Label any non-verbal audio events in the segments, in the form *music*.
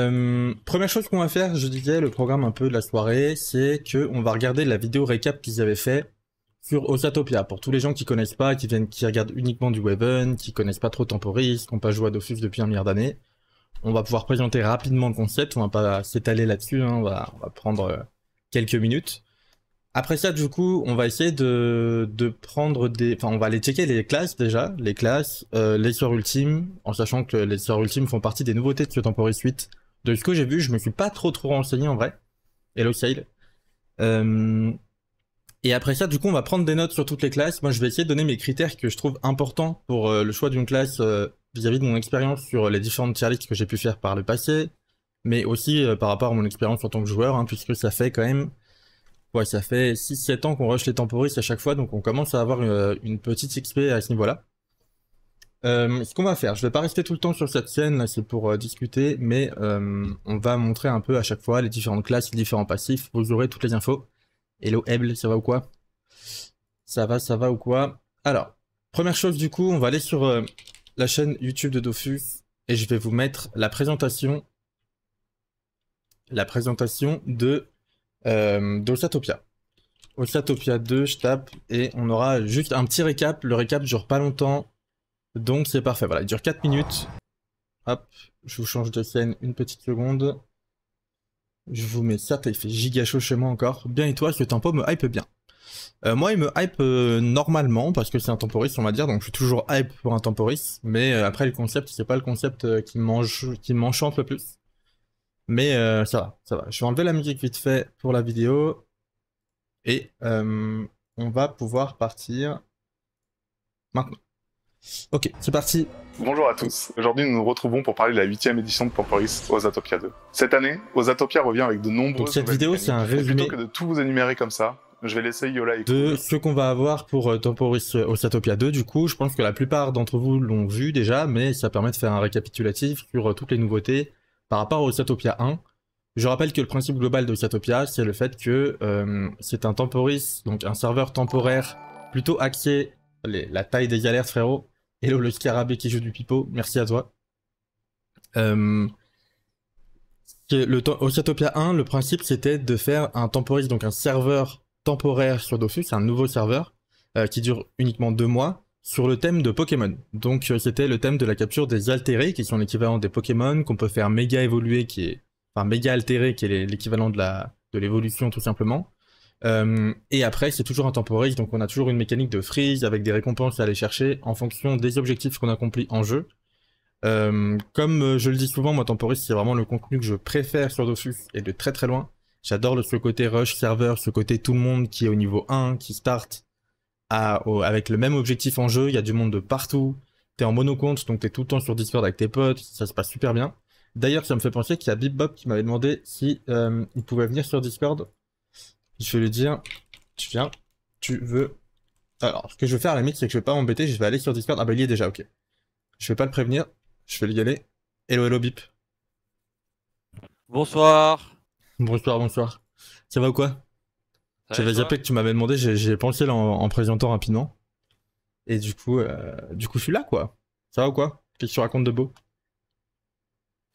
Euh, première chose qu'on va faire, je disais, le programme un peu de la soirée, c'est qu'on va regarder la vidéo récap qu'ils avaient fait sur Osatopia. Pour tous les gens qui connaissent pas, qui viennent, qui regardent uniquement du Weaven, qui connaissent pas trop Temporis, qui n'ont pas joué à Dofus depuis un milliard d'années, on va pouvoir présenter rapidement le concept. On va pas s'étaler là-dessus, hein. on, va, prendre euh, quelques minutes. Après ça, du coup, on va essayer de, prendre des... Enfin, on va aller checker les classes déjà, les classes, euh, les sorts ultimes, en sachant que les sorts ultimes font partie des nouveautés de ce Temporis 8 de ce que j'ai vu, je me suis pas trop trop renseigné en vrai. Hello Sale. Euh, et après ça, du coup, on va prendre des notes sur toutes les classes. Moi, je vais essayer de donner mes critères que je trouve importants pour euh, le choix d'une classe euh, vis-à-vis de mon expérience sur les différentes tier que j'ai pu faire par le passé, mais aussi par rapport à mon expérience en tant que joueur, hein, puisque ça fait quand même... Ouais, ça fait 6-7 ans qu'on rush les temporistes à chaque fois, donc on commence à avoir une petite XP à ce niveau-là. Euh, ce qu'on va faire, je vais pas rester tout le temps sur cette scène, c'est pour euh, discuter, mais euh, on va montrer un peu à chaque fois les différentes classes, les différents passifs, vous aurez toutes les infos. Hello Eble, ça va ou quoi Ça va, ça va ou quoi Alors, première chose du coup, on va aller sur la chaîne YouTube de Dofus, et je vais vous mettre la présentation, la présentation de euh, 2, je tape, et on aura juste un petit récap, le récap dure pas longtemps, donc c'est parfait, voilà, il dure 4 minutes. Hop, je vous change de scène une petite seconde. Je vous mets ça, il fait giga chaud chez moi encore. Bien et toi, ce tempo me hype bien. Euh, moi, il me hype euh, normalement, parce que c'est un temporis, on va dire, donc je suis toujours hype pour un temporis. Mais euh, après, le concept, c'est pas le concept qui m'enchante le plus. Mais ça va, ça va. Je vais enlever la musique vite fait pour la vidéo. Et on va pouvoir partir maintenant. Ok, c'est parti. Bonjour à tous. Aujourd'hui, nous nous retrouvons pour parler de la huitième édition de Temporis, Osatopia 2. Cette année, Osatopia revient avec de nombreux. Donc cette vidéo, c'est un résumé. Plutôt que de tout vous énumérer comme ça, je vais laisser Yola et De ce qu'on va avoir pour euh, Temporis Osatopia euh, 2, du coup, je pense que la plupart d'entre vous l'ont vu déjà, mais ça permet de faire un récapitulatif sur euh, toutes les nouveautés par rapport à Osatopia 1. Je rappelle que le principe global de c'est le fait que c'est un Temporis, donc un serveur temporaire plutôt axé. allez, la taille des galères, frérot. Hello le scarabée qui joue du pipeau, merci à toi. Au euh, le, 1, le principe c'était de faire un temporis, donc un serveur temporaire sur Dofus, un nouveau serveur euh, qui dure uniquement deux mois sur le thème de Pokémon. Donc euh, c'était le thème de la capture des altérés qui sont l'équivalent des Pokémon qu'on peut faire méga évoluer, qui est enfin méga altéré qui est l'équivalent de la de l'évolution tout simplement. Euh, et après, c'est toujours un temporis, donc on a toujours une mécanique de freeze avec des récompenses à aller chercher en fonction des objectifs qu'on accomplit en jeu. Euh, comme euh, je le dis souvent, moi, temporis c'est vraiment le contenu que je préfère sur Dofus et de très très loin. J'adore ce côté rush serveur, ce côté tout le monde qui est au niveau 1, qui start avec le même objectif en jeu. Il y a du monde de partout. T'es en mono compte, donc t'es tout le temps sur Discord avec tes potes. Ça se passe super bien. D'ailleurs, ça me fait penser qu'il y a Bibbop qui m'avait demandé si il pouvait venir sur Discord je vais lui dire, tu viens, tu veux... Alors, ce que je vais faire, à la limite, c'est que je vais pas m'embêter, je vais aller sur Discord. Ah bah, il est déjà, ok. Je vais pas le prévenir, je vais lui y aller. Hello, hello, bip. Bonsoir. Bonsoir, bonsoir. Ça va ou quoi J'avais zappé que tu m'avais demandé, j'ai pensé en, présentant rapidement. Et du coup, euh, du coup, je suis là, quoi. Ça va ou quoi Qu'est-ce que tu racontes de beau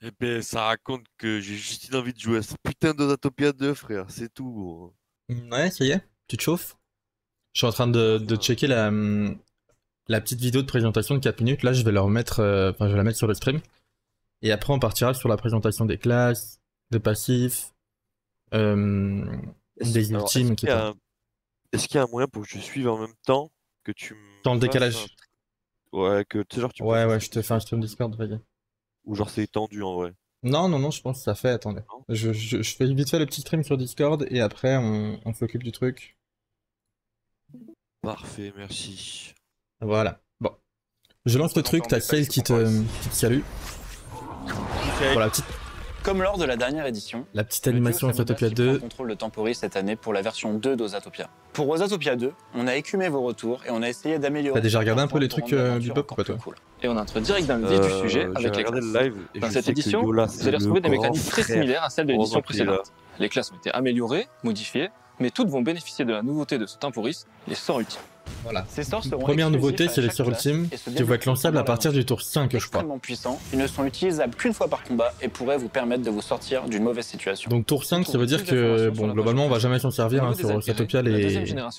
Eh ben, ça raconte que j'ai juste une envie de jouer à ce putain de Datopia 2, frère. C'est tout, gros. Ouais, ça y est, tu te chauffes. Je suis en train de, checker hum, la, petite vidéo de présentation de 4 minutes. Là, je vais, leur mettre, euh, enfin, je vais la mettre sur le stream. Et après, on partira sur la présentation des classes, hum, des passifs, des ultimes, est-ce qu'il, est-ce qu'il y a un moyen pour que je suive en même temps que tu Dans le décalage. Ouais, que tu Ouais, ouais, je te fais un stream Discord, vas-y. Ou genre, c'est étendu en vrai. Non, non, non, je pense que ça fait. Attendez. Je, fais vite fait le petit stream sur Discord et après on, s'occupe du truc. Parfait, merci. Voilà. Bon. Je lance le truc, t'as Celle qui te, qui salue. Pour la petite, comme lors de la dernière édition, la petite animation Osatopia 2 contrôle le Temporis cette année pour la version 2 d'Ozatopia. Pour Ozatopia 2, on a écumé vos retours et on a essayé d'améliorer. T'as déjà regardé un peu les trucs euh, bebop quoi toi Et on entre direct dans le vif du euh, sujet avec les classes. live dans cette édition, vous allez retrouver des mécaniques très similaires à celles de l'édition précédente. Les classes ont été améliorées, modifiées, mais toutes vont bénéficier de la nouveauté de ce Temporis, les sorts ultimes. Première nouveauté, c'est les sorts ultimes, qui vont être lançables à partir du tour 5, je crois. puissants, ils ne sont utilisables qu'une fois par combat et pourraient vous permettre de vous sortir d'une mauvaise situation. Donc tour 5, ça veut dire que, bon, globalement, on va jamais s'en servir hein, sur Satopia. Les,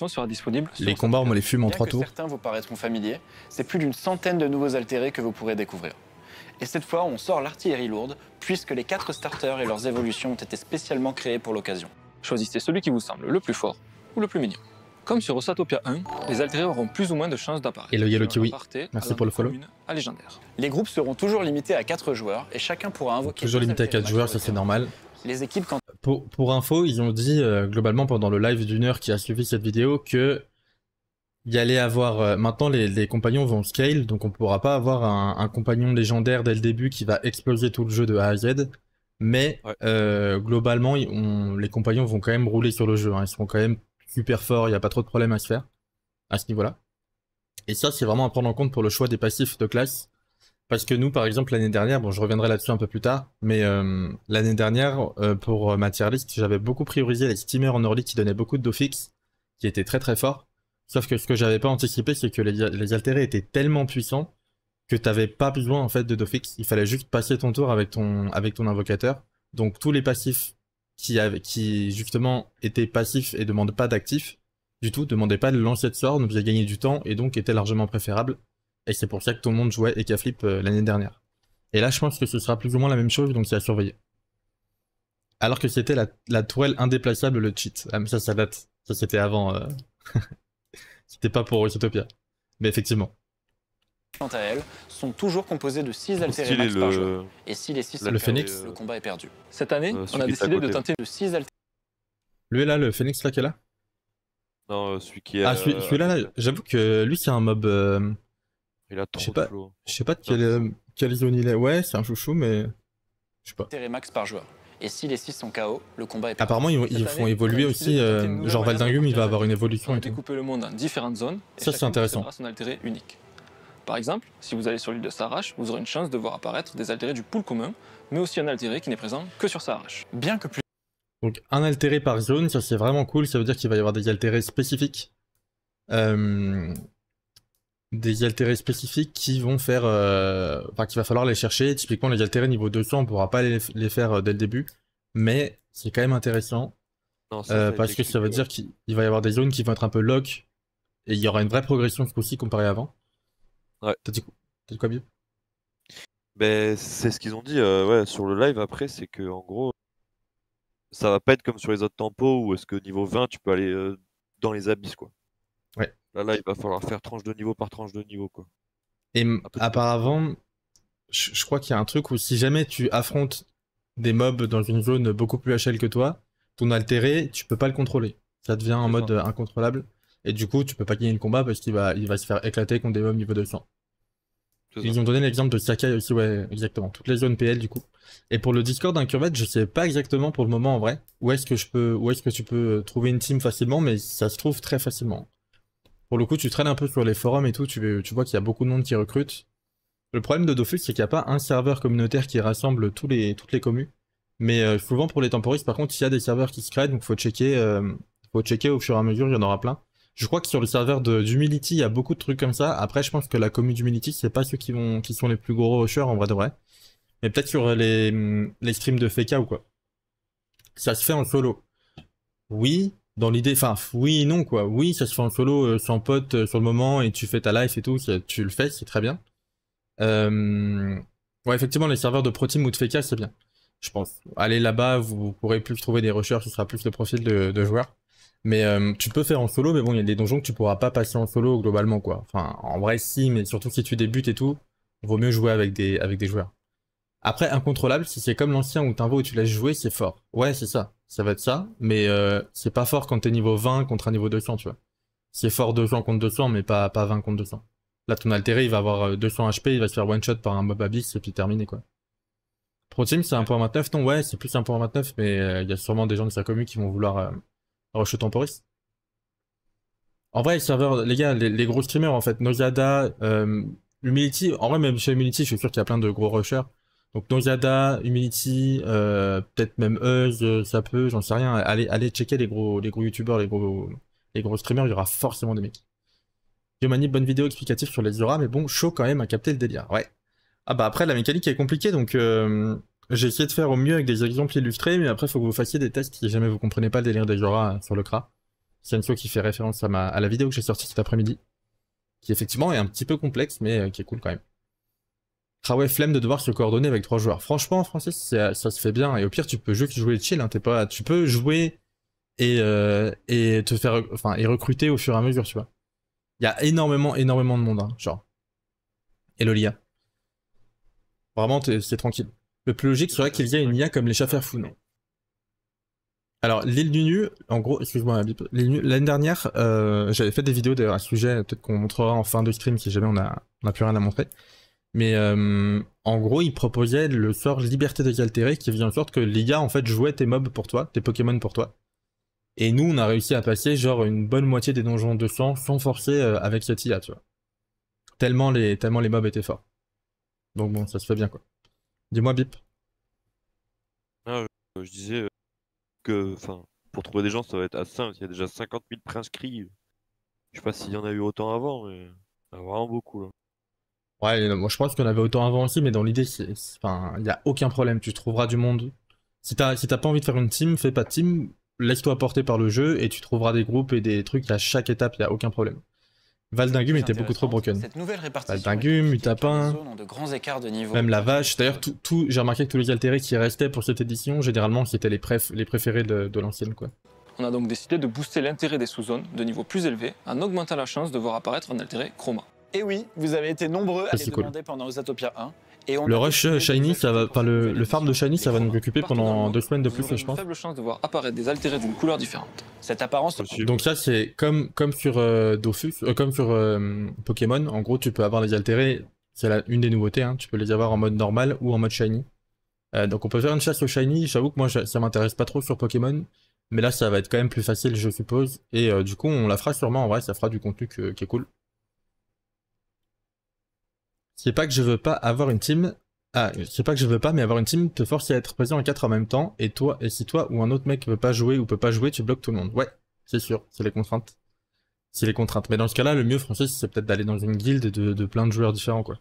sera disponible les combats, on les fume en 3 tours. Certains vous paraîtront familiers, c'est plus d'une centaine de nouveaux altérés que vous pourrez découvrir. Et cette fois, on sort l'artillerie lourde, puisque les quatre starters et leurs évolutions ont été spécialement créés pour l'occasion. Choisissez celui qui vous semble le plus fort ou le plus mignon. Comme sur Osatopia 1, les altérés auront plus ou moins de chances d'apparaître. Et le Yellow Kiwi, merci pour le follow. À légendaire. Les groupes seront toujours limités à 4 joueurs et chacun pourra invoquer... Toujours limité à 4 joueurs, ça c'est normal. Les équipes Pour, info, ils ont dit euh, globalement pendant le live d'une heure qui a suivi cette vidéo que y allait avoir... Euh, maintenant les, compagnons vont scale, donc on ne pourra pas avoir un, compagnon légendaire dès le début qui va exploser tout le jeu de A à Z. Mais euh, globalement, les compagnons vont quand même rouler sur le jeu. Hein. ils seront quand même super fort, il n'y a pas trop de problèmes à se faire à ce niveau-là. Et ça, c'est vraiment à prendre en compte pour le choix des passifs de classe. Parce que nous, par exemple, l'année dernière, bon, je reviendrai là-dessus un peu plus tard, mais euh, l'année dernière, euh, pour euh, Materialist, j'avais beaucoup priorisé les steamers en Orly qui donnaient beaucoup de Dofix, qui étaient très très forts. Sauf que ce que j'avais pas anticipé, c'est que les, altérés étaient tellement puissants que tu t'avais pas besoin en fait de Dofix. Il fallait juste passer ton tour avec ton, avec ton invocateur. Donc tous les passifs qui, avait, qui justement était passif et demande pas d'actif du tout, demandait pas de lancer de sort, nous faisait gagner du temps et donc était largement préférable. Et c'est pour ça que tout le monde jouait Ekaflip euh, l'année dernière. Et là, je pense que ce sera plus ou moins la même chose, donc c'est à surveiller. Alors que c'était la, la, tourelle indéplaçable, le cheat. Ah, mais ça, ça date. Ça, c'était avant. Euh, *laughs* c'était pas pour Utopia. Mais effectivement quant à elles, sont toujours composés de 6 altérés max par jeu. Et si les 6 sont KO, le combat est perdu. Cette année, euh, on a décidé de teinter de 6 altérés. Lui est là, le phoenix là qui est là Non, euh, celui qui est. Ah, euh, celui-là, j'avoue que lui c'est un mob. Il a trop je sais pas, Je sais pas de quelle, zone il est. Ouais, c'est un chouchou, mais. Je sais pas. Altérés max par joueur. Et si les 6 sont KO, le combat est perdu. Apparemment, ils, font évoluer aussi. genre Valdingum, il va avoir une évolution. On et découper le monde en différentes zones. ça, c'est intéressant. Son altéré unique. Par exemple, si vous allez sur l'île de Sarache, vous aurez une chance de voir apparaître des altérés du pool commun, mais aussi un altéré qui n'est présent que sur Sarache. Bien que plus... Donc un altéré par zone, ça c'est vraiment cool, ça veut dire qu'il va y avoir des altérés spécifiques. Euh, des altérés spécifiques qui vont faire... Euh, enfin, qu'il va falloir les chercher. Typiquement les altérés niveau 200, on ne pourra pas les, faire euh, dès le début. Mais c'est quand même intéressant. parce que ça veut dire qu'il va y avoir des zones qui vont être un peu lock et il y aura une vraie progression ce coup-ci comparé avant. Ouais. T'as dit, quoi mieux ben, C'est ce qu'ils ont dit euh, ouais, sur le live après, c'est que en gros, ça va pas être comme sur les autres tempos où est-ce que niveau 20 tu peux aller euh, dans les abysses quoi. Ouais. Là, là, il va falloir faire tranche de niveau par tranche de niveau quoi. Et apparemment, je, crois qu'il y a un truc où si jamais tu affrontes des mobs dans une zone beaucoup plus HL que toi, ton altéré, tu peux pas le contrôler. Ça devient en mode incontrôlable. Et du coup, tu peux pas gagner une combat parce qu'il va, il va se faire éclater contre des mobs niveau 200. Ils ont donné l'exemple de Sakai aussi, ouais, exactement. Toutes les zones PL du coup. Et pour le Discord d'un d'Incurvate, je sais pas exactement pour le moment en vrai où est-ce que je peux, où est-ce que tu peux euh, trouver une team facilement, mais ça se trouve très facilement. Pour le coup, tu traînes un peu sur les forums et tout, tu, tu vois qu'il y a beaucoup de monde qui recrute. Le problème de Dofus, c'est qu'il n'y a pas un serveur communautaire qui rassemble tous les, toutes les communes. Mais euh, souvent pour les temporistes, par contre, il y a des serveurs qui se créent, donc faut checker, euh, faut checker au fur et à mesure, il y en aura plein. Je crois que sur le serveur d'Humility, il y a beaucoup de trucs comme ça. Après, je pense que la commune d'Humility, c'est pas ceux qui, vont, qui sont les plus gros rushers en vrai de vrai. Mais peut-être sur euh, les, mm, les streams de Feka ou quoi. Ça se fait en solo. Oui, dans l'idée, enfin, oui non, quoi. Oui, ça se fait en solo, euh, sans pote, euh, sur le moment, et tu fais ta life et tout, tu le fais, c'est très bien. Euh... Ouais, effectivement, les serveurs de Pro Team ou de Feka c'est bien, je pense. Allez là-bas, vous pourrez plus trouver des rushers, ce sera plus le profil de, de joueurs. Mais euh, tu peux faire en solo, mais bon, il y a des donjons que tu pourras pas passer en solo globalement, quoi. Enfin, en vrai, si, mais surtout si tu débutes et tout, vaut mieux jouer avec des, avec des joueurs. Après, incontrôlable, si c'est comme l'ancien où t'invo et tu laisses jouer, c'est fort. Ouais, c'est ça. Ça va être ça. Mais euh, c'est pas fort quand t'es niveau 20 contre un niveau 200, tu vois. C'est fort 200 contre 200, mais pas, pas 20 contre 200. Là, ton altéré, il va avoir 200 euh, HP, il va se faire one shot par un mob abyss et puis terminer, quoi. Pro Team, c'est 1.29, non Ouais, c'est plus 1.29, mais il y a sûrement des gens de sa commu qui vont vouloir Rush ah temporis. En vrai, les serveurs, les gars, les, gros streamers en fait, nozada euh, Humility, en vrai même chez Humility, je suis sûr qu'il y a plein de gros rushers. Donc nozada Humility, euh, peut-être même Euse, ça peut, j'en sais rien. Allez, allez checker les gros, les gros youtubeurs, les gros, les gros streamers, il y aura forcément des mecs. Yomani, bonne vidéo explicative sur les Zora, mais bon, chaud quand même à capter le délire. Ouais. Ah bah après, la mécanique est compliquée, donc... Euh... J'ai essayé de faire au mieux avec des exemples illustrés, mais après, il faut que vous fassiez des tests si jamais vous comprenez pas le délire des sur le CRA. C'est une chose qui fait référence à, ma... la vidéo que j'ai sortie cet après-midi, qui effectivement est un petit peu complexe, mais euh, qui est cool quand même. Ah flemme de devoir se coordonner avec trois joueurs. Franchement, Francis, ça, euh, ça se fait bien. Et au pire, tu peux juste jouer chill, hein, pas... Tu peux jouer et, euh, te faire... Enfin, et recruter au fur et à mesure, tu vois. Il y a énormément, énormément de monde, hein, genre. Et l'OLIA. Vraiment, c'est tranquille. Le plus logique serait qu'il y ait une IA comme les non Alors, l'île du Nu, en gros, excuse-moi, l'année dernière, euh, j'avais fait des vidéos d'ailleurs à ce sujet, peut-être qu'on montrera en fin de stream si jamais on a, on a plus rien à montrer. Mais euh, en gros, il proposait le sort Liberté de calteré qui faisait en sorte que l'IA en fait jouait tes mobs pour toi, tes Pokémon pour toi. Et nous, on a réussi à passer genre une bonne moitié des donjons de sang sans forcer euh, avec cette IA, tu vois. Tellement les, tellement les mobs étaient forts. Donc bon, ça se fait bien quoi. Dis-moi, Bip. Ah, euh, euh, je, disais euh, que pour trouver des gens, ça va être assez simple. Il y a déjà 50 000 préinscrits. Je sais pas s'il y en a eu autant avant, mais a vraiment beaucoup. Là. Ouais, moi je pense qu'on avait autant avant aussi, mais dans l'idée, enfin, il n'y a aucun problème. Tu trouveras du monde. Si t'as si pas envie de faire une team, fais pas de team. Laisse-toi porter par le jeu et tu trouveras des groupes et des trucs à chaque étape, il n'y a aucun problème. Valdingum était beaucoup trop broken. Cette Valdingum, Utapin, même la vache. D'ailleurs, tout, tout j'ai remarqué que tous les altérés qui restaient pour cette édition, généralement, qui les, les préférés de, l'ancienne. quoi. On a donc décidé de booster l'intérêt des sous-zones de niveau plus élevé en augmentant la chance de voir apparaître un altéré chroma. Et eh oui, vous avez été nombreux à les demander pendant Osatopia 1 le rush shiny, ça va, enfin le, farm de shiny, ça va nous occuper pendant deux semaines de plus, je pense. chance de voir apparaître des altérés d'une couleur différente. Cette apparence. Donc ça, c'est comme sur Dofus, comme sur euh, euh, euh, Pokémon. En gros, tu peux avoir les altérés. C'est une des nouveautés. Hein. tu peux les avoir en mode normal ou en mode shiny. donc on peut faire une chasse au shiny. J'avoue que moi, ça m'intéresse pas trop sur Pokémon. Mais là, ça va être quand même plus facile, je suppose. Et du coup, on la fera sûrement. En vrai, ça fera du contenu qui est cool. C'est pas que je veux pas avoir une team. Ah, c'est pas que je veux pas, mais avoir une team te force à être présent en 4 en même temps. Et toi, et si toi ou un autre mec veut pas jouer ou peut pas jouer, tu bloques tout le monde. Ouais, c'est sûr, c'est les contraintes. C'est les contraintes. Mais dans ce cas-là, le mieux, Francis, c'est peut-être d'aller dans une guilde de, plein de joueurs différents, quoi.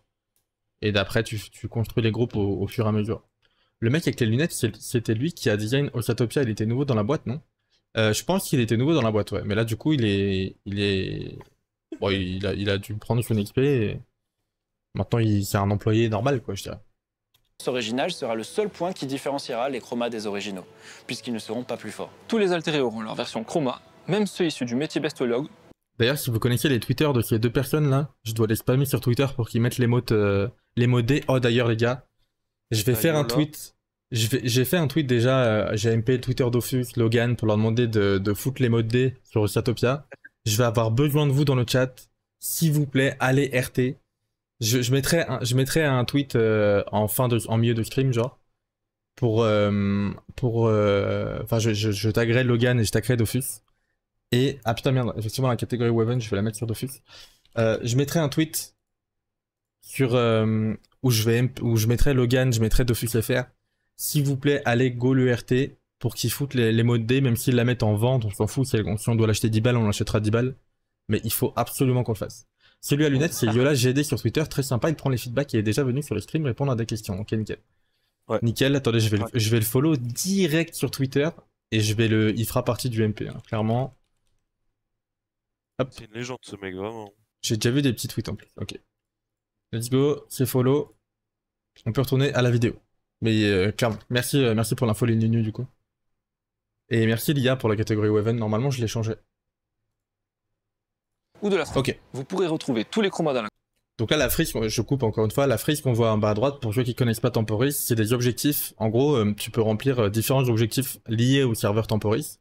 Et d'après, tu, construis les groupes au, fur et à mesure. Le mec avec les lunettes, c'était lui qui a design Osatopia. Il était nouveau dans la boîte, non euh, Je pense qu'il était nouveau dans la boîte, ouais. Mais là, du coup, il est, il est, bon, a, il a dû prendre son XP. Et... Maintenant, c'est un employé normal, quoi, je dirais. ce original sera le seul point qui différenciera les chromas des originaux, puisqu'ils ne seront pas plus forts. Tous les altérés auront leur version chroma, même ceux issus du métier bestologue. D'ailleurs, si vous connaissez les Twitter de ces deux personnes là, je dois les spammer sur Twitter pour qu'ils mettent les mots, euh, les D. Oh d'ailleurs les gars, je vais bah, faire un tweet. J'ai fait un tweet déjà, euh, j'ai MP Twitter Dofus, Logan, pour leur demander de, de foutre les mots D sur Satopia. Je vais avoir besoin de vous dans le chat. S'il vous plaît, allez RT. Je, mettrais mettrai, un, je mettrai un tweet euh, en, fin de, en milieu de stream, genre. Pour. Euh, pour euh, enfin, je, je, Logan et je taguerai Dofus. Et. Ah putain, merde, effectivement, la catégorie Weapon, je vais la mettre sur Dofus. je mettrai un tweet sur. où, je vais, où je mettrai Logan, je mettrai Dofus FR. S'il vous plaît, allez go l'URT pour qu'ils foutent les, mots modes D, même s'ils la mettent en vente, on s'en fout. Si, on doit l'acheter 10 balles, on l'achètera 10 balles. Mais il faut absolument qu'on le fasse. Celui à lunettes, c'est Yola GD sur Twitter, très sympa, il prend les feedbacks, il est déjà venu sur le stream répondre à des questions. Ok, nickel. Nickel, attendez, je vais, le, je vais le follow direct sur Twitter et je vais le. Il fera partie du MP, hein, clairement. C'est une légende ce mec, vraiment. J'ai déjà vu des petits tweets en plus. Ok. Let's go, c'est follow. On peut retourner à la vidéo. Mais euh, clairement, merci, euh, merci pour l'info, les nunu du coup. Et merci Lia pour la catégorie Weaven. Normalement, je l'ai changé ou de la frise. Vous pourrez retrouver tous les combats dans la donc là, la frise, je coupe encore une fois, la frise qu'on voit en bas à droite, pour ceux qui connaissent pas Temporis, c'est des objectifs. En gros, euh, tu peux remplir euh, différents objectifs liés au serveur Temporis.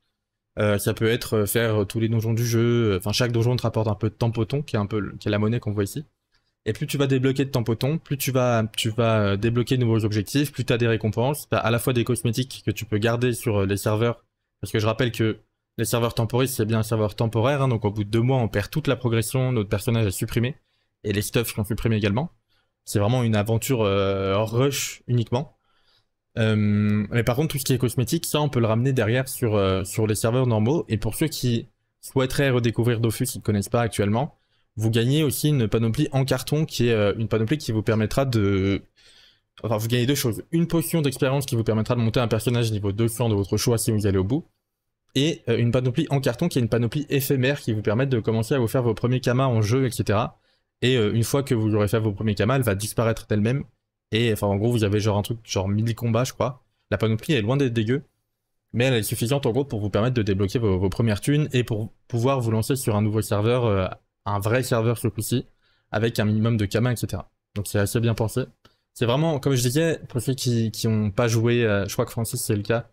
Euh, ça peut être faire tous les donjons du jeu, enfin chaque donjon te rapporte un peu de tempoton, qui est un peu qui est la monnaie qu'on voit ici. Et plus tu vas débloquer de tempoton, plus tu vas tu vas débloquer de nouveaux objectifs, plus tu as des récompenses, à la fois des cosmétiques que tu peux garder sur les serveurs, parce que je rappelle que les serveurs temporistes, c'est bien un serveur temporaire, hein, donc au bout de deux mois, on perd toute la progression, notre personnage est supprimé, et les stuffs sont supprimés également. C'est vraiment une aventure euh, rush uniquement. Euh, mais par contre, tout ce qui est cosmétique, ça, on peut le ramener derrière sur, euh, sur les serveurs normaux. Et pour ceux qui souhaiteraient redécouvrir Dofus, qui ne connaissent pas actuellement, vous gagnez aussi une panoplie en carton, qui est une panoplie qui vous permettra de... Enfin, vous gagnez deux choses. Une potion d'expérience qui vous permettra de monter un personnage niveau 200 de votre choix si vous allez au bout et euh, une panoplie en carton qui est une panoplie éphémère qui vous permet de commencer à vous faire vos premiers kamas en jeu, etc. Et euh, une fois que vous aurez fait vos premiers kamas, elle va disparaître d'elle-même. Et enfin, en gros, vous avez genre un truc, genre mini combat je crois. La panoplie est loin d'être dégueu, mais elle est suffisante en gros pour vous permettre de débloquer vos, premières thunes et pour pouvoir vous lancer sur un nouveau serveur, euh, un vrai serveur ce coup-ci, avec un minimum de kamas, etc. Donc c'est assez bien pensé. C'est vraiment, comme je disais, pour ceux qui n'ont pas joué, je crois que Francis c'est le cas,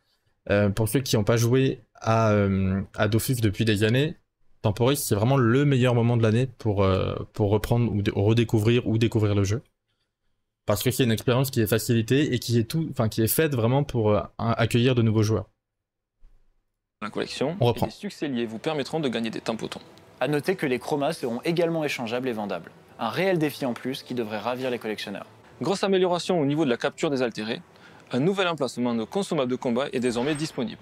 euh, pour ceux qui n'ont pas joué à, euh, à Dofus depuis des années, Temporis, c'est vraiment le meilleur moment de l'année pour, euh, pour reprendre ou, redécouvrir ou découvrir le jeu. Parce que c'est une expérience qui est facilitée et qui est, tout, qui est faite vraiment pour accueillir de nouveaux joueurs. La collection On reprend. les succès liés vous permettront de gagner des tempotons. A noter que les chromas seront également échangeables et vendables. Un réel défi en plus qui devrait ravir les collectionneurs. Grosse amélioration au niveau de la capture des altérés, un nouvel emplacement de consommables de combat est désormais disponible.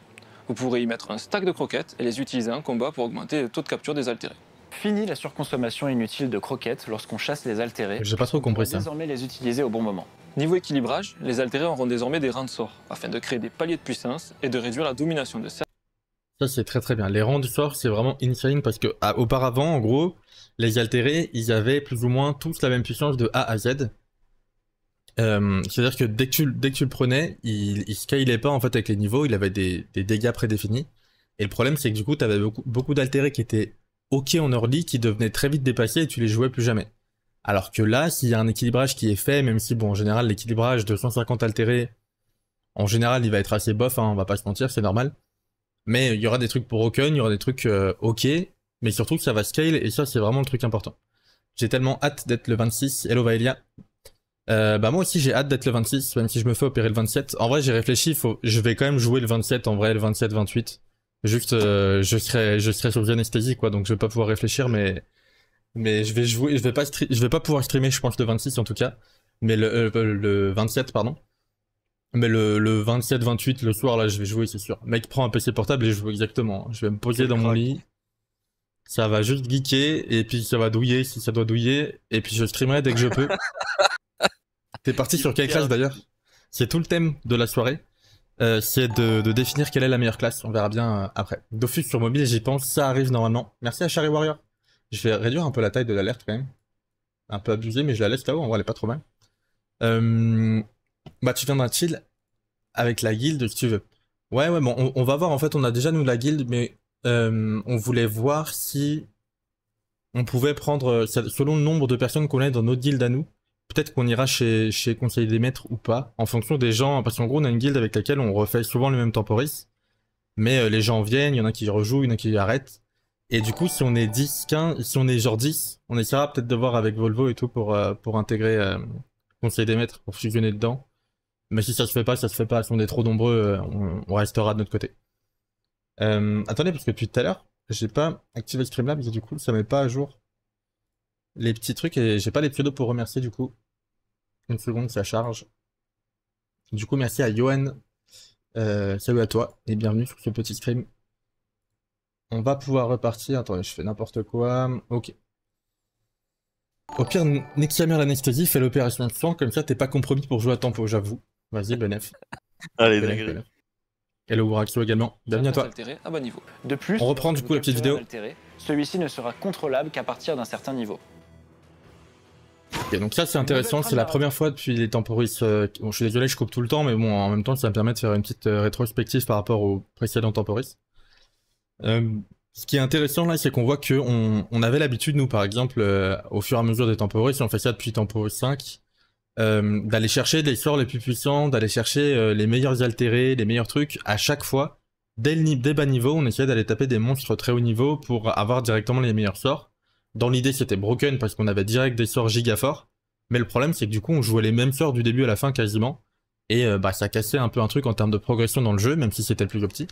Vous pourrez y mettre un stack de croquettes et les utiliser en combat pour augmenter le taux de capture des altérés. Fini la surconsommation inutile de croquettes lorsqu'on chasse les altérés. Je n'ai pas trop compris ça. Désormais les utiliser au bon moment. Niveau équilibrage, les altérés auront désormais des rangs de sorts afin de créer des paliers de puissance et de réduire la domination de certains. Ça c'est très très bien. Les rangs de sorts c'est vraiment insane parce que ah, auparavant en gros les altérés ils avaient plus ou moins tous la même puissance de A à Z euh, c'est-à-dire que dès que tu, dès que tu le prenais, il, il scalait pas en fait avec les niveaux, il avait des, dégâts prédéfinis. Et le problème, c'est que du coup, tu avais beaucoup, beaucoup d'altérés qui étaient OK en early, qui devenaient très vite dépassés et tu les jouais plus jamais. Alors que là, s'il y a un équilibrage qui est fait, même si, bon, en général, l'équilibrage de 150 altérés, en général, il va être assez bof, hein, on va pas se mentir, c'est normal. Mais il y aura des trucs pour il y aura des trucs euh, OK, mais surtout que ça va scale et ça, c'est vraiment le truc important. J'ai tellement hâte d'être le 26. Hello Vaelia, euh, bah moi aussi j'ai hâte d'être le 26, même si je me fais opérer le 27. En vrai j'ai réfléchi, faut... je vais quand même jouer le 27, en vrai le 27, 28. Juste euh, je serai je serai sur anesthésie quoi, donc je vais pas pouvoir réfléchir, mais mais je vais jouer, je vais pas je vais pas pouvoir streamer je pense le 26 en tout cas, mais le euh, le 27 pardon. Mais le, le 27, 28 le soir là je vais jouer c'est sûr. Mec prend un PC portable et je joue exactement. Je vais me poser dans mon lit ça va juste geeker et puis ça va douiller si ça doit douiller et puis je streamerai dès que je peux. *laughs* T'es parti sur quelle classe d'ailleurs C'est tout le thème de la soirée. Euh, c'est de, définir quelle est la meilleure classe. On verra bien euh, après. Dofus sur mobile, j'y pense, ça arrive normalement. Merci à Charry Warrior. Je vais réduire un peu la taille de l'alerte quand même. Un peu abusé, mais je la laisse là-haut, en vrai, elle est pas trop mal. Euh, bah, tu viens d'un chill avec la guilde si tu veux. Ouais, ouais, bon, on, va voir. En fait, on a déjà nous la guilde, mais on voulait voir si on pouvait prendre, selon le nombre de personnes qu'on a dans notre guilde à nous, Peut-être qu'on ira chez, Conseil des Maîtres ou pas, en fonction des gens. Parce qu'en gros, on a une guilde avec laquelle on refait souvent le même temporis. Mais euh, les gens viennent, il y en a qui rejouent, il y en a qui arrêtent. Et du coup, si on est 10, 15, si on est genre 10, on essaiera peut-être de voir avec Volvo et tout pour, euh, pour intégrer euh, Conseil des Maîtres, pour fusionner dedans. Mais si ça se fait pas, ça se fait pas. Si on est trop nombreux, on, restera de notre côté. attendez, parce que depuis tout à l'heure, j'ai pas activé Streamlabs et du coup, ça met pas à jour les petits trucs et j'ai pas les pseudos pour remercier du coup seconde, ça charge. Du coup, merci à Johan. Euh, salut à toi et bienvenue sur ce petit stream. On va pouvoir repartir. Attendez, je fais n'importe quoi. Ok. Au pire, Nexiamer l'anesthésie, fais l'opération de sang, comme ça t'es pas compromis pour jouer à tempo, j'avoue. Vas-y, Benef. Allez, Benef, Benef. Hello également. Bienvenue à toi. De plus, on reprend du coup la petite vidéo. Celui-ci ne sera contrôlable qu'à partir d'un certain niveau donc ça c'est intéressant, c'est la première fois depuis les temporis. Euh, bon, je suis désolé, je coupe tout le temps, mais bon, en même temps, ça me permet de faire une petite euh, rétrospective par rapport aux précédents temporis. Euh, ce qui est intéressant là, c'est qu'on voit que on, avait l'habitude, nous par exemple, au fur et à mesure des temporis, si on fait ça depuis temporis 5, d'aller chercher les sorts les plus puissants, d'aller chercher les meilleurs altérés, les meilleurs trucs à chaque fois. Dès, le, dès bas niveau, on essayait d'aller taper des monstres très haut niveau pour avoir directement les meilleurs sorts dans l'idée c'était broken parce qu'on avait direct des sorts giga forts. Mais le problème c'est que du coup on jouait les mêmes sorts du début à la fin quasiment. Et euh, bah ça cassait un peu un truc en termes de progression dans le jeu, même si c'était le plus petit.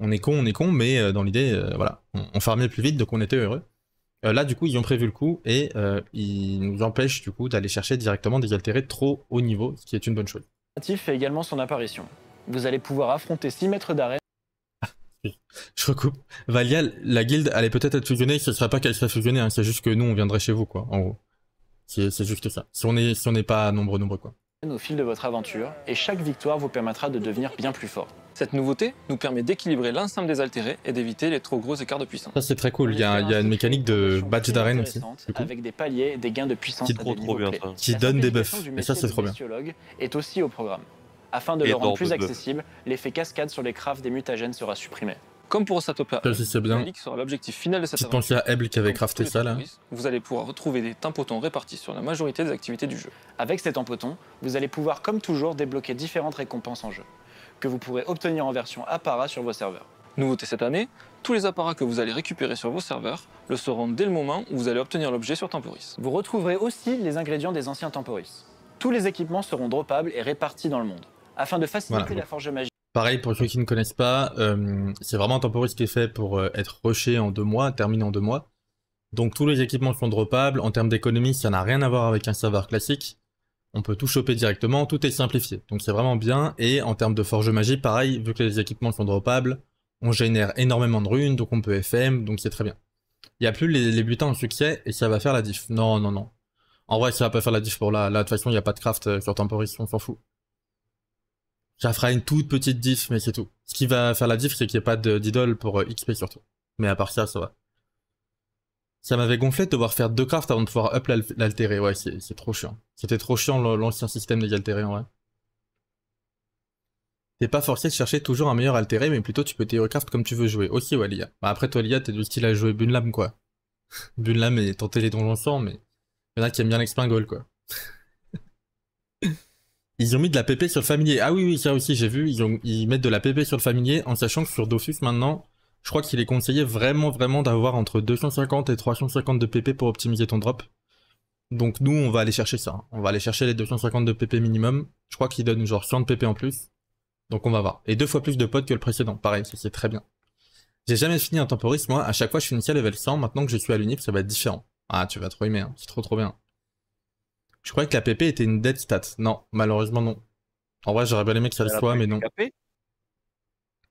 On est con, on est con, mais euh, dans l'idée, euh, voilà, on, farmait plus vite, donc on était heureux. là du coup ils ont prévu le coup et ils nous empêchent du coup d'aller chercher directement des altérés trop haut niveau, ce qui est une bonne chose. ...fait également son apparition. Vous allez pouvoir affronter 6 mètres d'arrêt... Je recoupe. Valia, la guilde allait peut-être être fusionnée, ce ne serait pas qu'elle serait fusionnée, hein. c'est juste que nous on viendrait chez vous, quoi, en gros. C'est juste ça. Si on n'est si pas nombreux, nombreux, quoi. Au fil de votre aventure, et chaque victoire vous permettra de devenir bien plus fort. Cette nouveauté nous permet d'équilibrer l'ensemble des altérés et d'éviter les trop gros écarts de puissance. Ça c'est très cool, il y, a, une mécanique de badge d'arène aussi. Avec des paliers des gains de puissance qui donne des buffs. Et ça c'est trop bien. est aussi au programme. Afin de le rendre plus accessible, l'effet cascade sur les crafts des mutagènes sera supprimé. Comme pour Satopa, l'objectif final de cette qui avait crafté ça là. Vous allez pouvoir retrouver des tempotons répartis sur la majorité des activités du jeu. Avec ces tempotons, vous allez pouvoir comme toujours débloquer différentes récompenses en jeu, que vous pourrez obtenir en version Appara sur vos serveurs. Nouveauté cette année, tous les apparats que vous allez récupérer sur vos serveurs le seront dès le moment où vous allez obtenir l'objet sur Temporis. Vous retrouverez aussi les ingrédients des anciens Temporis. Tous les équipements seront droppables et répartis dans le monde afin de faciliter la forge magique. Pareil pour ceux qui ne connaissent pas, euh, c'est vraiment un temporis qui est fait pour euh, être rushé en deux mois, terminé en deux mois. Donc tous les équipements sont dropables, En termes d'économie, ça n'a rien à voir avec un serveur classique. On peut tout choper directement, tout est simplifié. Donc c'est vraiment bien. Et en termes de forge magie, pareil, vu que les équipements sont dropables, on génère énormément de runes, donc on peut FM, donc c'est très bien. Il n'y a plus les, butins en succès et ça va faire la diff. Non, non, non. En vrai, ça va pas faire la diff pour la, Là, de toute façon, il n'y a pas de craft euh, sur Temporis, on s'en fout ça fera une toute petite diff, mais c'est tout. Ce qui va faire la diff, c'est qu'il n'y ait pas d'idole pour euh, XP surtout. Mais à part ça, ça va. Ça m'avait gonflé de devoir faire deux crafts avant de pouvoir up l'altérer. Ouais, c'est trop chiant. C'était trop chiant l'ancien système des altérés en vrai. T'es pas forcé de chercher toujours un meilleur altéré, mais plutôt tu peux recraft comme tu veux jouer. Aussi, ouais, Bah après, toi, Lia, t'es du style à jouer Bunlam, quoi. *laughs* Bunlam et tenter les donjons sans mais y'en a qui aiment bien l'expingole, quoi. *laughs* Ils ont mis de la PP sur le familier. Ah oui, oui, ça aussi, j'ai vu. Ils, mettent de la PP sur le familier en sachant que sur Dofus maintenant, je crois qu'il est conseillé vraiment, vraiment d'avoir entre 250 et 350 de PP pour optimiser ton drop. Donc nous, on va aller chercher ça. On va aller chercher les 250 de PP minimum. Je crois qu'il donne genre 100 de PP en plus. Donc on va voir. Et deux fois plus de potes que le précédent. Pareil, c'est très bien. J'ai jamais fini un temporiste, moi. À chaque fois, je finissais level 100. Maintenant que je suis à l'unip, ça va être différent. Ah, tu vas trop aimer. Hein. C'est trop, trop bien. Je croyais que la PP était une dead stat. Non, malheureusement non. En vrai, j'aurais bien aimé que ça le soit, mais non.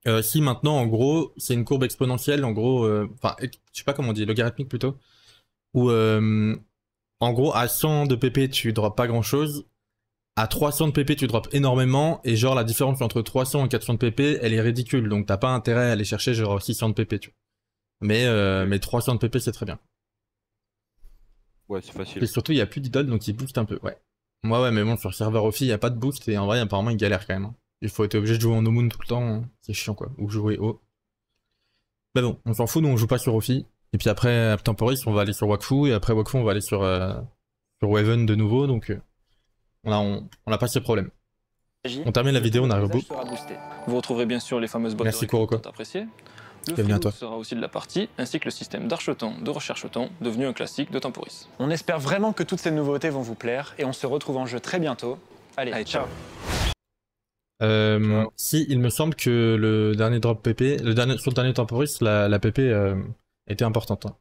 Euh, si maintenant, en gros, c'est une courbe exponentielle, en gros, euh, enfin, je sais pas comment on dit, logarithmique plutôt, où euh, en gros, à 100 de PP, tu drops pas grand chose, à 300 de PP, tu drops énormément, et genre, la différence entre 300 et 400 de PP, elle est ridicule, donc t'as pas intérêt à aller chercher genre 600 de PP, tu vois. Mais, mais 300 de PP, c'est très bien. Ouais, c'est facile. Et surtout, il n'y a plus d'idoles, donc il booste un peu, ouais. Moi, ouais, mais bon, sur serveur offi, il n'y a pas de boost, et en vrai, apparemment, il galère quand même. Hein. Il faut être obligé de jouer en no tout le temps, hein. c'est chiant, quoi. Ou jouer au Mais bah bon, on s'en fout, nous, on joue pas sur offi. Et puis après, Temporis, on va aller sur Wakfu, et après Wakfu, on va aller sur, euh, sur Waven de nouveau, donc euh, on, n'a pas ce problèmes. On termine la vidéo, on arrive au bout. Vous retrouverez bien sûr les fameuses Merci, Kuroko. Le Bienvenue sera aussi de la partie, ainsi que le système d'archeton, de rechercheton, devenu un classique de Temporis. On espère vraiment que toutes ces nouveautés vont vous plaire, et on se retrouve en jeu très bientôt. Allez, euh, ciao. si, il me semble que le dernier drop PP, le dernier, sur le dernier temporis, la, PP euh, était importante hein.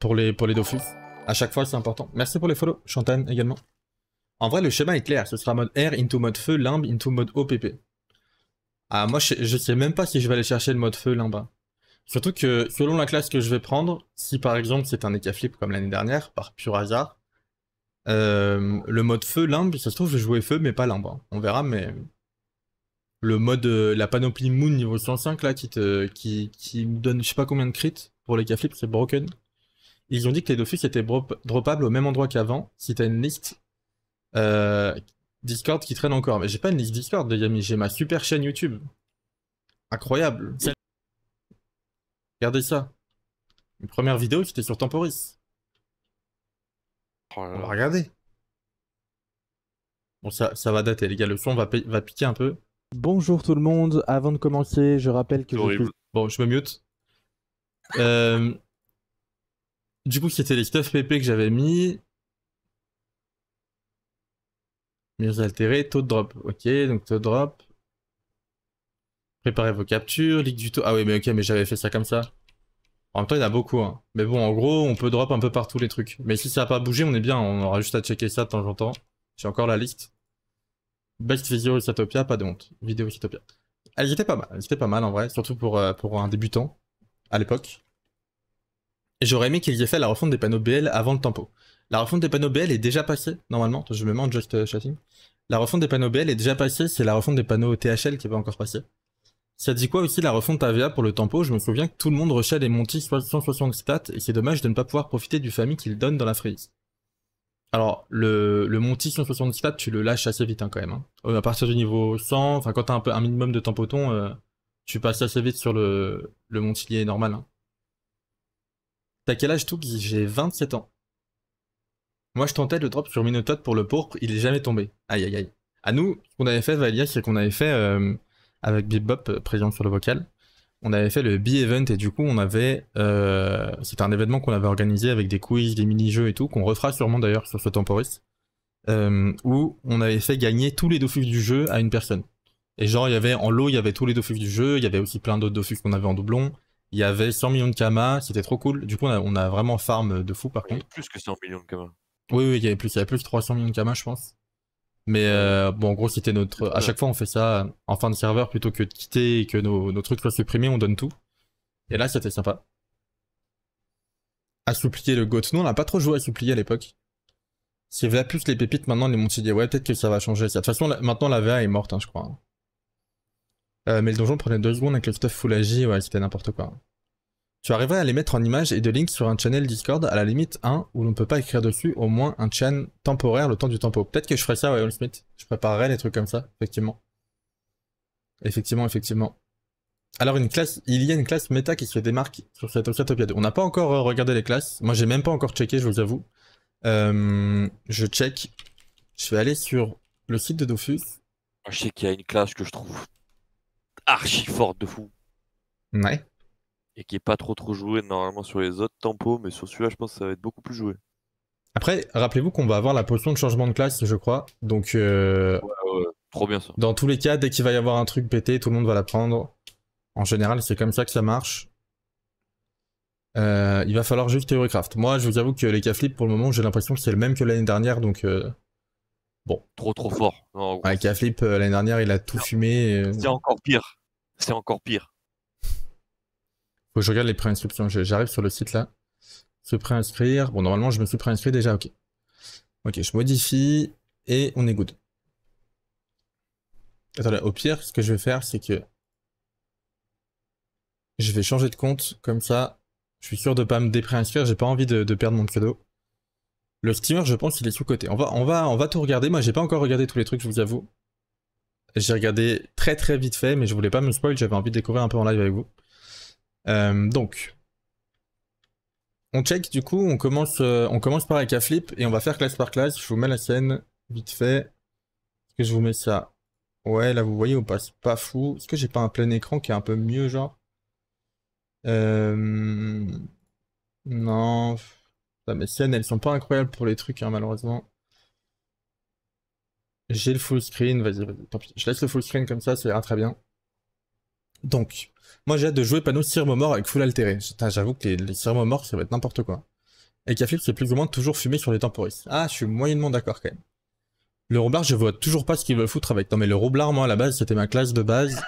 pour les pour Dofus. À chaque fois, c'est important. Merci pour les follow, Chantan également. En vrai, le schéma est clair. Ce sera mode air into mode feu, limbe into mode OPP. Ah, moi, je, je sais même pas si je vais aller chercher le mode feu, limbe. Hein. Surtout que selon la classe que je vais prendre, si par exemple c'est un Ekaflip comme l'année dernière, par pur hasard, euh, le mode feu, limbe, ça se trouve je jouais feu mais pas limbe. Hein. On verra mais le mode, euh, la panoplie moon niveau 105 là qui te qui, qui donne je sais pas combien de crits pour l'Ekaflip, c'est broken. Ils ont dit que les Dofus étaient droppables au même endroit qu'avant si t'as une liste euh, Discord qui traîne encore. Mais j'ai pas une liste Discord de amis, j'ai ma super chaîne YouTube. Incroyable. Regardez ça. Une première vidéo, c'était sur Temporis. Oh On va regarder. Bon, ça, ça va dater, les gars. Le son va, piquer un peu. Bonjour tout le monde. Avant de commencer, je rappelle que... Bon, je me mute. Euh, du coup, c'était les stuff PP que j'avais mis. mieux altérés, taux de drop. Ok, donc taux drop. Préparez vos captures, leak du tout. Ah oui, mais ok, mais j'avais fait ça comme ça. En même temps, il y en a beaucoup. Hein. Mais bon, en gros, on peut drop un peu partout les trucs. Mais si ça n'a pas bougé, on est bien. On aura juste à checker ça de temps en temps. J'ai encore la liste. Best Visio pas de honte. Vidéo Satopia. Elle était pas mal. Elle était pas mal en vrai, surtout pour, euh, pour un débutant à l'époque. Et j'aurais aimé y ait fait la refonte des panneaux BL avant le tempo. La refonte des panneaux BL est déjà passée, normalement. Je me demande, juste euh, chatting. La refonte des panneaux BL est déjà passée, c'est la refonte des panneaux THL qui n'est pas encore passée. Ça dit quoi aussi la refonte AVA pour le tempo Je me souviens que tout le monde rechète les Monty stats et c'est dommage de ne pas pouvoir profiter du famille qu'il donne dans la frise. Alors, le, le 160 stats, tu le lâches assez vite hein, quand même. Hein. Euh, à partir du niveau 100, enfin quand t'as un, un minimum de tempoton, euh, tu passes assez vite sur le, le Montilier normal. Hein. T'as quel âge tout J'ai 27 ans. Moi je tentais le drop sur Minotaur pour le pourpre, il est jamais tombé. Aïe aïe aïe. À nous, ce qu'on avait fait Valia, c'est qu'on avait fait euh, avec Bebop euh, présent sur le vocal. On avait fait le B-Event et du coup, on avait. Euh, c'était un événement qu'on avait organisé avec des quiz, des mini-jeux et tout, qu'on refera sûrement d'ailleurs sur ce Temporis. Euh, où on avait fait gagner tous les Dofus du jeu à une personne. Et genre, il y avait en lot, il y avait tous les Dofus du jeu, il y avait aussi plein d'autres Dofus qu'on avait en doublon. Il y avait 100 millions de Kama, c'était trop cool. Du coup, on a, vraiment farm de fou par contre. Plus que 100 millions de Kama. Oui, oui, il y avait plus, il y avait plus de 300 millions de Kama, je pense. Mais euh, bon, en gros, c'était notre. À chaque fois, on fait ça en fin de serveur plutôt que de quitter et que nos, trucs soient supprimés, on donne tout. Et là, c'était sympa. assouplir le goth. Nous, on a pas trop joué à supplier à l'époque. C'est VA plus les pépites, maintenant, les montiers ouais, peut-être que ça va changer. De toute façon, maintenant, la VA est morte, hein, je crois. Euh, mais le donjon prenait deux secondes avec le stuff full agi, ouais, c'était n'importe quoi. Tu arriverais à les mettre en image et de links sur un channel Discord, à la limite un où l'on ne peut pas écrire dessus, au moins un channel temporaire le temps du tempo. Peut-être que je ferais ça, ouais, Smith. Je préparerais des trucs comme ça, effectivement. Effectivement, effectivement. Alors une classe, il y a une classe méta qui se démarque sur cette Topia2. On n'a pas encore euh, regardé les classes. Moi j'ai même pas encore checké, je vous avoue. Euh, je check. Je vais aller sur le site de Dofus. Je sais qu'il y a une classe que je trouve archi forte de fou. Ouais et qui est pas trop trop joué normalement sur les autres tempos, mais sur celui-là, je pense que ça va être beaucoup plus joué. Après, rappelez-vous qu'on va avoir la potion de changement de classe, je crois. Donc, euh, trop bien ça. Dans tous les cas, dès qu'il va y avoir un truc pété, tout le monde va la prendre. En général, c'est comme ça que ça marche. Euh, il va falloir juste Theorycraft. Moi, je vous avoue que les cas pour le moment, j'ai l'impression que c'est le même que l'année dernière, donc euh, bon. Trop trop fort. Non, ouais, l'année dernière, il a tout fumé. C'est encore pire. C'est encore pire je regarde les préinscriptions. J'arrive sur le site là. Se préinscrire. Bon, normalement, je me suis préinscrit déjà. Ok. Ok, je modifie et on est good. Attendez, au pire, ce que je vais faire, c'est que je vais changer de compte. Comme ça, je suis sûr de pas me dépréinscrire. J'ai pas envie de, perdre mon cadeau. Le steamer, je pense qu'il est sous-côté. On va, on, va, on va tout regarder. Moi, j'ai pas encore regardé tous les trucs, je vous avoue. J'ai regardé très très vite fait, mais je voulais pas me spoil. J'avais envie de découvrir un peu en live avec vous. Euh, donc, on check du coup, on commence, euh, on commence par avec la flip et on va faire classe par classe. Je vous mets la scène vite fait. Est-ce que je vous mets ça Ouais, là vous voyez, on passe pas fou. Est-ce que j'ai pas un plein écran qui est un peu mieux, genre euh, Non. Ah, mes scènes, elles sont pas incroyables pour les trucs, hein, malheureusement. J'ai le full screen, vas-y, vas-y, tant pis. Je laisse le full screen comme ça, ça ah, ira très bien. Donc, moi j'ai hâte de jouer panneau Sirmo mort avec full altéré. J'avoue que les, les ça va être n'importe quoi. Et Kafir, c'est plus ou moins toujours fumé sur les temporis. Ah, je suis moyennement d'accord quand même. Le roublard, je vois toujours pas ce qu'il veulent foutre avec. Non mais le roublard, moi à la base, c'était ma classe de base.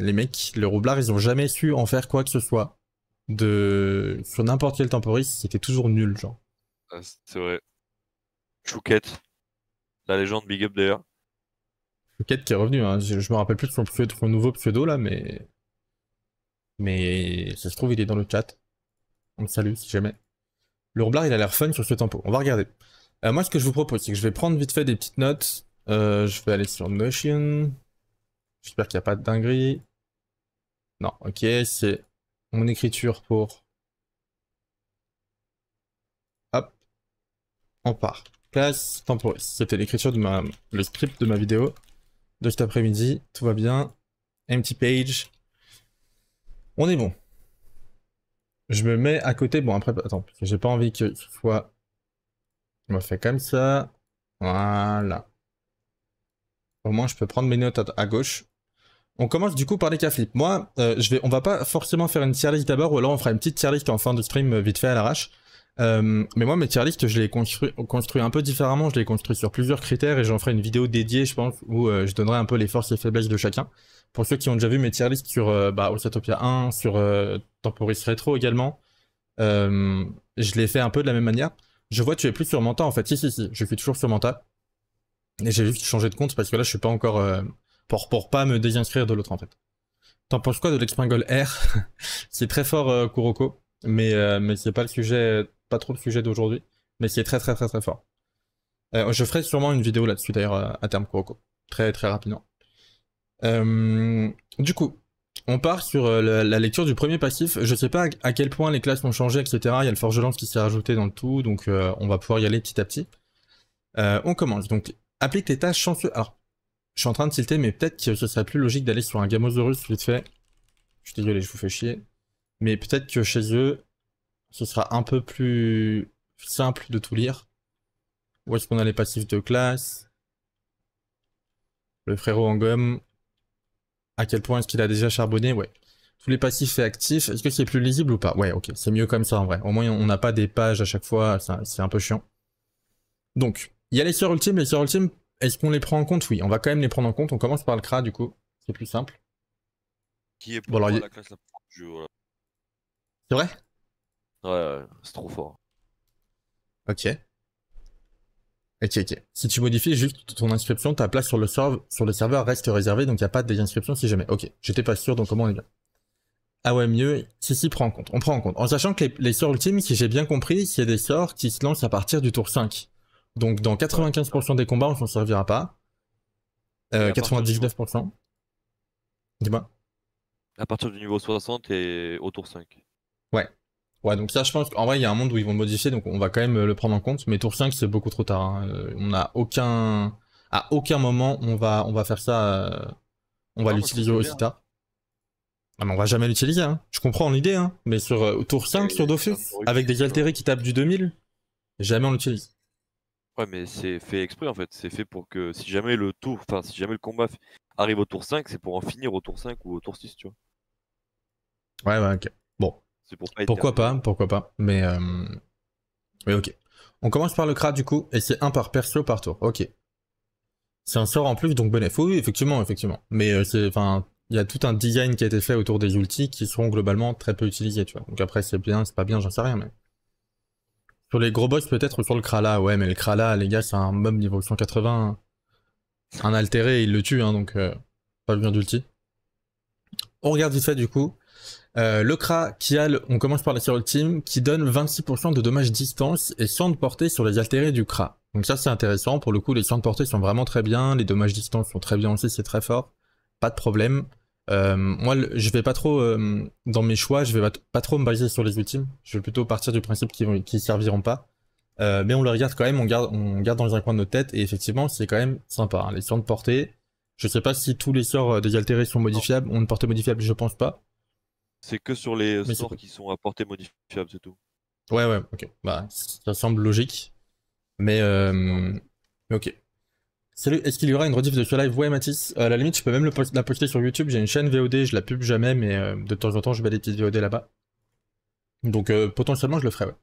Les mecs, le roublard, ils ont jamais su en faire quoi que ce soit. De... Sur n'importe quel temporis, c'était toujours nul, genre. Ah, c'est vrai. Chouquette. La légende Big Up d'ailleurs. Chouquette qui est revenu, hein. je, me rappelle plus de son nouveau pseudo là, mais mais ça se trouve, il est dans le chat. On le salue si jamais. Le roublard, il a l'air fun sur ce tempo. On va regarder. Euh, moi, ce que je vous propose, c'est que je vais prendre vite fait des petites notes. Euh, je vais aller sur Notion. J'espère qu'il n'y a pas de dinguerie. Non, ok, c'est mon écriture pour... Hop. On part. Classe tempo. C'était l'écriture de ma... le script de ma vidéo de cet après-midi. Tout va bien. Empty page. On est bon. Je me mets à côté. Bon, après, attends, j'ai pas envie qu'il soit... On me fait comme ça. Voilà. Au moins, je peux prendre mes notes à, gauche. On commence du coup par les cas flip, Moi, euh, je vais, on va pas forcément faire une tier list d'abord, ou alors on fera une petite tier list en fin de stream, euh, vite fait à l'arrache. Euh, mais moi, mes tier list, je les construis, un peu différemment. Je les construis sur plusieurs critères et j'en ferai une vidéo dédiée, je pense, où je donnerai un peu les forces et faiblesses de chacun. Pour ceux qui ont déjà vu mes tier lists sur euh, 1, bah, sur euh, Temporis Retro également, euh, je l'ai fait un peu de la même manière. Je vois, tu es plus sur Manta en fait. Si, si, si, je suis toujours sur Manta. Et j'ai juste changé de compte parce que là, je suis pas encore. Euh, pour, pour pas me désinscrire de l'autre en fait. T'en penses quoi de l'Expingle R *laughs* C'est très fort, Kuroko, mais, mais c'est pas le sujet, pas trop le sujet d'aujourd'hui, mais c'est très très très très fort. je ferai sûrement une vidéo là-dessus d'ailleurs à terme Kuroko. Très très rapidement. Euh, du coup, on part sur euh, la, lecture du premier passif. Je sais pas à quel point les classes ont changé, etc. Il y a le Forge Lance qui s'est rajouté dans le tout, donc euh, on va pouvoir y aller petit à petit. on commence. Donc, applique tes tâches chanceux. Alors, je suis en train de tilter, mais peut-être que ce serait plus logique d'aller sur un Gamosaurus vite fait. Je suis désolé, je vous fais chier. Mais peut-être que chez eux, ce sera un peu plus simple de tout lire. Où est-ce qu'on a les passifs de classe Le frérot en gomme. À quel point est-ce qu'il a déjà charbonné Ouais. Tous les passifs et actifs, est-ce que c'est plus lisible ou pas Ouais, ok, c'est mieux comme ça en vrai. Au moins, on n'a pas des pages à chaque fois, c'est un peu chiant. Donc, il y a les sœurs ultimes. Les sœurs ultimes, est-ce qu'on les prend en compte Oui, on va quand même les prendre en compte. On commence par le CRA du coup, c'est plus simple. Qui est pour la classe la plus C'est vrai Ouais, ouais c'est trop fort. Ok. Ok, ok. Si tu modifies juste ton inscription, ta place sur le, serve, sur le serveur reste réservée, donc il n'y a pas de désinscription si jamais. Ok, j'étais pas sûr, donc comment on est bien Ah ouais, mieux. Si, si, prends en compte. On prend en compte. En sachant que les, sorts ultimes, si j'ai bien compris, c'est des sorts qui se lancent à partir du tour 5. Donc dans 95% des combats, on s'en servira pas. Euh, 99%. Dis-moi. À partir du niveau 60 et au tour 5. Ouais donc ça, je pense qu'en vrai, il y a un monde où ils vont modifier, donc on va quand même euh, le prendre en compte. Mais tour 5, c'est beaucoup trop tard. Hein. Euh, on n'a aucun. À aucun moment, on va, on va faire ça. Euh, on va l'utiliser aussi tard. Ah, on va jamais l'utiliser. Hein. Je comprends l'idée, hein. mais sur tour 5, sur Dofus, avec des altérés qui tapent du 2000, jamais on l'utilise. Ouais, mais c'est fait exprès en fait. C'est fait pour que si jamais le tour, enfin, si jamais le combat arrive au tour 5, c'est pour en finir au tour 5 ou au tour 6, tu vois. Ouais, ouais, bah, ok pourquoi pas, pourquoi pas. Mais, euh... mais ok. On commence par le kra du coup, et c'est un par perso par tour. Ok. C'est un sort en plus, donc bénéfique Oui, effectivement, effectivement. Mais euh, c'est, enfin, il y a tout un design qui a été fait autour des ultis qui seront globalement très peu utilisés, tu vois. Donc après, c'est bien, c'est pas bien, j'en sais rien, mais. Sur les gros boss, peut-être, sur le Krala, ouais, mais le Krala, les gars, c'est un mob niveau 180. Un altéré, il le tue, hein, donc, euh, pas le bien d'ulti. On regarde vite fait, du coup, euh, le Kra, Kial, on commence par la Cyril Team, qui donne 26% de dommages distance et soins de portée sur les altérés du Kra. Donc ça c'est intéressant, pour le coup les soins de portée sont vraiment très bien, les dommages distance sont très bien aussi, c'est très fort, pas de problème. Euh, moi je vais pas trop, euh, dans mes choix, je vais pas trop me baser sur les ultimes, je vais plutôt partir du principe qu'ils serviront pas. mais on le regarde quand même, on garde, on garde dans un coin de notre tête, et effectivement c'est quand même sympa. Hein, les soins de portée, je sais pas si tous les sorts des altérés sont modifiables, ont une portée modifiable, je pense pas. C'est que sur les sorts qui sont à portée modifiable, c'est tout. Ouais, ouais, ok. Bah, ça semble logique. Mais euh... ok. Salut, est-ce qu'il y aura une rediff de ce live Ouais, Mathis. à la limite, je peux même la poster sur YouTube. J'ai une chaîne VOD, je la pub jamais, mais euh, de temps en temps, je mets des petites VOD là-bas. Donc, euh, potentiellement, je le ferai, ouais.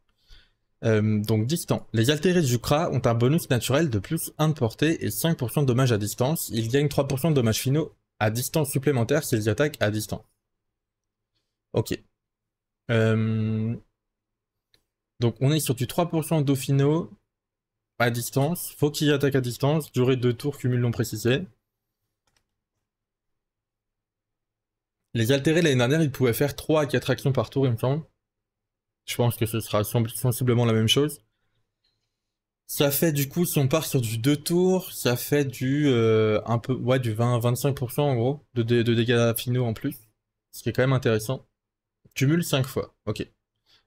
Euh, donc, distant. Les altérés du Kra ont un bonus naturel de plus 1 de portée et 5% de dommages à distance. Ils gagnent 3% de dommages finaux à distance supplémentaire s'ils attaquent à distance. Ok. Euh, donc on est sur du 3% Dauphino à distance. Faut qu'il attaque à distance. Durée de tours, cumul non précisé. Les altérés l'année dernière, ils pouvaient faire 3 à 4 actions par tour, il me semble. Je pense que ce sera sensiblement la même chose. Ça fait du coup, si on part sur du 2 tours, ça fait du euh, un peu ouais du 20-25% en gros de, de dégâts finaux en plus. Ce qui est quand même intéressant. Cumule 5 fois. Ok.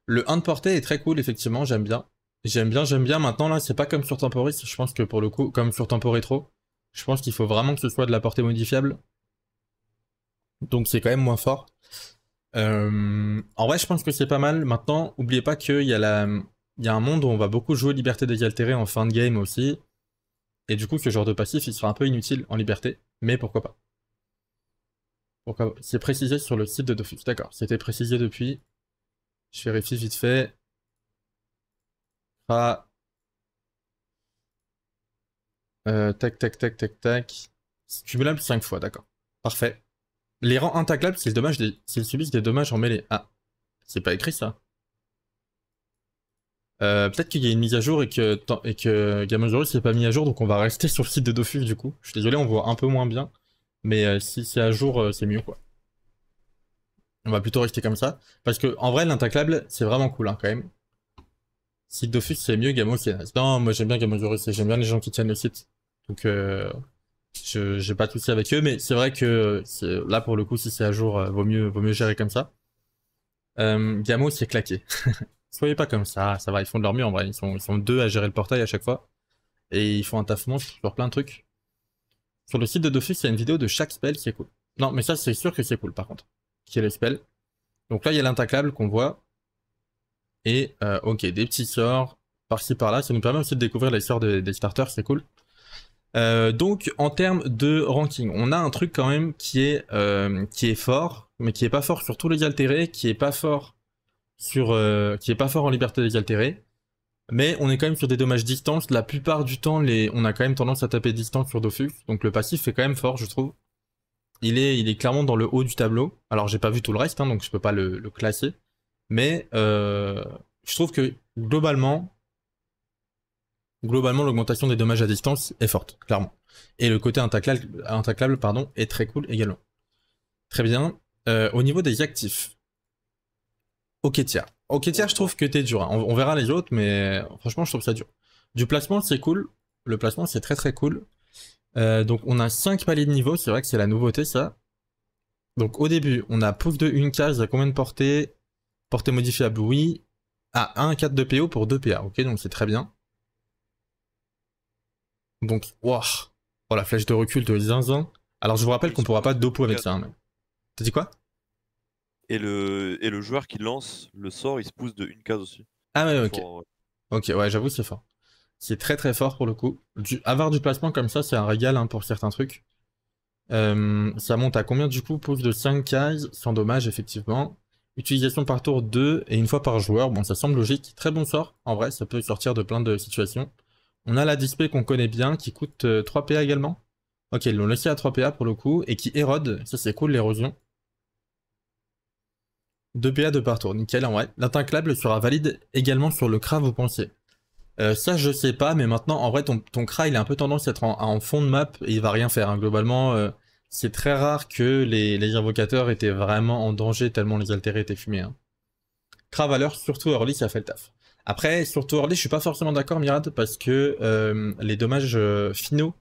Le 1 de portée est très cool, effectivement, j'aime bien. J'aime bien, j'aime bien. Maintenant, là, c'est pas comme sur Temporis. Je pense que pour le coup, comme sur Temporétro, je pense qu'il faut vraiment que ce soit de la portée modifiable. Donc, c'est quand même moins fort. Euh, en vrai, je pense que c'est pas mal. Maintenant, oubliez pas qu'il y, a la... Il y a un monde où on va beaucoup jouer Liberté dégaltérée en fin de game aussi. Et du coup, ce genre de passif, il sera un peu inutile en liberté. Mais pourquoi pas. Euh, c'est précisé sur le site de Dofus. D'accord, c'était précisé depuis. Je vérifie vite fait. tac ah. Euh, tac, tac, tac, tac, tac. Cumulable 5 fois, d'accord. Parfait. Les rangs intaclables s'ils subissent des dommages en mêlée. Ah, c'est pas écrit ça. Euh, peut-être qu'il y a une mise à jour et que, et que s'est pas mis à jour, donc on va rester sur le site de Dofus du coup. Je suis désolé, on voit un peu moins bien. Mais euh, si c'est à jour, euh, c'est mieux, quoi. On va plutôt rester comme ça. Parce que, en vrai, l'intaclable, c'est vraiment cool, hein, quand même. Site Dofus, c'est mieux Gamo c'est... Non, moi j'aime bien Gamo j'aime bien les gens qui tiennent le site. Donc, euh, je j'ai pas de soucis avec eux, mais c'est vrai que là, pour le coup, si c'est à jour, vaut, mieux, vaut mieux gérer comme ça. Gamo, c'est claqué. *laughs* Soyez pas comme ça, ça va, ils font de leur mieux en vrai. Ils sont, ils sont deux à gérer le portail à chaque fois. Et ils font un taf monstre sur plein de trucs. Sur le site de Dofus, il y a une vidéo de chaque spell qui est cool. Non, mais ça, c'est sûr que c'est cool, par contre. Qui est le spell. Donc là, il y a l'intaclable qu'on voit. Et, euh, ok, des petits sorts par-ci, par-là. Ça nous permet aussi de découvrir les sorts des starters, c'est cool. Euh, donc, en termes de ranking, on a un truc quand même qui est, euh, qui est fort, mais qui est pas fort sur tous les altérés, qui est pas fort sur, qui est pas fort en liberté des altérés, mais on est quand même sur des dommages distance. La plupart du temps, les... on a quand même tendance à taper distance sur Dofus. Donc le passif est quand même fort, je trouve. Il est, il est clairement dans le haut du tableau. Alors j'ai pas vu tout le reste, hein, donc je peux pas le, classer. Mais euh, je trouve que globalement, globalement l'augmentation des dommages à distance est forte, clairement. Et le côté intaclable, pardon, est très cool également. Très bien. Euh, au niveau des actifs, Oketia. Ok tiens je trouve que t'es dur. Hein. On, verra les autres, mais franchement, je trouve ça dur. Du placement, c'est cool. Le placement, c'est très très cool. Euh, donc, on a 5 paliers de niveau. C'est vrai que c'est la nouveauté, ça. Donc, au début, on a pouf de une case. À combien de portée Portée modifiable, oui. Ah, 1, 4 de PO pour 2 PA. Ok, donc c'est très bien. Donc, waouh. Oh, la flèche de recul de zinzin. Alors, je vous rappelle qu'on pourra pas dopo avec ça. Hein, T'as dit quoi et le, et le joueur qui lance le sort, il se pousse de une case aussi. Ah ouais, ok. Euh, ok, ouais, j'avoue, c'est fort. C'est très très fort pour le coup. Du, avoir du placement comme ça, c'est un régal hein, pour certains trucs. Euh, ça monte à combien du coup Pousse de 5 cases, sans dommage effectivement. Utilisation par tour 2 et une fois par joueur. Bon, ça semble logique. Très bon sort. En vrai, ça peut sortir de plein de situations. On a la display qu'on connaît bien qui coûte 3 euh, PA également. Ok, ils l'ont laissé à 3 PA pour le coup et qui érode. Ça, c'est cool l'érosion. 2 PA de partout, nickel en vrai. L'intinclable sera valide également sur le CRA, vous pensiez. Euh, ça, je sais pas, mais maintenant, en vrai, ton, ton CRA, il a un peu tendance à être en, fond de map et il va rien faire. Hein. Globalement, euh, c'est très rare que les, invocateurs étaient vraiment en danger tellement les altérés étaient fumés. Hein. valeur, surtout early, ça fait le taf. Après, surtout early, je suis pas forcément d'accord, Mirad, parce que euh, les dommages finaux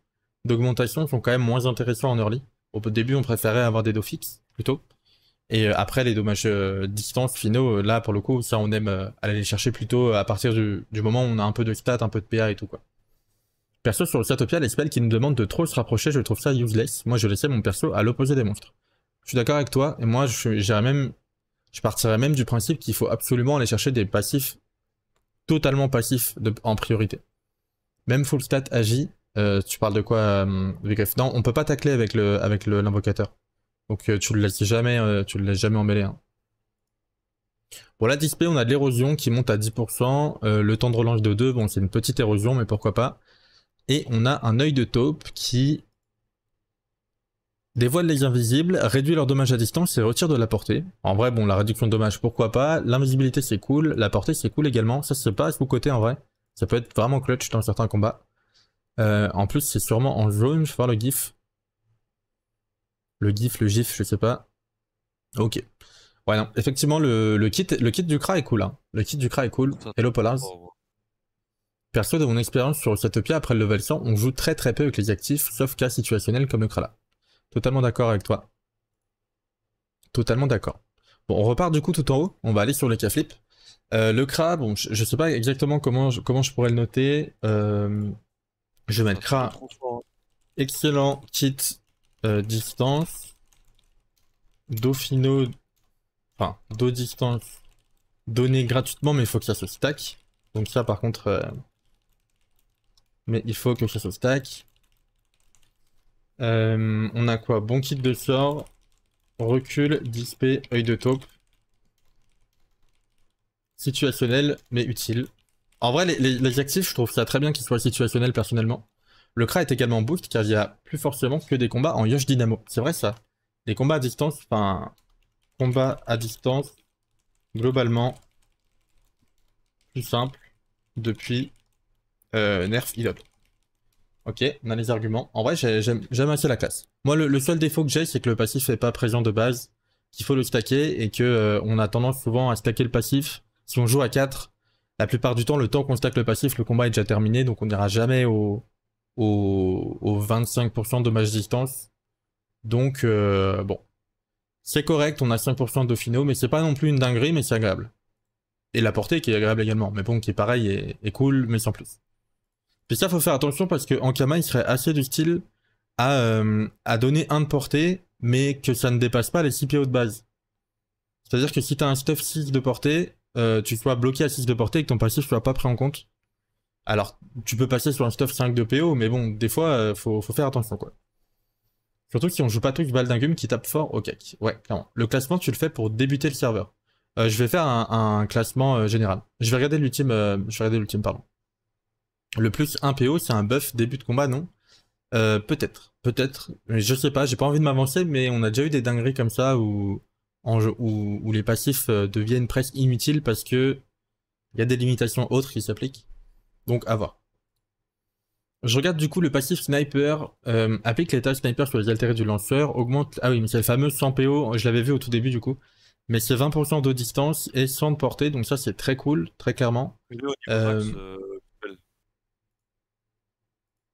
d'augmentation sont quand même moins intéressants en early. Au début, on préférait avoir des dos fixes, plutôt. Et euh, après, les dommages euh, distance finaux, euh, là, pour le coup, ça, on aime aller les chercher plutôt à partir du, moment où on a un peu de stats, un peu de PA et tout, quoi. Perso, sur le Satopia, les spells qui nous demandent de trop se rapprocher, je trouve ça useless. Moi, je laissais mon perso à l'opposé des monstres. Je suis d'accord avec toi, et moi, je, même, je partirais même du principe qu'il faut absolument aller chercher des passifs, totalement passifs, en priorité. Même full stat agit, tu parles de quoi, euh, non, on peut pas tacler avec le avec l'invocateur. Donc tu ne laisses jamais, tu le laisses jamais euh, emmêler. Hein. Pour la display, on a de l'érosion qui monte à 10%. Euh, le temps de relance de 2, bon, c'est une petite érosion, mais pourquoi pas. Et on a un œil de taupe qui dévoile les invisibles, réduit leur dommage à distance et retire de la portée. En vrai, bon, la réduction de dommage, pourquoi pas. L'invisibilité, c'est cool. La portée, c'est cool également. Ça, c'est pas à ce côté en vrai. Ça peut être vraiment clutch dans certains combats. Euh, en plus, c'est sûrement en jaune, je vais faire le gif. Le GIF, le GIF, je sais pas. Ok. Ouais, Effectivement, le, kit, le kit du Kra est cool. Hein. Le kit du Kra est cool. Hello Polars. Perso, de mon expérience sur pied après le level 100, on joue très très peu avec les actifs, sauf cas situationnels comme le là. Totalement d'accord avec toi. Totalement d'accord. Bon, on repart du coup tout en haut. On va aller sur le cas flip. Euh, le Kra, bon, je, ne sais pas exactement comment je, comment je pourrais le noter. Euh, je vais mettre Kra hein. Excellent kit Distance, euh, distance, Dauphino, enfin, Do distance donné gratuitement, mais il faut que ça se stack. Donc ça, par contre, euh, mais il faut que ça se stack. Euh, on a quoi Bon kit de sort, recul, dispé, œil de taupe. Situationnel, mais utile. En vrai, les, les actifs, je trouve ça très bien qu'ils soient situationnels personnellement. Le Kra est également boost car il y a plus forcément que des combats en Yosh Dynamo. C'est vrai ça. Les combats à distance, enfin, combat à distance, globalement, plus simple depuis euh, Nerf Ilop. Ok, on a les arguments. En vrai, j'aime assez la classe. Moi, le, seul défaut que j'ai, c'est que le passif n'est pas présent de base, qu'il faut le stacker et qu'on euh, a tendance souvent à stacker le passif. Si on joue à 4, la plupart du temps, le temps qu'on stack le passif, le combat est déjà terminé, donc on n'ira jamais au, au 25% 25% dommage-distance. Donc, euh, bon. C'est correct, on a 5% de finaux, mais c'est pas non plus une dinguerie, mais c'est agréable. Et la portée qui est agréable également, mais bon, qui est pareil et, cool, mais sans plus. Puis ça, faut faire attention parce en Kama, il serait assez du style euh, à, donner un de portée, mais que ça ne dépasse pas les 6 PO de base. C'est-à-dire que si tu as un stuff 6 de portée, euh, tu sois bloqué à 6 de portée et que ton passif soit pas pris en compte. Alors, tu peux passer sur un stuff 5 de PO, mais bon, des fois, euh, faut, faire attention, quoi. Surtout si on joue pas truc baldingum qui tape fort au cac. Ouais, clairement. Le classement, tu le fais pour débuter le serveur. Euh, je vais faire un, classement euh, général. Je vais regarder l'ultime, je vais regarder l'ultime, pardon. Le plus 1 PO, c'est un buff début de combat, non Peut-être, peut-être. je sais pas, j'ai pas envie de m'avancer, mais on a déjà eu des dingueries comme ça où, où les passifs deviennent presque inutiles parce que il y a des limitations autres qui s'appliquent. Donc à voir. Je regarde du coup le passif sniper, euh, applique l'état sniper sur les altérés du lanceur, augmente... Ah oui, mais c'est le fameux 100 PO, je l'avais vu au tout début du coup. Mais c'est 20% de distance et sans de portée, donc ça c'est très cool, très clairement. Euh, euh,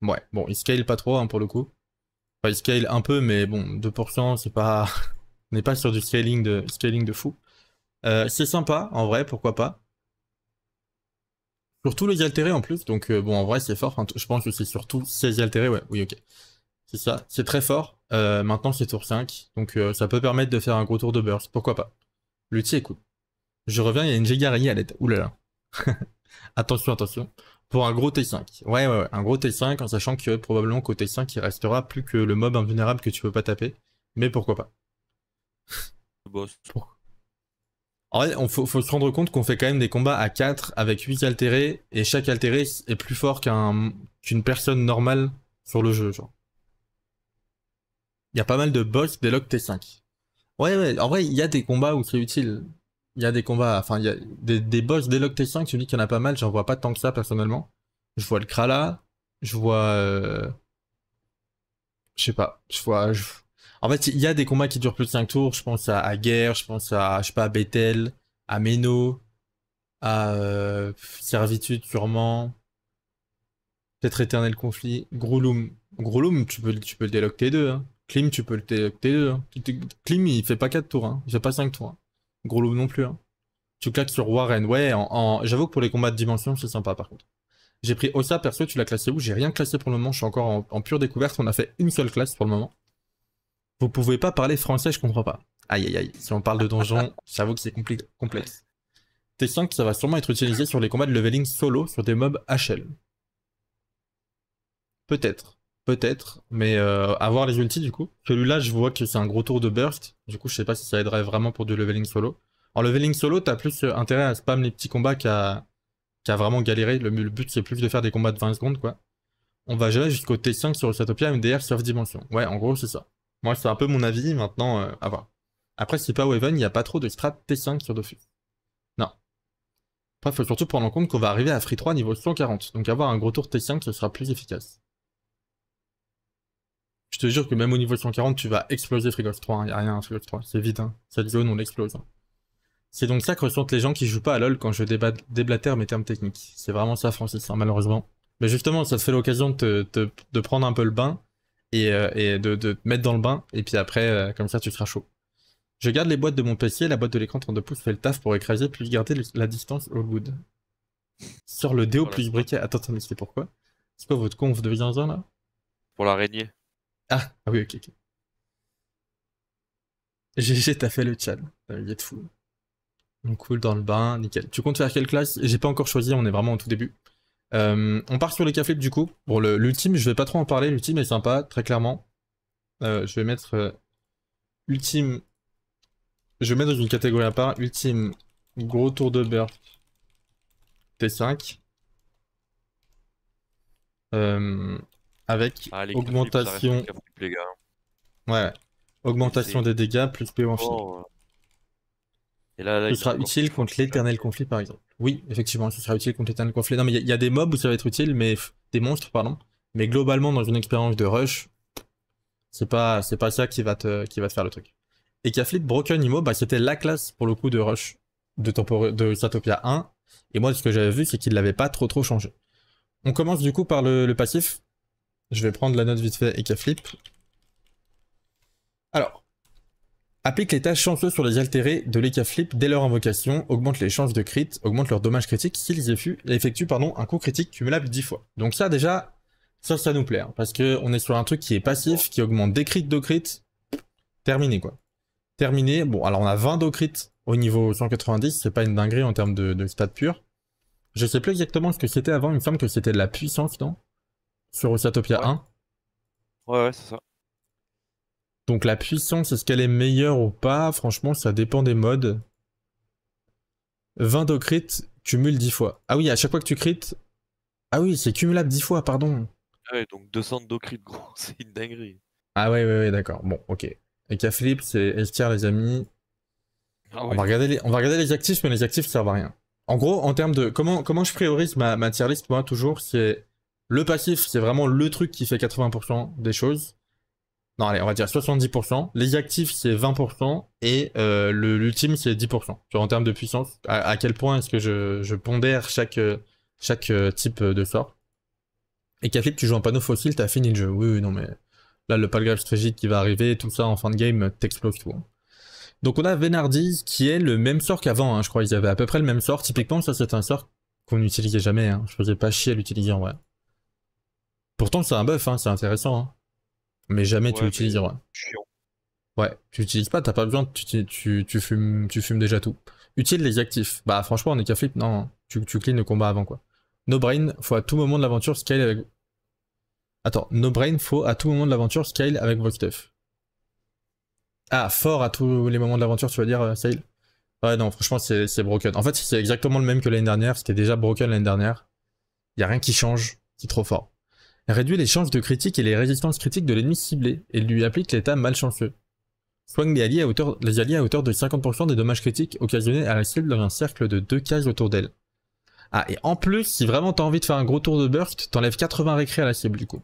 ouais, bon, il scale pas trop hein, pour le coup. Enfin, il scale un peu, mais bon, 2%, c'est pas... *laughs* On n'est pas sur du scaling de, scaling de fou. c'est sympa, en vrai, pourquoi pas tous les altérés en plus, donc euh, bon en vrai c'est fort, je pense que c'est surtout ces altérés, ouais, oui ok. C'est ça, c'est très fort, euh, maintenant c'est tour 5, donc euh, ça peut permettre de faire un gros tour de burst, pourquoi pas. L'outil est cool. Je reviens, il y a une giga à l'aide, oulala. *laughs* attention, attention. Pour un gros T5, ouais ouais un gros T5 en sachant que probablement côté T5 il restera plus que le mob invulnérable que tu peux pas taper, mais pourquoi pas. Pourquoi en vrai, faut, se rendre compte qu'on fait quand même des combats à 4 avec 8 altérés et chaque altéré est plus fort qu'une personne normale sur le jeu. Genre. Il y a pas mal de boss des T5. Ouais, ouais, en vrai, il y a des combats où c'est utile. Il y a des combats, enfin, il y a des, boss des T5, tu dis qu'il y en a pas mal, j'en vois pas tant que ça personnellement. Je vois le Krala, je vois. Euh, je sais pas, je vois. En fait, il y a des combats qui durent plus de 5 tours. Je pense à, Guerre, je pense à, je sais pas, à Bethel, à Meno, à euh, Servitude sûrement. Peut-être Éternel Conflit. Grouloum. Grouloum, tu peux, tu peux le déloc 2 hein. Klim, tu peux le déloc 2 hein. Klim, il fait pas 4 tours. Hein. Il fait pas 5 tours. Hein. Grouloum non plus. Tu claques sur Warren. Ouais, en, j'avoue que pour les combats de dimension, c'est sympa par contre. J'ai pris Ossa, perso, tu l'as classé où J'ai rien classé pour le moment, je suis encore en, pure découverte, on a fait une seule classe pour le moment. Vous pouvez pas parler français, je comprends pas. Aïe aïe aïe, si on parle de donjon, *laughs* j'avoue que c'est compliqué, complexe. T5, ça va sûrement être utilisé sur les combats de leveling solo sur des mobs HL. Peut-être, peut-être, mais avoir euh, les ultis du coup. Celui-là, je vois que c'est un gros tour de burst, du coup, je sais pas si ça aiderait vraiment pour du leveling solo. En leveling solo, t'as plus euh, intérêt à spam les petits combats qu'à, vraiment galérer. Le, but, c'est plus de faire des combats de 20 secondes, quoi. On va gérer jusqu'au T5 sur le Satopia MDR sur Dimension. Ouais, en gros, c'est ça. Moi, c'est un peu mon avis, maintenant, euh, à voir. Après, si pas Waven, il n'y a pas trop de strat t 5 sur Dofus. Non. Après, il faut surtout prendre en compte qu'on va arriver à Free 3 niveau 140, donc avoir un gros tour T5, ce sera plus efficace. Je te jure que même au niveau 140, tu vas exploser Free 3, il n'y a rien à Free 3, c'est vite, hein. cette zone, on explose. Hein. C'est donc ça que ressentent les gens qui jouent pas à LoL quand je débat déblatère mes termes techniques. C'est vraiment ça, Francis, hein, malheureusement. Mais justement, ça te fait l'occasion de prendre un peu le bain et, euh, de, te mettre dans le bain, et puis après, euh, comme ça, tu seras chaud. Je garde les boîtes de mon PC, la boîte de l'écran 32 pouces fait le taf pour écraser, puis garder la distance au good. Sur le déo plus briquet. Attends, attends, mais c'est pourquoi C'est quoi votre conf de devient là Pour l'araignée. Ah, ah oui, ok, ok. GG, t'as fait le tchad. Il est fou. On coule dans le bain, nickel. Tu comptes faire quelle classe J'ai pas encore choisi, on est vraiment au tout début. Euh, on part sur les cafés du coup. le l'ultime, je vais pas trop en parler. L'ultime est sympa, très clairement. Euh, je vais mettre euh, ultime. Je vais mettre dans une catégorie à part. Ultime, gros tour de burst, T5. avec ah, augmentation. ouais. Augmentation des dégâts, plus PO en hein. Et ce sera utile contre l'éternel conflit, par exemple. Oui, effectivement, ce sera utile contre l'éternel conflit. Non, mais il y, a des mobs où ça va être utile, mais des monstres, pardon. Mais globalement, dans une expérience de rush, c'est pas, c'est pas ça qui va te, qui va faire le truc. Et Broken Imo, bah, c'était la classe pour le coup de rush de, de Satopia 1. Et moi, ce que j'avais vu, c'est qu'il l'avait pas trop trop changé. On commence du coup par le, passif. Je vais prendre la note vite fait et Alors, Applique les tâches chanceuses sur les altérés de l'écaflip dès leur invocation, augmente les chances de crit, augmente leur dommage critique s'ils effectuent pardon, un coup critique cumulable 10 fois. Donc ça déjà, ça, ça nous plaît, hein, parce qu'on est sur un truc qui est passif, qui augmente des crits, de crits, terminé quoi. Terminé, bon alors on a 20 crits au niveau 190, c'est pas une dinguerie en termes de, stats purs. Je sais plus exactement ce que c'était avant, une me semble que c'était de la puissance, non Sur Osatopia 1 Ouais, ouais, c'est ça. Donc la puissance, est-ce qu'elle est meilleure ou pas Franchement, ça dépend des modes. 20 do crit, cumule 10 fois. Ah oui, à chaque fois que tu crites... Ah oui, c'est cumulable 10 fois, pardon. Ah ouais, donc 200 do crit, gros, *laughs* c'est une dinguerie. Ah ouais, ouais, ouais, d'accord. Bon, ok. Et qu'à c'est Elstier, les amis. Ah on, va regarder les... on va regarder les actifs, mais les actifs servent à rien. En gros, en termes de... Comment, comment je priorise ma, ma tier list, moi, toujours, c'est... Le passif, c'est vraiment le truc qui fait 80% des choses non allez, on va dire 70%, les actifs c'est 20% et euh, l'ultime c'est 10%. Sur en termes de puissance, à, quel point est-ce que je, je, pondère chaque, euh, chaque euh, type de sort. Et Caflip, tu joues un panneau fossile, t'as fini le jeu. Oui, oui, non mais là le palgrave stratégique qui va arriver, tout ça en fin de game, t'explose tout. Hein. Donc on a Vénardise qui est le même sort qu'avant, hein, je crois Ils avaient à peu près le même sort. Typiquement ça c'est un sort qu'on n'utilisait jamais, hein. je faisais pas chier à l'utiliser en vrai. Pourtant c'est un buff, hein, c'est intéressant. Mais jamais tu l'utilises, ouais. Ouais, tu l'utilises pas, t'as pas besoin, tu, tu, fumes, tu fumes déjà tout. Utile les actifs. Bah franchement, on est qu'à flip, non, tu, tu clean le combat avant quoi. No brain, faut à tout moment de l'aventure scale avec. Attends, no brain, faut à tout moment de l'aventure scale avec vos Ah, fort à tous les moments de l'aventure, tu vas dire, euh, scale Ouais, non, franchement, c'est broken. En fait, c'est exactement le même que l'année dernière, c'était déjà broken l'année dernière. Y a rien qui change, c'est trop fort réduit les chances de critique et les résistances critiques de l'ennemi ciblé, et lui applique l'état malchanceux. Soigne les alliés, à hauteur, les alliés à hauteur de 50% des dommages critiques occasionnés à la cible dans un cercle de deux cases autour d'elle. Ah, et en plus, si vraiment t'as envie de faire un gros tour de burst, t'enlèves 80 récrés à la cible du coup.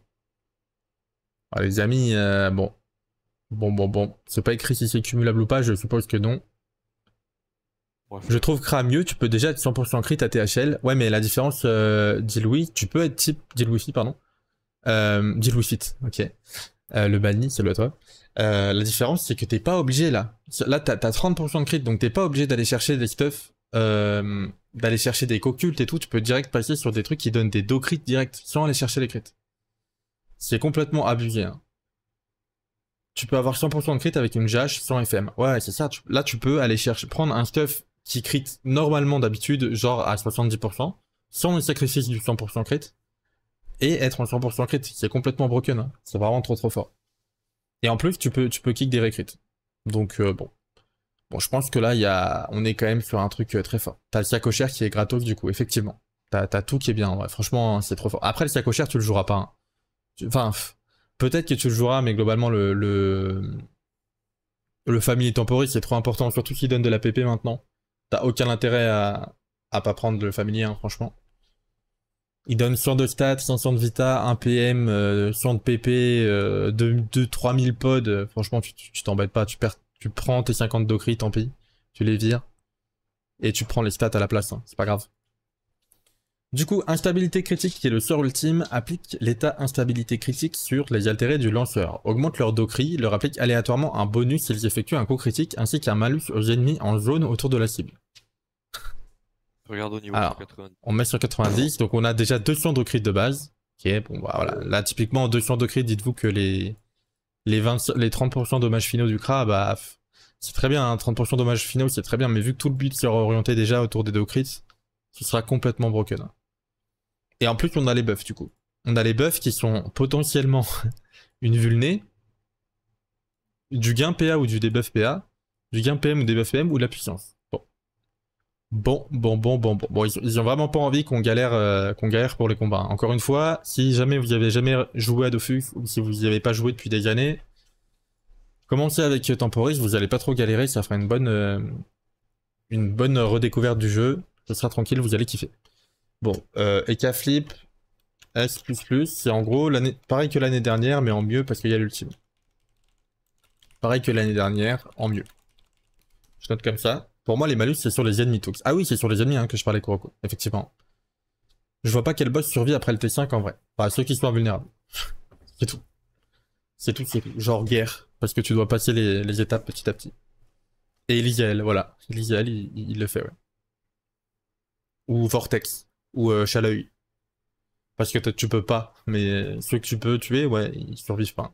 Ah, les amis, euh, bon. Bon, bon, bon. C'est pas écrit si c'est cumulable ou pas, je suppose que non. Je trouve Kra mieux, tu peux déjà être 100% crit à THL. Ouais, mais la différence, euh, tu peux être type, dit si pardon, euh, dit ok. Euh, le banni, c'est le toi. Euh, la différence, c'est que t'es pas obligé là. Là, t'as as 30% de crit, donc t'es pas obligé d'aller chercher des stuff, euh, d'aller chercher des cocultes et tout. Tu peux direct passer sur des trucs qui donnent des dos crits direct, sans aller chercher les crits. C'est complètement abusé. Hein. Tu peux avoir 100% de crit avec une jache sans FM. Ouais, c'est ça. là, tu peux aller chercher, prendre un stuff qui crit normalement d'habitude, genre à 70%, sans le sacrifice du 100% crit et être en 100% crit, c'est complètement broken. Hein. C'est vraiment trop trop fort. Et en plus, tu peux, tu peux kick des récrites. Donc euh, bon. Bon, je pense que là, y a... on est quand même sur un truc euh, très fort. T'as le Cocher qui est gratos du coup, effectivement. T'as as tout qui est bien, franchement, hein, c'est trop fort. Après, le sacocher, tu le joueras pas. Hein. Enfin, peut-être que tu le joueras, mais globalement, le, le... le family temporary, c'est trop important, surtout qu'il donne de la PP maintenant. T'as aucun intérêt à... à pas prendre le familier, franchement. Il donne 100 de stats, 100 de vita, 1 PM, 100 de PP, 2, 2 3000 pods. Euh, franchement, tu t'embêtes pas. Tu, perds, tu prends tes 50 docri, tant pis. Tu les vires. Et tu prends les stats à la place. Hein. C'est pas grave. Du coup, instabilité critique, qui est le sort ultime, applique l'état instabilité critique sur les altérés du lanceur, augmente leur docri, leur applique aléatoirement un bonus s'ils effectuent un coup critique, ainsi qu'un malus aux ennemis en zone autour de la cible. Regarde Alors, On met sur 90, donc on a déjà 200 de crit de base. bon bah, voilà. Là typiquement 200 de crit, dites-vous que les, les, 20, les 30% dommages finaux du CRA, bah, c'est très bien, 30% hein, dommages finaux c'est très bien, mais vu que tout le but sera orienté déjà autour des deux crits, ce sera complètement broken. Hein. Et en plus on a les buffs du coup. On a les buffs qui sont potentiellement *laughs* une vulnée, du gain PA ou du debuff PA, du gain PM ou debuff PM ou de la puissance. Bon, bon, bon, bon, bon. bon ils, ont vraiment pas envie qu'on galère, euh, qu'on galère pour les combats. Encore une fois, si jamais vous avez jamais joué à Dofus, ou si vous n'y avez pas joué depuis des années, commencez avec Temporis, vous n'allez pas trop galérer, ça fera une bonne, euh, une bonne redécouverte du jeu. ça sera tranquille, vous allez kiffer. Bon, euh, Eka Flip, S++, c'est en gros pareil que l'année dernière, mais en mieux parce qu'il y a l'ultime. Pareil que l'année dernière, en mieux. Je note comme ça. Pour moi, les malus, c'est sur les ennemis, tox. Ah oui, c'est sur les ennemis hein, que je parlais, Kuroko. Effectivement. Je vois pas quel boss survit après le T5 en vrai. Enfin, ceux qui sont invulnérables. *laughs* c'est tout. C'est tout, c'est genre guerre. Parce que tu dois passer les, étapes petit à petit. Et Elisiel, voilà. Elisiel, il, le fait, ouais. Ou Vortex. Ou euh, Parce que tu peux pas. Mais ceux que tu peux tuer, ouais, ils survivent pas.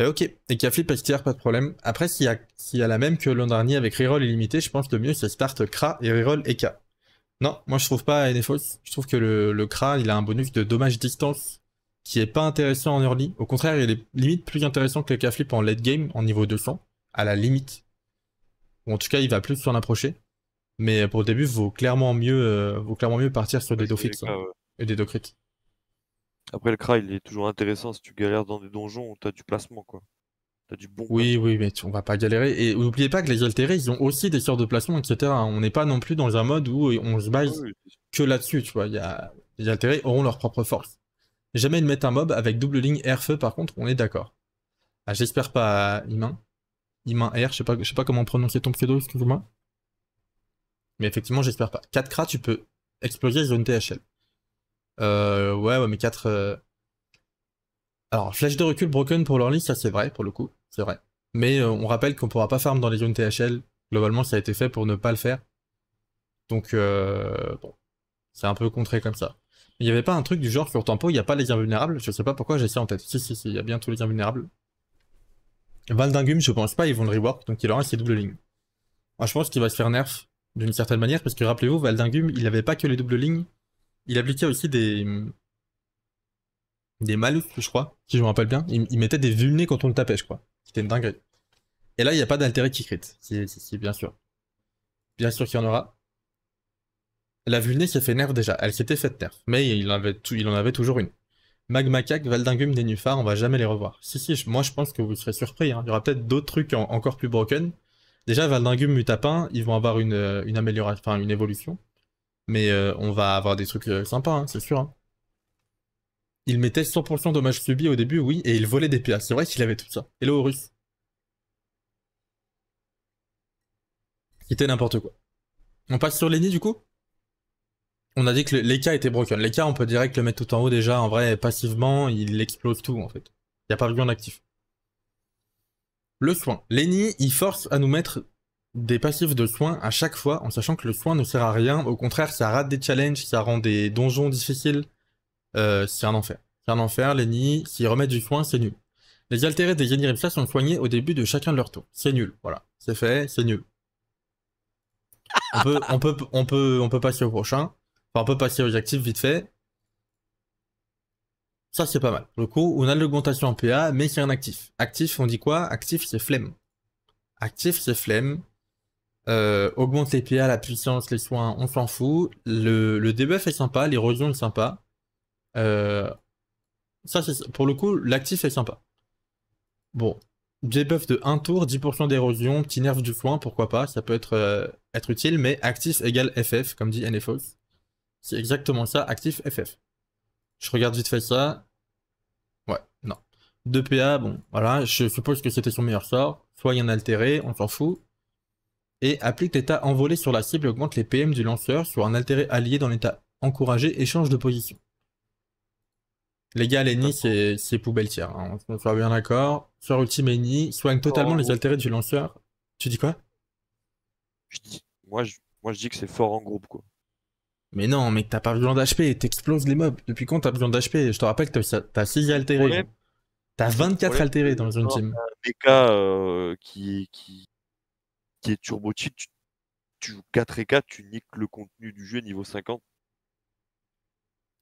Euh, ok, et Flip a flip pas de problème. Après, s'il y, a, la même que l'an dernier avec reroll illimité, je pense que le mieux c'est start Kra et reroll EK. Non, moi je trouve pas NFOS. Je trouve que le, le Kra il a un bonus de dommage distance qui est pas intéressant en early. Au contraire, il est limite plus intéressant que le K-Flip en late game en niveau 200, à la limite. Ou en tout cas, il va plus s'en approcher. Mais pour le début, vaut clairement mieux, euh, vaut clairement mieux partir sur des dos hein, et des do crits. Après, le cry, il est toujours intéressant si tu galères dans des donjons où tu du placement, quoi. T'as du bon. Oui, oui, mais on va pas galérer. Et n'oubliez pas que les altérés, ils ont aussi des sortes de placement, etc. Hein. On n'est pas non plus dans un mode où euh, on se ah base que là-dessus, tu vois. Les altérés auront leur propre force. Jamais de mettre un mob avec double ligne air-feu, par contre, on est d'accord. Ah, j'espère pas, Imain. Imain R, je sais pas, je sais pas comment prononcer ton pseudo, excuse-moi. Mais effectivement, j'espère pas. 4 cras, tu peux exploser zone THL. Euh, ouais, ouais, mais 4. Euh, Alors, flèche de recul broken pour l'early, ça c'est vrai, pour le coup, c'est vrai. Mais euh, on rappelle qu'on pourra pas farm dans les zones THL. Globalement, ça a été fait pour ne pas le faire. Donc, euh bon, c'est un peu contré comme ça. Il n'y avait pas un truc du genre sur tempo, il n'y a pas les invulnérables. Je sais pas pourquoi j'ai ça en tête. Si, si, si, il y a bien tous les invulnérables. Valdingum, je pense pas, ils vont le rework, donc il aura ses doubles lignes. Moi, je pense qu'il va se faire nerf d'une certaine manière, parce que rappelez-vous, Valdingum, il n'avait pas que les doubles lignes, il appliquait aussi des des malus, je crois, si je me rappelle bien. Il, mettait des vulnés quand on le tapait, je crois. C'était une dinguerie. Et là, il n'y a pas d'altéré qui crit. Si, si, bien sûr. Bien sûr qu'il y en aura. La vulnée s'est fait nerf déjà. Elle s'était faite nerf. Mais il en avait, tout, il en avait toujours une. Magmacac, Valdingum, Nénuphar, on va jamais les revoir. Si, si, moi je pense que vous serez surpris. Hein. Il y aura peut-être d'autres trucs encore plus broken. Déjà, Valdingum, Mutapin, ils vont avoir une, euh, amélioration, une évolution. Mais euh, on va avoir des trucs euh, sympas, hein, c'est sûr. Hein. Il mettait 100% dommages subis au début, oui, et il volait des PA. C'est vrai qu'il avait tout ça. Hello, Russe. C'était n'importe quoi. On passe sur Lenny, du coup On a dit que les cas étaient broken. Les cas, on peut direct le mettre tout en haut déjà. En vrai, passivement, il explose tout, en fait. Il n'y a pas en actif. Le soin. Lenny, il force à nous mettre des passifs de soins à chaque fois, en sachant que le soin ne sert à rien. Au contraire, ça rate des challenges, ça rend des donjons difficiles. Euh, c'est un enfer. C'est un enfer, les nids, s'ils remettent du soin, c'est nul. Les altérés des Yeniripsa sont soignés au début de chacun de leurs tours. C'est nul, voilà. C'est fait, c'est nul. On peut, on, peut, on, peut, on peut passer au prochain. Enfin, on peut passer aux actifs vite fait. Ça, c'est pas mal. le coup, on a l'augmentation en PA, mais c'est un actif. Actif, on dit quoi Actif, c'est flemme. Actif, c'est flemme. Euh, augmente les PA, la puissance, les soins, on s'en fout. Le, le debuff est sympa, l'érosion est sympa. Euh, ça, c'est, pour le coup, l'actif est sympa. Bon, debuff de 1 tour, 10% d'érosion, petit nerf du soin, pourquoi pas, ça peut être, euh, être utile, mais actif égale FF, comme dit NFOS. C'est exactement ça, actif FF. Je regarde vite fait ça. Ouais, non. 2 PA, bon, voilà, je suppose que c'était son meilleur sort. Soit il y en a altéré, on s'en fout et applique l'état envolé sur la cible et augmente les PM du lanceur sur un altéré allié dans l'état encouragé et change de position. Les gars, l'ennemi, c'est, c'est poubelle tiers, hein. on soit bien d'accord. Soit ultime ennemi, soigne totalement oh, les oh. altérés du lanceur. Tu dis quoi je moi, je, dis que c'est fort en groupe, quoi. Mais non, mec, t'as pas besoin d'HP, t'exploses les mobs. Depuis quand t'as besoin d'HP Je te rappelle que t'as, 6 altérés. T'as 24 altérés dans une team. Un cas euh, qui, qui, qui est turbo cheat, tu, joues 4 et 4, tu niques le contenu du jeu niveau 50.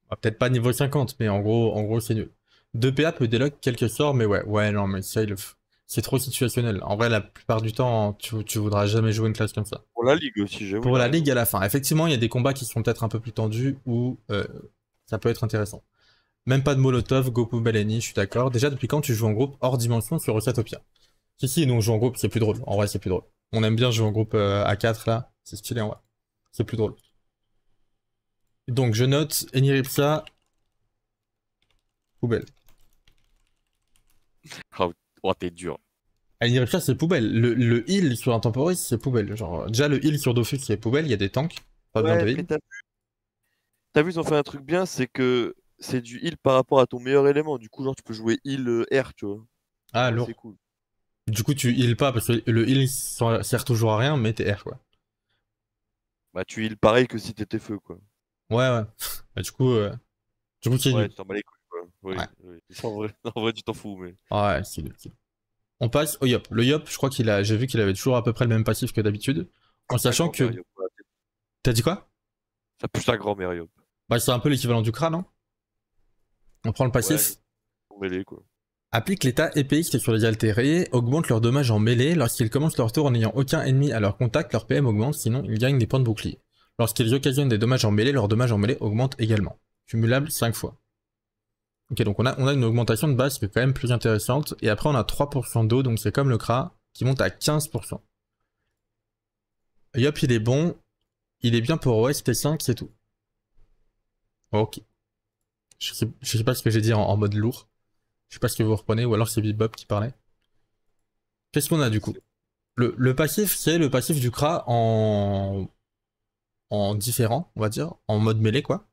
Bah, peut-être pas niveau 50, mais en gros, en gros c'est nul. 2PA peut déloc quelques sorts, mais ouais, ouais, non, mais c'est trop situationnel. En vrai, la plupart du temps, tu, tu voudras jamais jouer une classe comme ça. Pour la ligue aussi, j'avoue. Pour la ligue à la fin. Effectivement, il y a des combats qui sont peut-être un peu plus tendus où euh, ça peut être intéressant. Même pas de Molotov, Goku Baleni, je suis d'accord. Déjà, depuis quand tu joues en groupe hors dimension sur Recetopia Si, si, nous on joue en groupe, c'est plus drôle. En vrai, c'est plus drôle. On aime bien jouer en groupe euh, a 4 là. C'est stylé en vrai. C'est plus drôle. Donc je note Eniripsa poubelle. *laughs* Oh, oh, t'es dur. Ah, Eniripsa c'est poubelle. Le, le, heal sur un temporis c'est poubelle. Genre déjà le heal sur Dofus c'est poubelle, il y a des tanks. Pas besoin de heal. T'as vu, ils ont fait un truc bien, c'est que c'est du heal par rapport à ton meilleur élément. Du coup, genre, tu peux jouer heal euh, R, tu vois. Ah, alors. Du coup, tu heal pas parce que le heal sert toujours à rien, mais t'es R quoi. Bah, tu heal pareil que si t'étais feu quoi. Ouais, ouais. Bah, du coup, euh, Ouais, tu t'en bats les couilles quoi. ouais. *laughs* En, vrai, tu t'en fous, mais. Ouais, c'est On passe au Yop. Le Yop, je crois qu'il a. J'ai vu qu'il avait toujours à peu près le même passif que d'habitude. En sachant que. T'as dit quoi Ça pousse la grand-mère Yop. Bah, c'est un peu l'équivalent du crâne, hein On prend le passif. Ouais, on quoi. Applique l'état EPX sur les altérés, augmente leur dommages en mêlée, lorsqu'ils commencent leur tour en n'ayant aucun ennemi à leur contact, leur PM augmente, sinon ils gagnent des points de bouclier. Lorsqu'ils occasionnent des dommages en mêlée, leurs dommages en mêlée augmentent également. Cumulable 5 fois. Ok, donc on a, on a une augmentation de base qui est quand même plus intéressante, et après on a 3% d'eau, donc c'est comme le Kra, qui monte à 15%. Yop, il est bon, il est bien pour ost 5 c'est tout. Ok. Je sais, sais pas ce que j'ai dit en mode lourd. Je sais pas ce que vous reprenez, ou alors c'est Bob qui parlait. Qu'est-ce qu'on a du coup le, passif, c'est le passif du Kra en... en différent, on va dire, en mode mêlée, quoi.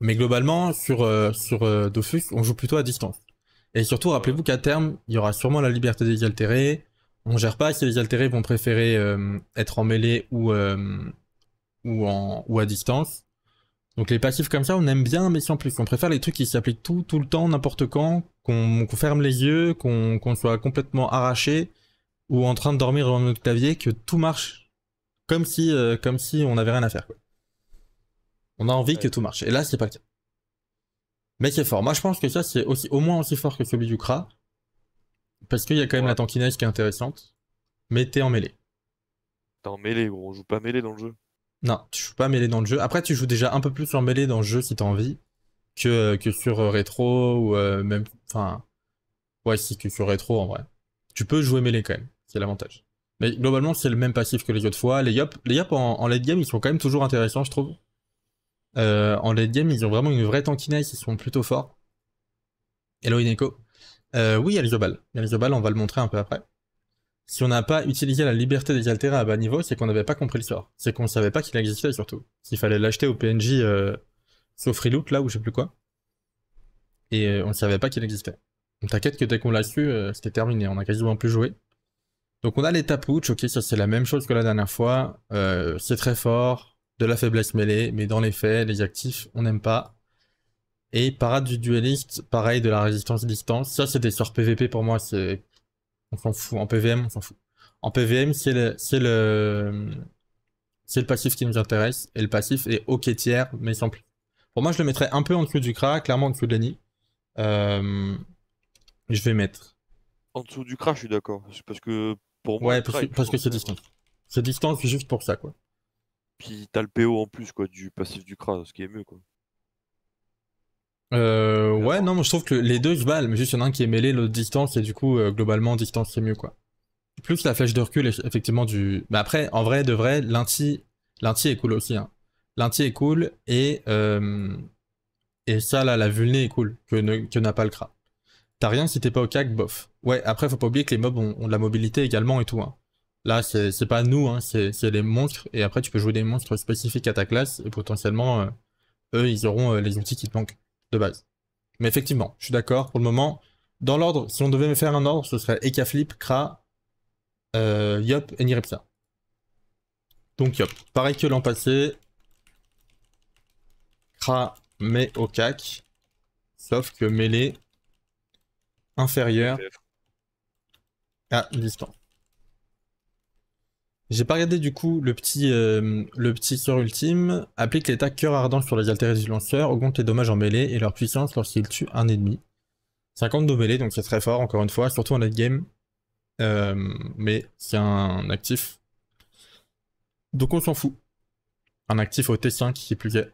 Mais globalement, sur, euh, euh, Dofus, on joue plutôt à distance. Et surtout, rappelez-vous qu'à terme, il y aura sûrement la liberté des altérés. On gère pas si les altérés vont préférer euh, être en mêlée ou, ou, en, ou à distance. Donc les passifs comme ça, on aime bien, mais sans plus. On préfère les trucs qui s'appliquent tout, tout le temps, n'importe quand, qu'on ferme les yeux, qu'on soit complètement arraché ou en train de dormir dans notre clavier, que tout marche comme si, euh, comme si on n'avait rien à faire. On a envie que tout marche. Et là, c'est pas le cas. Mais c'est fort. Moi, je pense que ça, c'est aussi, au moins aussi fort que celui du Kra. Parce qu'il y a quand même la tankiness qui est intéressante. Mais t'es en mêlée. T'es en mêlée, gros. On joue pas mêlée dans le jeu. Non, tu joues pas mêlé dans le jeu. Après, tu joues déjà un peu plus sur mêlé dans le jeu si t'as envie que, euh, que sur euh, rétro ou euh, même. Enfin. Ouais, si que sur rétro en vrai. Tu peux jouer mêlé quand même, c'est l'avantage. Mais globalement, c'est le même passif que les autres fois. Les Yop, les yop en, late game, ils sont quand même toujours intéressants, je trouve. en late game, ils ont vraiment une vraie tankiness, ils sont plutôt forts. Hello Ineko. oui, il y a on va le montrer un peu après si on n'a pas utilisé la liberté des Altera à bas niveau, c'est qu'on n'avait pas compris le sort. C'est qu'on ne savait pas qu'il existait surtout. S'il fallait l'acheter au PNJ, euh, sauf Freeloot là ou je sais plus quoi. Et euh, on ne savait pas qu'il existait. Donc t'inquiète que dès qu'on l'a su, euh, c'était terminé, on a quasiment plus joué. Donc on a les tapouches, ok, ça c'est la même chose que la dernière fois. Euh, c'est très fort, de la faiblesse mêlée, mais dans les faits, les actifs, on n'aime pas. Et parade du dueliste, pareil de la résistance distance. Ça c'est des PVP pour moi, c'est on s'en fout. En PVM, on s'en fout. En PVM, c'est le, c'est euh, le, le passif qui nous intéresse. Et le passif est OK tiers, mais plus Pour moi, je le mettrais un peu en dessous du Kra, clairement en dessous de euh, je vais mettre. En dessous du Kra, je suis d'accord. Parce que pour moi. Ouais, parce, que c'est distance. C'est distance, juste pour ça, quoi. Puis t'as le PO en plus, quoi, du passif du Kra, ce qui est mieux, quoi. Euh, ouais, non, mais je trouve que les deux se valent, mais juste il y en a un qui est mêlé, l'autre distance, et du coup, euh, globalement, distance, c'est mieux, quoi. Plus la flèche de recul, effectivement, du... Mais bah, après, en vrai, de vrai, l'inti, l'inti est cool aussi, hein. L'inti est cool, et... Euh, et ça, là, la vulné est cool, que, n'a pas le cra. T'as rien si t'es pas au cac, bof. Ouais, après, faut pas oublier que les mobs ont, de la mobilité également et tout, hein. Là, c'est, pas nous, hein, c'est, c'est les monstres, et après, tu peux jouer des monstres spécifiques à ta classe, et potentiellement, euh, eux, ils auront les outils qui te manquent de base. Mais effectivement, je suis d'accord, pour le moment, dans l'ordre, si on devait me faire un ordre, ce serait Ekaflip, Kra, euh, Yop et Nirepsa. Donc Yop, pareil que l'an passé, Kra met au cac, sauf que mêlée inférieur à distance. J'ai pas regardé du coup le petit, euh, le petit cœur ultime. Applique l'état cœur ardent sur les altérés du lanceur, augmente les dommages en mêlée et leur puissance lorsqu'il tue un ennemi. 50 de mêlée, donc c'est très fort encore une fois, surtout en late game. Euh, mais c'est un actif. Donc on s'en fout. Un actif au T5 qui est plus gay.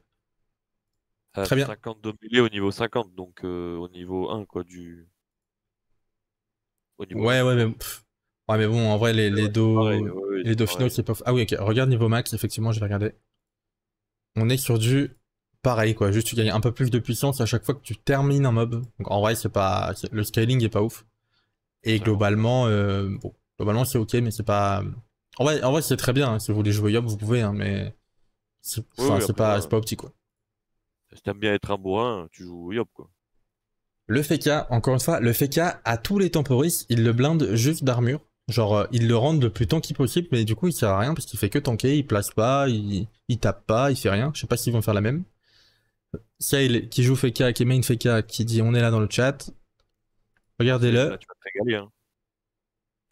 Euh, très bien. 50 de mêlée au niveau 50, donc au niveau 1 quoi du... ouais ouais mais... Ouais, mais bon, en vrai, les, les les finaux qui peuvent. Ah oui, ok, regarde niveau max, effectivement, je vais regarder. On est sur du pareil, quoi. Juste, tu gagnes un peu plus de puissance à chaque fois que tu termines un mob. Donc, en vrai, c'est pas. Le scaling est pas ouf. Et globalement, euh, bon, globalement, c'est ok, mais c'est pas. En vrai, en vrai c'est très bien. Hein. Si vous voulez jouer Yop vous pouvez, hein, mais. C'est enfin, c'est pas, euh, pas optique, quoi. Si t'aimes bien être un bourrin, tu joues Yop quoi. Le Feka, encore une fois, le Feka à tous les temporis, il le blinde juste d'armure. Genre, euh, il le rendent le plus tanky possible, mais du coup, il sert à rien parce qu'il fait que tanker, il place pas, il, il tape pas, il fait rien. Je sais pas s'ils vont faire la même. Sail euh, qui joue Feka, qui est main Feka, qui dit on est là dans le chat. Regardez-le. Hein.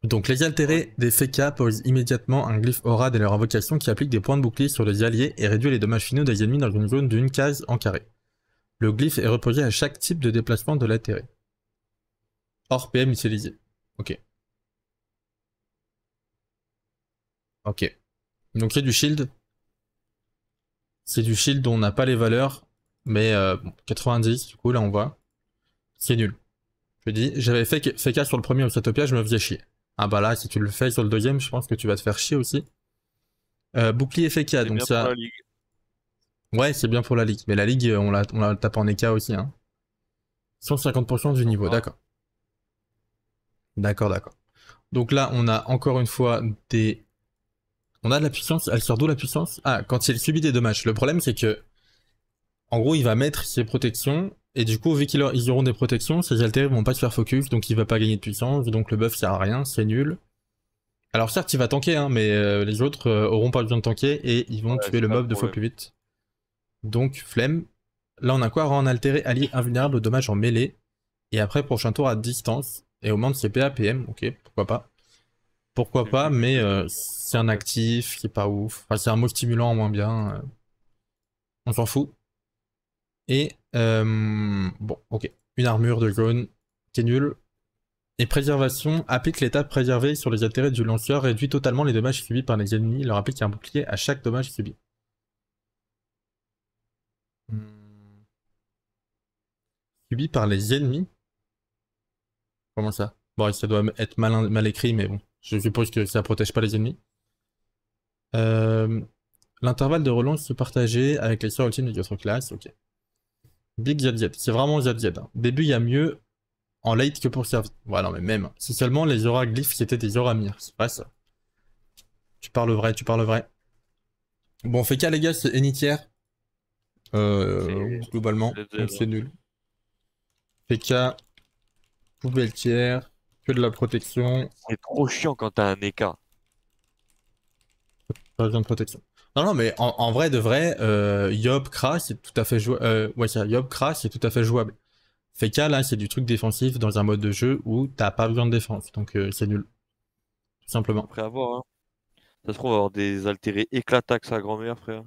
Donc les altérés des Feka posent immédiatement un glyphe aura dès leur invocation qui applique des points de bouclier sur les alliés et réduit les dommages finaux des ennemis dans une zone d'une case en carré. Le glyphe est reposé à chaque type de déplacement de l'altéré. Hors PM utilisé. Ok. Ok. Donc c'est du shield. C'est du shield dont on n'a pas les valeurs. Mais 90, euh, du coup, là on voit. C'est nul. Je dis, j'avais fait, fait cas sur le premier Ocratopia, je me faisais chier. Ah bah là, si tu le fais sur le deuxième, je pense que tu vas te faire chier aussi. Euh, bouclier FK, donc ça. Ouais, c'est bien pour la ligue. Mais la ligue, on la, on la tape en EK aussi. Hein. 150% du niveau, ah. d'accord. D'accord, d'accord. Donc là, on a encore une fois des on a de la puissance, elle sort d'où la puissance Ah, quand il subit des dommages. Le problème c'est que, en gros, il va mettre ses protections, et du coup, vu qu'ils auront des protections, ses altérés vont pas se faire focus, donc il va pas gagner de puissance, donc le buff sert à rien, c'est nul. Alors certes, il va tanker, hein, mais euh, les autres euh, auront pas besoin de tanker, et ils vont tuer le mob deux fois plus vite. Donc, flemme. Là, on a quoi Rend altéré, allié invulnérable aux dommages en mêlée, et après, prochain tour à distance, et au moins de ses PAPM, ok, pourquoi pas pourquoi pas, mais c'est euh, un actif qui est pas ouf. Enfin, c'est un mot stimulant moins bien. Euh, on s'en fout. Et euh, bon, ok. Une armure de jaune qui est nulle. Et préservation applique l'état préservé sur les intérêts du lanceur, réduit totalement les dommages subis par les ennemis, leur applique un bouclier à chaque dommage subi. Hmm. Subi par les ennemis Comment ça Bon, ça doit être mal écrit, mais bon. Je suppose que ça protège pas les ennemis. Euh, l'intervalle de relance se partageait avec les sorts ultimes de autres classe ok. Big Zadiet, c'est vraiment Zadiet. Hein. Début, il y a mieux en late que pour servir. Voilà, mais même. Hein. C'est seulement les glyphes qui étaient des oramirs. c'est pas ça. Tu parles vrai, tu parles vrai. Bon, fait les gars, c'est Enitière. Euh, globalement, c'est nul. PK, poubelle tier. Que de la protection. C'est trop chiant quand t'as un écart. Pas besoin de protection. Non, non, mais en, vrai de vrai, euh, Yop, Kra, c'est tout à fait jouable. Euh, ouais, ça, Yop, Kra, c'est tout à fait jouable. Feka, là, c'est du truc défensif dans un mode de jeu où t'as pas besoin de défense, donc euh, c'est nul. simplement. Après avoir, hein. Ça se trouve, avoir des altérés éclatax à grand-mère, frère.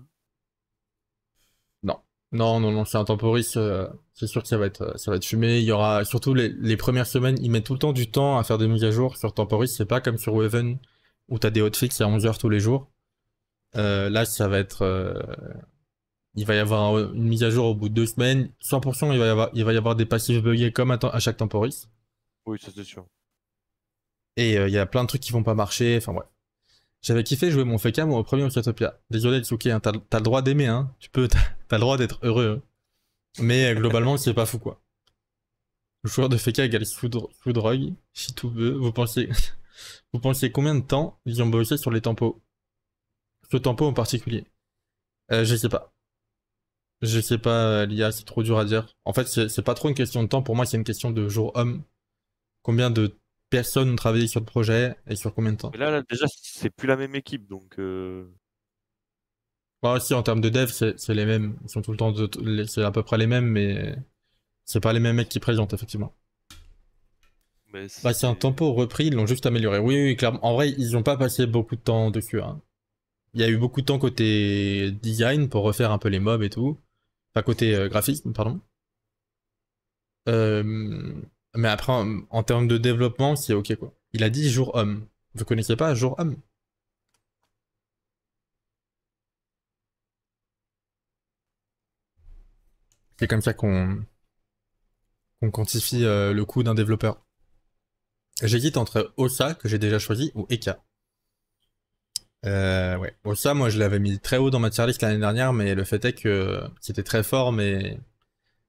Non, non, non, c'est un Temporis, euh, c'est sûr que ça va être, ça va être fumé. Il y aura surtout les, premières semaines, ils mettent tout le temps du temps à faire des mises à jour sur Temporis. C'est pas comme sur Weaven où t'as des hotfix à 11 h tous les jours. Euh, là, ça va être, euh, il va y avoir une mise à jour au bout de deux semaines. 100%, il va y avoir, il va y avoir des passifs buggés comme à, à chaque Temporis. Oui, ça c'est sûr. Et il y a plein de trucs qui vont pas marcher. Enfin, ouais. J'avais kiffé jouer mon Fekam mon premier Ocratopia. Désolé, Tsuki, hein, t'as le droit d'aimer, hein. Tu peux, *laughs* t'as le droit d'être heureux. Hein. Mais euh, globalement, c'est pas fou, quoi. Le joueur de Feka si tu veux vous pensez... *laughs* vous pensez combien de temps ils ont bossé sur les tempos Ce tempo en particulier euh, Je sais pas. Je sais pas, euh, l'IA, c'est trop dur à dire. En fait, c'est pas trop une question de temps. Pour moi, c'est une question de jour homme. Combien de travailler sur le projet et sur combien de temps là, déjà, c'est plus la même équipe, donc. Euh... Bah, si, en termes de dev, c'est les mêmes. sont tout le temps, c'est à peu près les mêmes, mais c'est pas les mêmes mecs qui présentent, effectivement. bah, c'est un tempo repris, ils l'ont juste amélioré. Oui, clairement. En vrai, ils n'ont pas passé beaucoup de temps dessus. Hein. Il y a eu beaucoup de temps côté design pour refaire un peu les mobs et tout. à côté euh, graphisme, pardon. Euh, mais après, en, termes de développement, c'est ok quoi. Il a dit jour homme. Vous connaissez pas jour homme C'est comme ça qu'on quantifie euh, le coût d'un développeur. J'hésite entre OSA, que j'ai déjà choisi, ou Eka. Euh, ouais. OSA, moi je l'avais mis très haut dans ma tier list l'année dernière, mais le fait est que c'était très fort, mais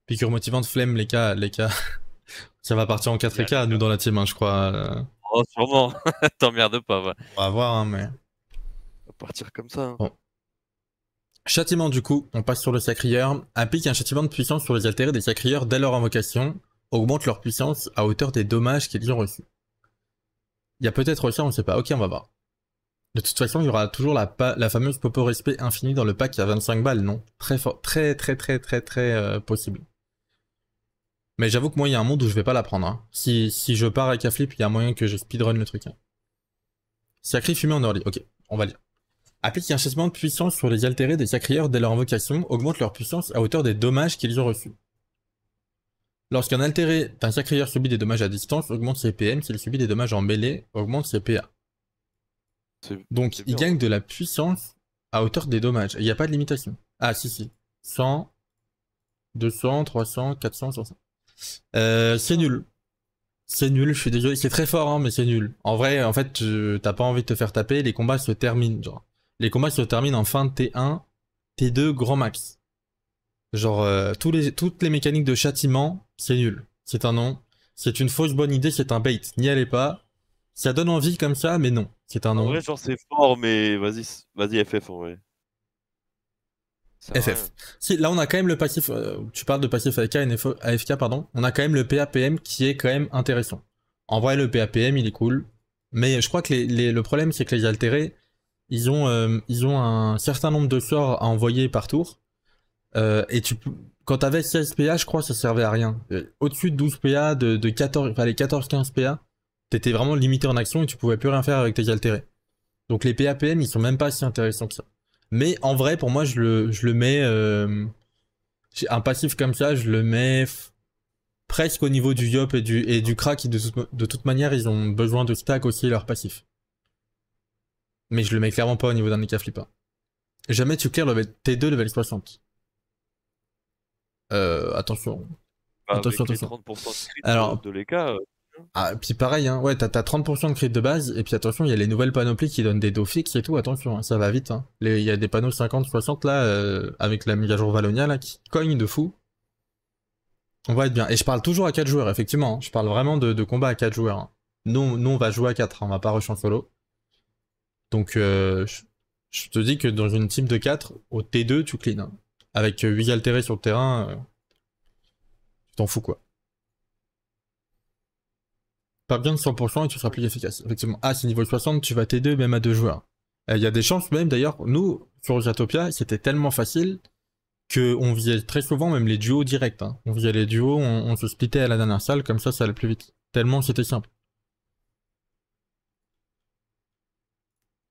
piqûre motivante, flemme, les *laughs* cas, ça va partir en 4 k nous dans la team, hein, je crois. Euh. Oh, sûrement. *laughs* T'emmerdes pas, ouais. On va voir, hein, mais. On va partir comme ça. Hein. Châtiment, du coup, on passe sur le sacrieur. Applique un châtiment de puissance sur les altérés des sacrilleurs dès leur invocation. Augmente leur puissance à hauteur des dommages qu'ils ont reçus. Il y a peut-être ça, on ne sait pas. Ok, on va voir. De toute façon, il y aura toujours la, fameuse popo respect infinie dans le pack à 25 balles, non Très fort, très très très très très euh, possible. Mais j'avoue que moi, il y a un monde où je vais pas la prendre. Hein. Si, je pars avec flip, il y a moyen que je speedrun le truc. Hein. Sacré fumé en early. Ok, on va lire. Applique un chassement de puissance sur les altérés des sacrieurs dès leur invocation, augmente leur puissance à hauteur des dommages qu'ils ont reçus. Lorsqu'un altéré d'un sacrieur subit des dommages à distance, augmente ses PM. S'il subit des dommages en mêlée, augmente ses PA. Donc il gagne de la puissance à hauteur des dommages. Il n'y a pas de limitation. Ah si si. 100, 200, 300, 400, 500. Euh, c'est nul. C'est nul, je suis désolé. C'est très fort, hein, mais c'est nul. En vrai, en fait, t'as pas envie de te faire taper. Les combats se terminent. Genre. Les combats se terminent en fin de T1, T2, grand max. Genre, euh, les, toutes les mécaniques de châtiment, c'est nul. C'est un non. C'est une fausse bonne idée, c'est un bait. N'y allez pas. Ça donne envie comme ça, mais non. C'est un non. En vrai, genre, c'est fort, mais vas-y, vas-y, FF, en vrai. FF. Si, là, on a quand même le passif. Euh, tu parles de passif AFK, pardon. On a quand même le PAPM qui est quand même intéressant. En vrai, le PAPM, il est cool. Mais je crois que le problème, c'est que les altérés, ils ont, euh, ils ont un certain nombre de sorts à envoyer par tour. Euh, et tu, quand t'avais 16 PA, je crois que ça servait à rien. Au-dessus de 12 PA, de, 14, enfin, les 14-15 PA, t'étais vraiment limité en action et tu pouvais plus rien faire avec tes altérés. Donc les PAPM, ils sont même pas si intéressants que ça. Mais en vrai, pour moi, je le, je le mets. Euh, un passif comme ça, je le mets presque au niveau du Yop et du, et du qui, de, toute, manière, ils ont besoin de stack aussi leur passif. Mais je le mets clairement pas au niveau d'un Nika Flippa. Jamais tu le T2 level 60. Euh, attention. Bah, attention, attention. de Alors, de ah, puis pareil, hein, ouais, t'as 30% de crit de base, et puis attention, il y a les nouvelles panoplies qui donnent des dos fixes et tout, attention, hein, ça va vite. Hein. Il y a des panneaux 50-60 là, euh, avec la mise à jour Valonia là, qui cogne de fou. On va être bien. Et je parle toujours à 4 joueurs, effectivement. Hein. Je parle vraiment de, combat à 4 joueurs. Non, non, on va jouer à 4, on va pas rush en solo. Donc, euh, je, te dis que dans une team de 4, au T2, tu clean. Avec 8 euh, altérés sur le terrain, tu t'en fous quoi. Pas bien de 100% et tu seras plus efficace. Effectivement, à ce niveau 60, tu vas T2 même à deux joueurs. Il y a des chances même d'ailleurs, nous, sur Jatopia, c'était tellement facile qu'on visait très souvent même les duos directs. Hein. On visait les duos, on, se splittait à la dernière salle, comme ça ça allait plus vite. Tellement c'était simple.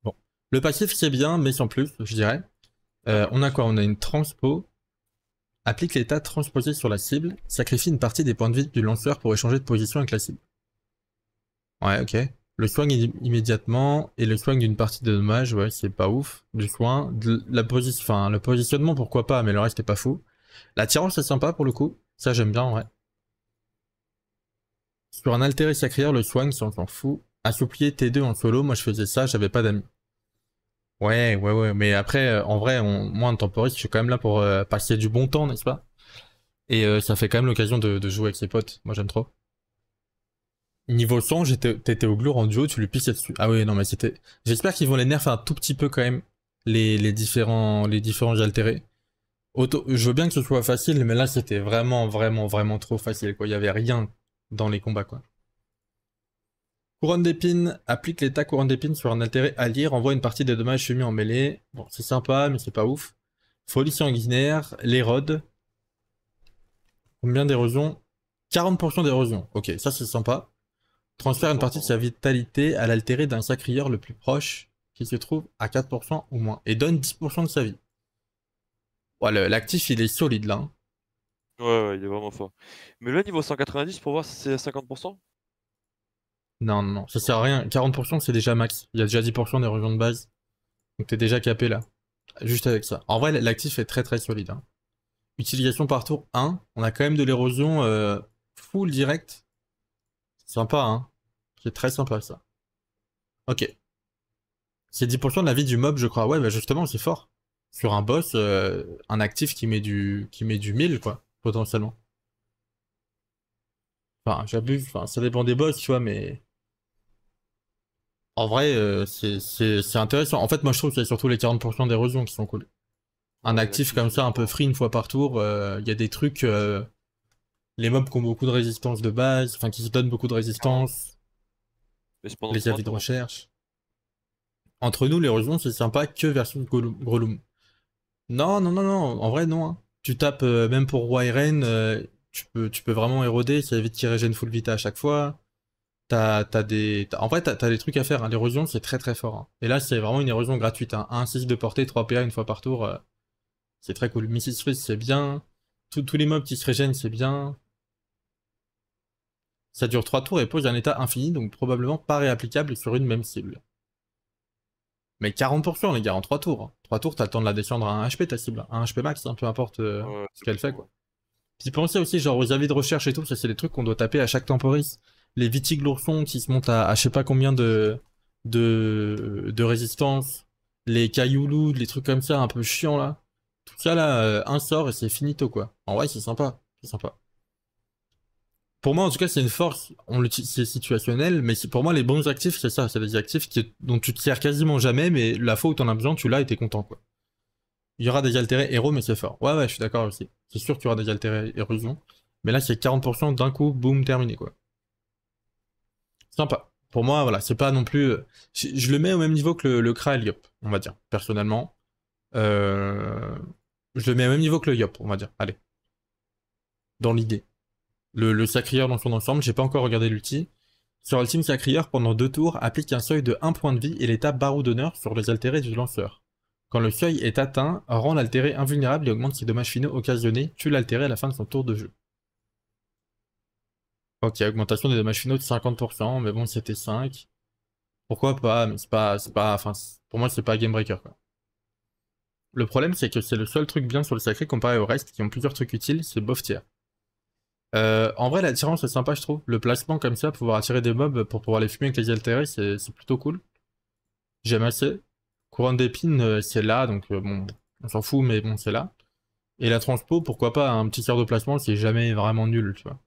Bon. Le passif c'est bien, mais sans plus, je dirais. Euh, on a quoi On a une transpo. Applique l'état transposé sur la cible, sacrifie une partie des points de vie du lanceur pour échanger de position avec la cible. Ouais, ok. Le swing immédiatement et le swing d'une partie de dommage, ouais, c'est pas ouf. Du soin, la enfin, le positionnement, pourquoi pas, mais le reste est pas fou. La L'attirance, c'est sympa pour le coup. Ça, j'aime bien, ouais. Sur un altéré sacrière, le swing, ça on s'en fout. Assouplir T2 en solo, moi je faisais ça, j'avais pas d'amis. Ouais, ouais, ouais, mais après, euh, en vrai, on, moi, en temporiste, je suis quand même là pour euh, passer du bon temps, n'est-ce pas Et euh, ça fait quand même l'occasion de jouer avec ses potes. Moi, j'aime trop. Niveau son, t'étais au glour en duo, tu lui pissais dessus. Ah oui, non, mais c'était. J'espère qu'ils vont les nerfs un tout petit peu quand même, les, différents les différents altérés. Auto... Je veux bien que ce soit facile, mais là c'était vraiment, vraiment, vraiment trop facile. Quoi. Il n'y avait rien dans les combats. Quoi. Couronne d'épines. Applique l'état couronne d'épines sur un altéré allié, renvoie une partie des dommages chemis en mêlée. Bon, c'est sympa, mais c'est pas ouf. Folie sanguinaire, l'érode. Combien d'érosion 40% d'érosion. Ok, ça c'est sympa. Transfère une partie de sa vitalité à l'altéré d'un sacrieur le plus proche qui se trouve à 4% ou moins et donne 10% de sa vie. Ouais, L'actif il est solide là. Hein. Ouais, ouais, il est vraiment fort. Mais le niveau 190 pour voir si c'est à 50% Non, non, non, ça sert à rien. 40% c'est déjà max. Il y a déjà 10% d'érosion de base. Donc t'es déjà capé là. Juste avec ça. En vrai, l'actif est très très solide. Hein. Utilisation par tour 1. On a quand même de l'érosion euh, full direct Sympa, hein C'est très sympa, ça. Ok. C'est 10% de la vie du mob, je crois. Ouais, bah justement, c'est fort. Sur un boss, euh, un actif qui met du qui met du 1000, quoi, potentiellement. Enfin, j'abuse. Enfin, ça dépend des boss, tu vois, mais... En vrai, euh, c'est intéressant. En fait, moi, je trouve que c'est surtout les 40% d'érosion qui sont cool. Un actif comme ça, un peu free une fois par tour, euh, il y a des trucs les mobs qui ont beaucoup de résistance de base, enfin qui se donnent beaucoup de résistance, les avis de recherche. Entre nous, l'érosion c'est sympa que version Grolum. Non, non, non, non, en vrai, non. Hein. Tu tapes, euh, même pour Roi euh, tu, peux, tu peux vraiment éroder, ça évite qu'il régène full vita à chaque fois. T'as, des, en vrai, t'as, des trucs à faire. Hein. L'érosion, c'est très très fort. Hein. Et là, c'est vraiment une érosion gratuite. Hein. 1, 6 de portée, 3 PA une fois par tour. Euh, c'est très cool. Mrs. Freeze, c'est bien. tous les mobs qui se régènent, c'est bien. Ça dure 3 tours et pose un état infini, donc probablement pas réapplicable sur une même cible. Mais 40% les gars, en 3 tours. 3 hein. tours, t'as le temps de la descendre à un HP ta cible, un HP max, hein, peu importe euh, ce qu'elle fait quoi. Puis pensez aussi genre aux avis de recherche et tout, ça c'est des trucs qu'on doit taper à chaque temporis. Les vitiques qui se montent à, je sais pas combien de, de, résistance, les cailloux les trucs comme ça un peu chiants là. Tout ça là, euh, un sort et c'est finito quoi. En vrai c'est sympa, c'est sympa pour moi, en tout cas, c'est une force. c'est situationnel, mais pour moi, les bons actifs, c'est ça. C'est des actifs dont tu te sers quasiment jamais, mais la fois où t'en as besoin, tu l'as et t'es content, quoi. Il y aura des altérés héros, mais c'est fort. Ouais, ouais, je suis d'accord aussi. C'est sûr qu'il y aura des altérés érosion. Mais là, c'est 40% d'un coup, boum, terminé, quoi. Sympa. Pour moi, voilà, c'est pas non plus. Je, le mets au même niveau que le, le Yop, on va dire, personnellement. Euh, je le mets au même niveau que le Yop, on va dire. Allez. Dans l'idée. Le, le Sacrieur dans son ensemble, j'ai pas encore regardé l'ulti. Sur Ultime Sacrieur, pendant deux tours, applique un seuil de 1 point de vie et l'étape barreau d'honneur sur les altérés du lanceur. Quand le seuil est atteint, rend l'altéré invulnérable et augmente ses dommages finaux occasionnés, tue l'altéré à la fin de son tour de jeu. Ok, augmentation des dommages finaux de 50%, mais bon, c'était 5. Pourquoi pas, mais c'est pas, pas, enfin, pour moi, c'est pas game breaker, Le problème, c'est que c'est le seul truc bien sur le sacré comparé au reste qui ont plusieurs trucs utiles, c'est bof euh, en vrai, l'attirance, c'est sympa, je trouve. Le placement comme ça, pouvoir attirer des mobs pour pouvoir les fumer avec les altérés, c'est plutôt cool. J'aime assez. couronne d'épines, euh, c'est là, donc euh, bon, on s'en fout, mais bon, c'est là. Et la transpo, pourquoi pas, un petit sort de placement, c'est jamais vraiment nul, tu vois.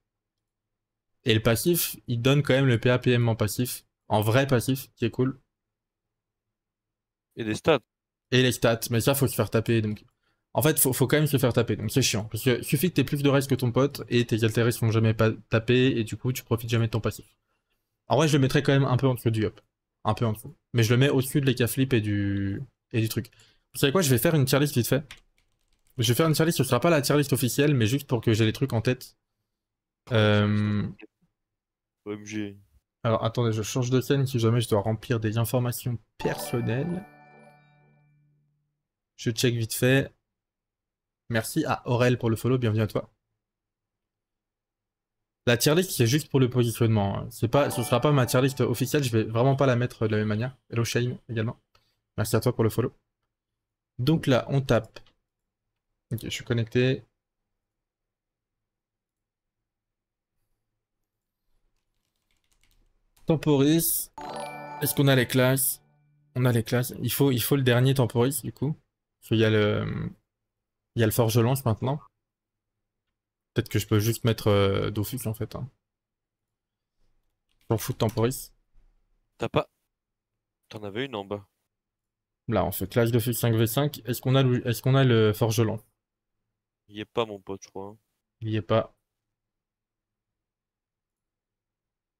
Et le passif, il donne quand même le PAPM en passif, en vrai passif, qui est cool. Et les stats. Et les stats, mais ça, faut se faire taper, donc en fait, faut, faut quand même se faire taper, donc c'est chiant. Parce que suffit que t'aies plus de reste que ton pote et tes altérés sont jamais pas taper et du coup tu profites jamais de ton passif. En vrai, je le mettrais quand même un peu en dessous du hop. Un peu en dessous. Mais je le mets au-dessus de l'éca flip et du, et du truc. Vous savez quoi, je vais faire une tier list vite fait. Je vais faire une tier list, ce sera pas la tier list officielle, mais juste pour que j'ai les trucs en tête. Euh... Alors attendez, je change de scène si jamais je dois remplir des informations personnelles. Je check vite fait. Merci à Aurel pour le follow, bienvenue à toi. La tier list, c'est juste pour le positionnement. Hein. C'est pas, ce sera pas ma tier list officielle, je vais vraiment pas la mettre de la même manière. Hello Shane également. Merci à toi pour le follow. Donc là, on tape. Ok, je suis connecté. Temporis. Est-ce qu'on a les classes On a les classes. Il faut, il faut le dernier Temporis, du coup. Il y a le... Il y a le forge lance maintenant. Peut-être que je peux juste mettre euh, Dofus en fait. Hein. J'en fous de temporis. T'as pas. T'en avais une en bas. Là, on se clash Dofus 5v5. Est-ce qu'on a, le... Est qu'on a le Il y est pas, mon pote, je crois. Hein. Il y est pas.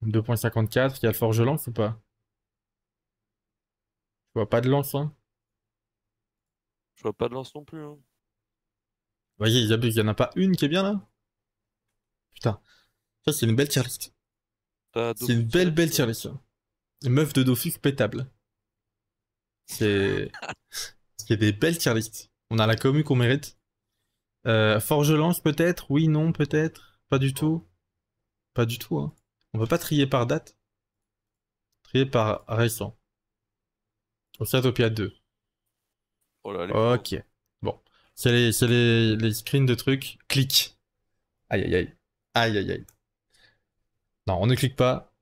2.54, il y a le forge lance ou pas Je vois pas de lance, hein. Je vois pas de lance non plus, hein voyez, il y, en a pas une qui est bien là Putain. Ça, c'est une belle tier list. C'est une belle, belle tier list. Meuf de Dofus pétable. C'est. *laughs* c'est des belles tier On a la commu qu'on mérite. Euh, Forge Lance, peut-être Oui, non, peut-être Pas du tout Pas du tout, hein. On peut pas trier par date Trier par récent. 2. Oh là, ok. C'est les, screens de trucs. Clique. Aïe aïe aïe. Aïe aïe aïe. Non, on ne clique pas.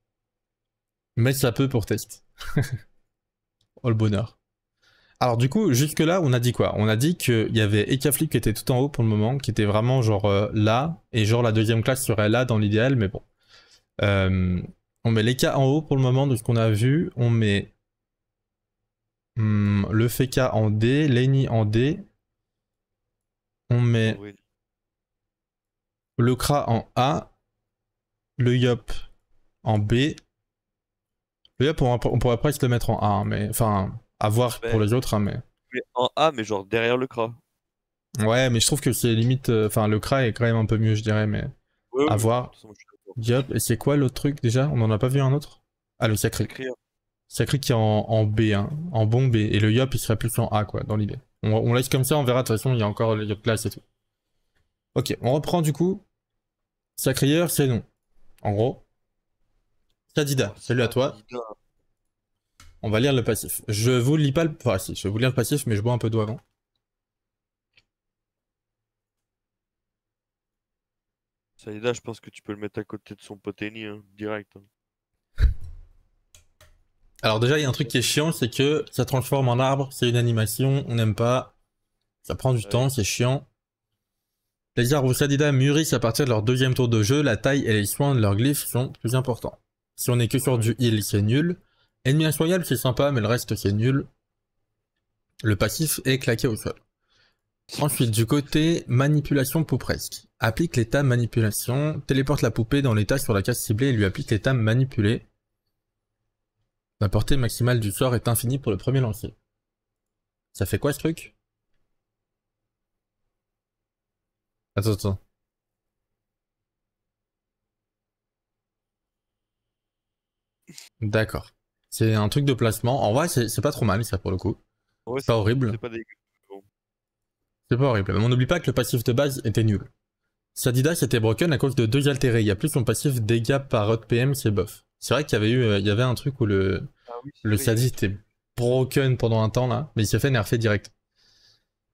Mais ça peut pour test. oh *laughs* le bonheur. Alors du coup, jusque là, on a dit quoi On a dit qu'il y avait Ekaflip qui était tout en haut pour le moment, qui était vraiment genre euh, là, et genre la deuxième classe serait là dans l'idéal, mais bon. Euh, on met l'Eka en haut pour le moment de ce qu'on a vu, on met hmm, le Feka en D, Lenny en D, on met le Kra en A, le YOP en B. Le YOP, on, pourrait presque le mettre en A, hein, mais enfin, avoir pour les autres, hein, mais... En A, mais genre derrière le Kra. Ouais, mais je trouve que c'est limite. Euh, enfin, le Kra est quand même un peu mieux, je dirais, mais. avoir Yop, et c'est quoi l'autre truc déjà On en a pas vu un autre Ah, le Sacré. Sacré hein. qui est en, B, en bon B. Et le Yop, il serait plus en A, quoi, dans l'idée. On, laisse comme ça, on verra. De toute façon, il y a encore la place et tout. Ok, on reprend du coup. Sacrieur, c'est non. En gros. Sadida, salut à toi. On va lire le passif. Je vous lis pas le. Enfin, si, je vais vous lire le passif, mais je bois un peu d'eau avant. Sadida, je pense que tu peux le mettre à côté de son poténi, hein, direct. Hein. Alors déjà, il y a un truc qui est chiant, c'est que ça transforme en arbre, c'est une animation, on n'aime pas. Ça prend du temps, c'est chiant. Les arbres Sadida mûrissent à partir de leur deuxième tour de jeu, la taille et les soins de leurs glyphes sont plus importants. Si on est que sur du heal, c'est nul. Ennemi insoignable, c'est sympa, mais le reste, c'est nul. Le passif est claqué au sol. Ensuite, du côté manipulation presque. Applique l'état manipulation, téléporte la poupée dans l'état sur la case ciblée et lui applique l'état manipulé. La portée maximale du sort est infinie pour le premier lancer. Ça fait quoi ce truc Attends, attends. D'accord. C'est un truc de placement. En vrai, c'est pas trop mal, ça, pour le coup. c'est pas horrible. C'est pas, horrible. Mais on n'oublie pas que le passif de base était nul. Sadidas était broken à cause de deux altérés. Il y a plus son passif dégâts par PM, c'est buff. C'est vrai qu'il y avait eu, euh, il y avait un truc où le, ah le Sadi était broken pendant un temps là, mais il s'est fait nerfer direct.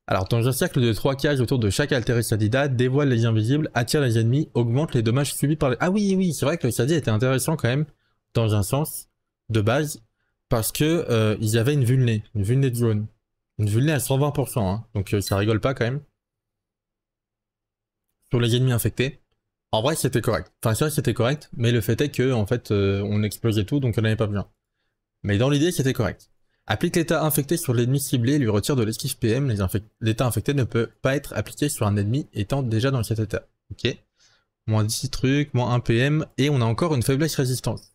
Alors, dans un cercle de trois cages autour de chaque altéré Sadida, dévoile les invisibles, attire les ennemis, augmente les dommages subis par les... Ah oui, oui, c'est vrai que le Sadi était intéressant quand même, dans un sens, de base, parce que euh, il y avaient une vulné, une vulné de drone. Une vulné à 120%, hein. donc euh, ça rigole pas quand même. Sur les ennemis infectés. En vrai, c'était correct. Enfin, c'est vrai, c'était correct, mais le fait est que, en fait, euh, on explosait tout, donc on n'avait pas besoin. Mais dans l'idée, c'était correct. Applique l'état infecté sur l'ennemi ciblé lui retire de l'esquive PM. L'état infecté ne peut pas être appliqué sur un ennemi étant déjà dans cet état. Ok. Moins 10 trucs, moins 1 PM, et on a encore une faiblesse résistance.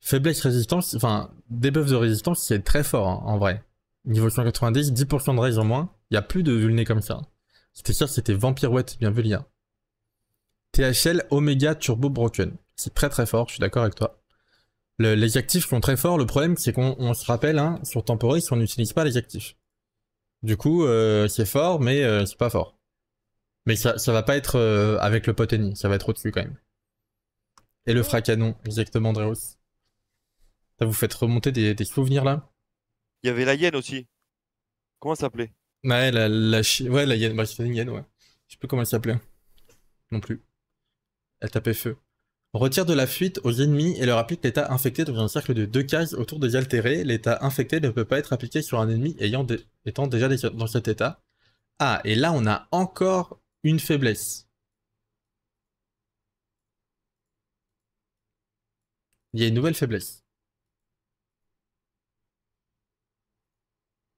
Faiblesse résistance, enfin, débuff de résistance, c'est très fort, hein, en vrai. Niveau 190, 10% de raise en moins, il n'y a plus de vulné comme ça. C'était sûr, c'était Vampirouette, bien vu THL Omega Turbo Broken. C'est très très fort, je suis d'accord avec toi. les actifs sont très forts, le problème c'est qu'on se rappelle, hein, sur Temporis, on n'utilise pas les actifs. Du coup, euh, c'est fort, mais euh, c'est pas fort. Mais ça, va pas être euh, avec le Poteni, ça va être au-dessus quand même. Et le fracanon, exactement, Dreos. Ça vous fait remonter des, souvenirs là Il y avait la hyène aussi. Comment ça s'appelait Ouais, la, la, la bah, hyène, ouais. Je sais plus comment elle s'appelait. Non plus. Elle tapait feu. On retire de la fuite aux ennemis et leur applique l'état infecté dans un cercle de deux cases autour des altérés. L'état infecté ne peut pas être appliqué sur un ennemi ayant étant déjà dans cet état. Ah, et là on a encore une faiblesse. Il y a une nouvelle faiblesse.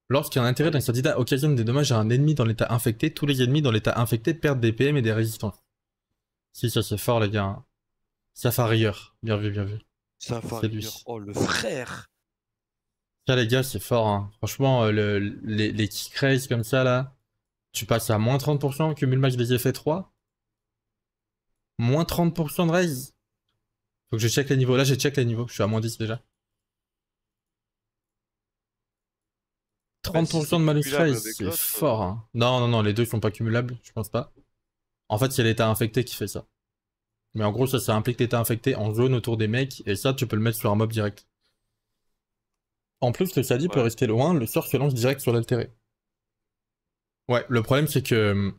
Lorsqu'un intérêt d'un candidat occasionne des dommages à un ennemi dans l'état infecté, tous les ennemis dans l'état infecté perdent des PM et des résistances. Si, ça c'est fort, les gars. rire, Bien vu, bien vu. rire. Oh, le frère Ça, les gars, c'est fort. Hein. Franchement, euh, les, les kick comme ça, là, tu passes à moins 30%, cumule max des effets 3. Moins 30% de raise. Faut que je check les niveaux. Là, j'ai check les niveaux. Je suis à moins 10 déjà. 30% de malus bah, raise, c'est fort. Euh. Hein. Non, non, non, les deux sont pas cumulables, je pense pas. En fait, c'est l'état infecté qui fait ça. Mais en gros, ça, implique l'état infecté en zone autour des mecs, et ça, tu peux le mettre sur un mob direct. En plus, le Sadi peut rester loin, le sort se lance direct sur l'altéré. Ouais, le problème, c'est que hum,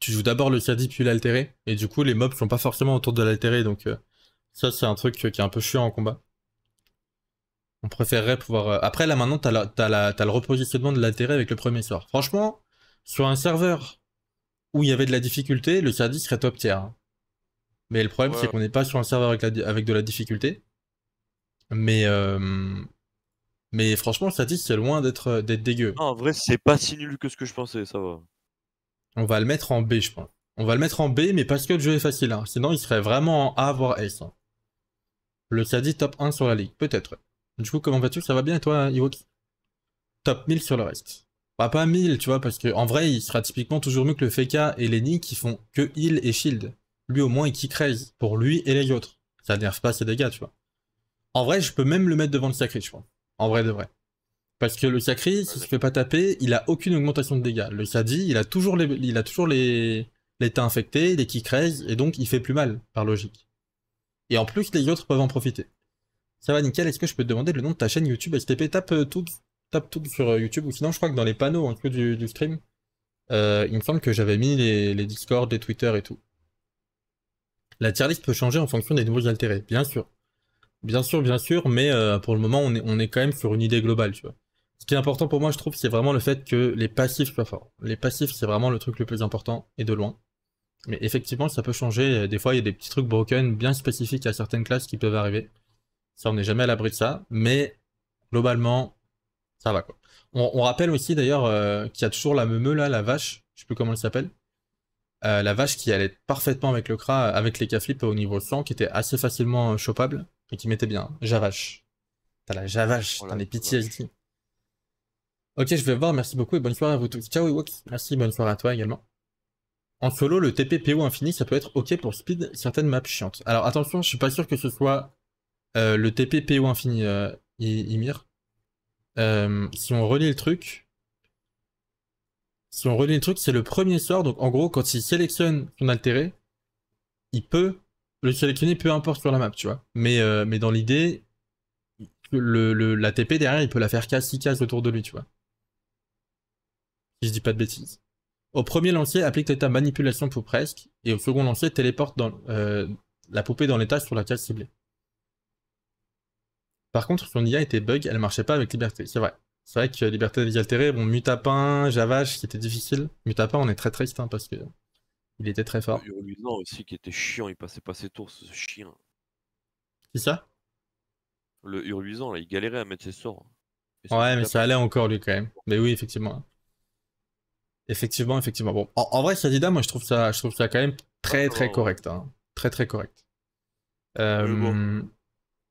tu joues d'abord le Sadi puis l'altéré, et du coup, les mobs sont pas forcément autour de l'altéré, donc euh, ça, c'est un truc euh, qui est un peu chiant en combat. On préférerait pouvoir. Euh, après, là, maintenant, t'as as le repositionnement de l'altéré avec le premier sort. Franchement, sur un serveur où il y avait de la difficulté, le service serait top tiers. Hein. Mais le problème, c'est qu'on n'est pas sur un serveur avec, de la difficulté. Mais, euh, mais franchement, c'est loin d'être euh, dégueu. en vrai, c'est pas si nul que ce que je pensais, ça va. On va le mettre en B, je pense. On va le mettre en B, mais parce que le jeu est facile. Hein. Sinon, il serait vraiment en A, voire S. Hein. Le sadis top 1 sur la ligue, peut-être. Du coup, comment vas-tu Ça va bien, toi, Hiroki Top 1000 sur le reste. Bah, pas 1000, tu vois, parce qu'en vrai, il sera typiquement toujours mieux que le Feka et Lenny qui font que heal et shield. Lui, au moins, il qui raise pour lui et les autres. Ça nerve pas ses dégâts, tu vois. En vrai, je peux même le mettre devant le Sacré, je crois. En vrai de vrai. Parce que le Sacré, s'il se fait pas taper, il a aucune augmentation de dégâts. Le Sadi, il a toujours les, il a toujours les, les tas infectés, les qui raise, et donc il fait plus mal, par logique. Et en plus, les autres peuvent en profiter. Ça va nickel, est-ce que je peux te demander le nom de ta chaîne YouTube STP Tape euh, tout tape tout sur euh, YouTube, ou sinon je crois que dans les panneaux en hein, du, stream, euh, il me semble que j'avais mis les, Discord, les Twitter et tout. La tier list peut changer en fonction des nouveaux altérés, bien sûr. Bien sûr, bien sûr, mais euh, pour le moment, on est, on est quand même sur une idée globale, tu vois. Ce qui est important pour moi, je trouve, c'est vraiment le fait que les passifs soient forts. Les passifs, c'est vraiment le truc le plus important, et de loin. Mais effectivement, ça peut changer. Des fois, il y a des petits trucs broken bien spécifiques à certaines classes qui peuvent arriver. Ça, on n'est jamais à l'abri de ça. Mais globalement, ça va quoi. On, rappelle aussi d'ailleurs euh, qu'il y a toujours la meumeu là, la vache, je sais plus comment elle s'appelle. Euh, la vache qui allait parfaitement avec le cra, avec les caflips au niveau 100, qui était assez facilement euh, chopable et qui mettait bien. Javache. T'as la javache, oh t'en es pitié, ici. Ok, je vais voir, merci beaucoup et bonne soirée à vous tous. Ciao Iwok, merci, bonne soirée à toi également. En solo, le TPPO infini, ça peut être ok pour speed certaines maps chiantes. Alors attention, je suis pas sûr que ce soit le TPPO infini, Ymir. Euh, si on relie le truc, si on relit le truc, c'est le premier sort. Donc en gros, quand il sélectionne son altéré, il peut le sélectionner peu importe sur la map, tu vois. Mais, euh, mais dans l'idée, le, le, la TP derrière, il peut la faire casse 6 cases autour de lui, tu vois. Si je dis pas de bêtises. Au premier lancier, applique l'état manipulation pour presque, et au second lancer, téléporte dans, euh, la poupée dans l'étage sur la case ciblée. Par contre, son IA était bug, elle marchait pas avec Liberté. C'est vrai. C'est vrai que Liberté altérée. bon, Mutapin, Javache, qui était difficile. Mutapin, on est très triste hein, parce que il était très fort. Huruisant aussi, qui était chiant, il passait pas ses tours, ce chien. Qui ça Le Huruisant, là, il galérait à mettre ses sorts. Ouais, mais ça allait encore lui quand même. Mais oui, effectivement. Effectivement, effectivement. Bon, en, vrai, Sadida, moi, je trouve ça, je trouve ça quand même très, ah, très oh. correct. Hein. Très, très correct. Euh, euh,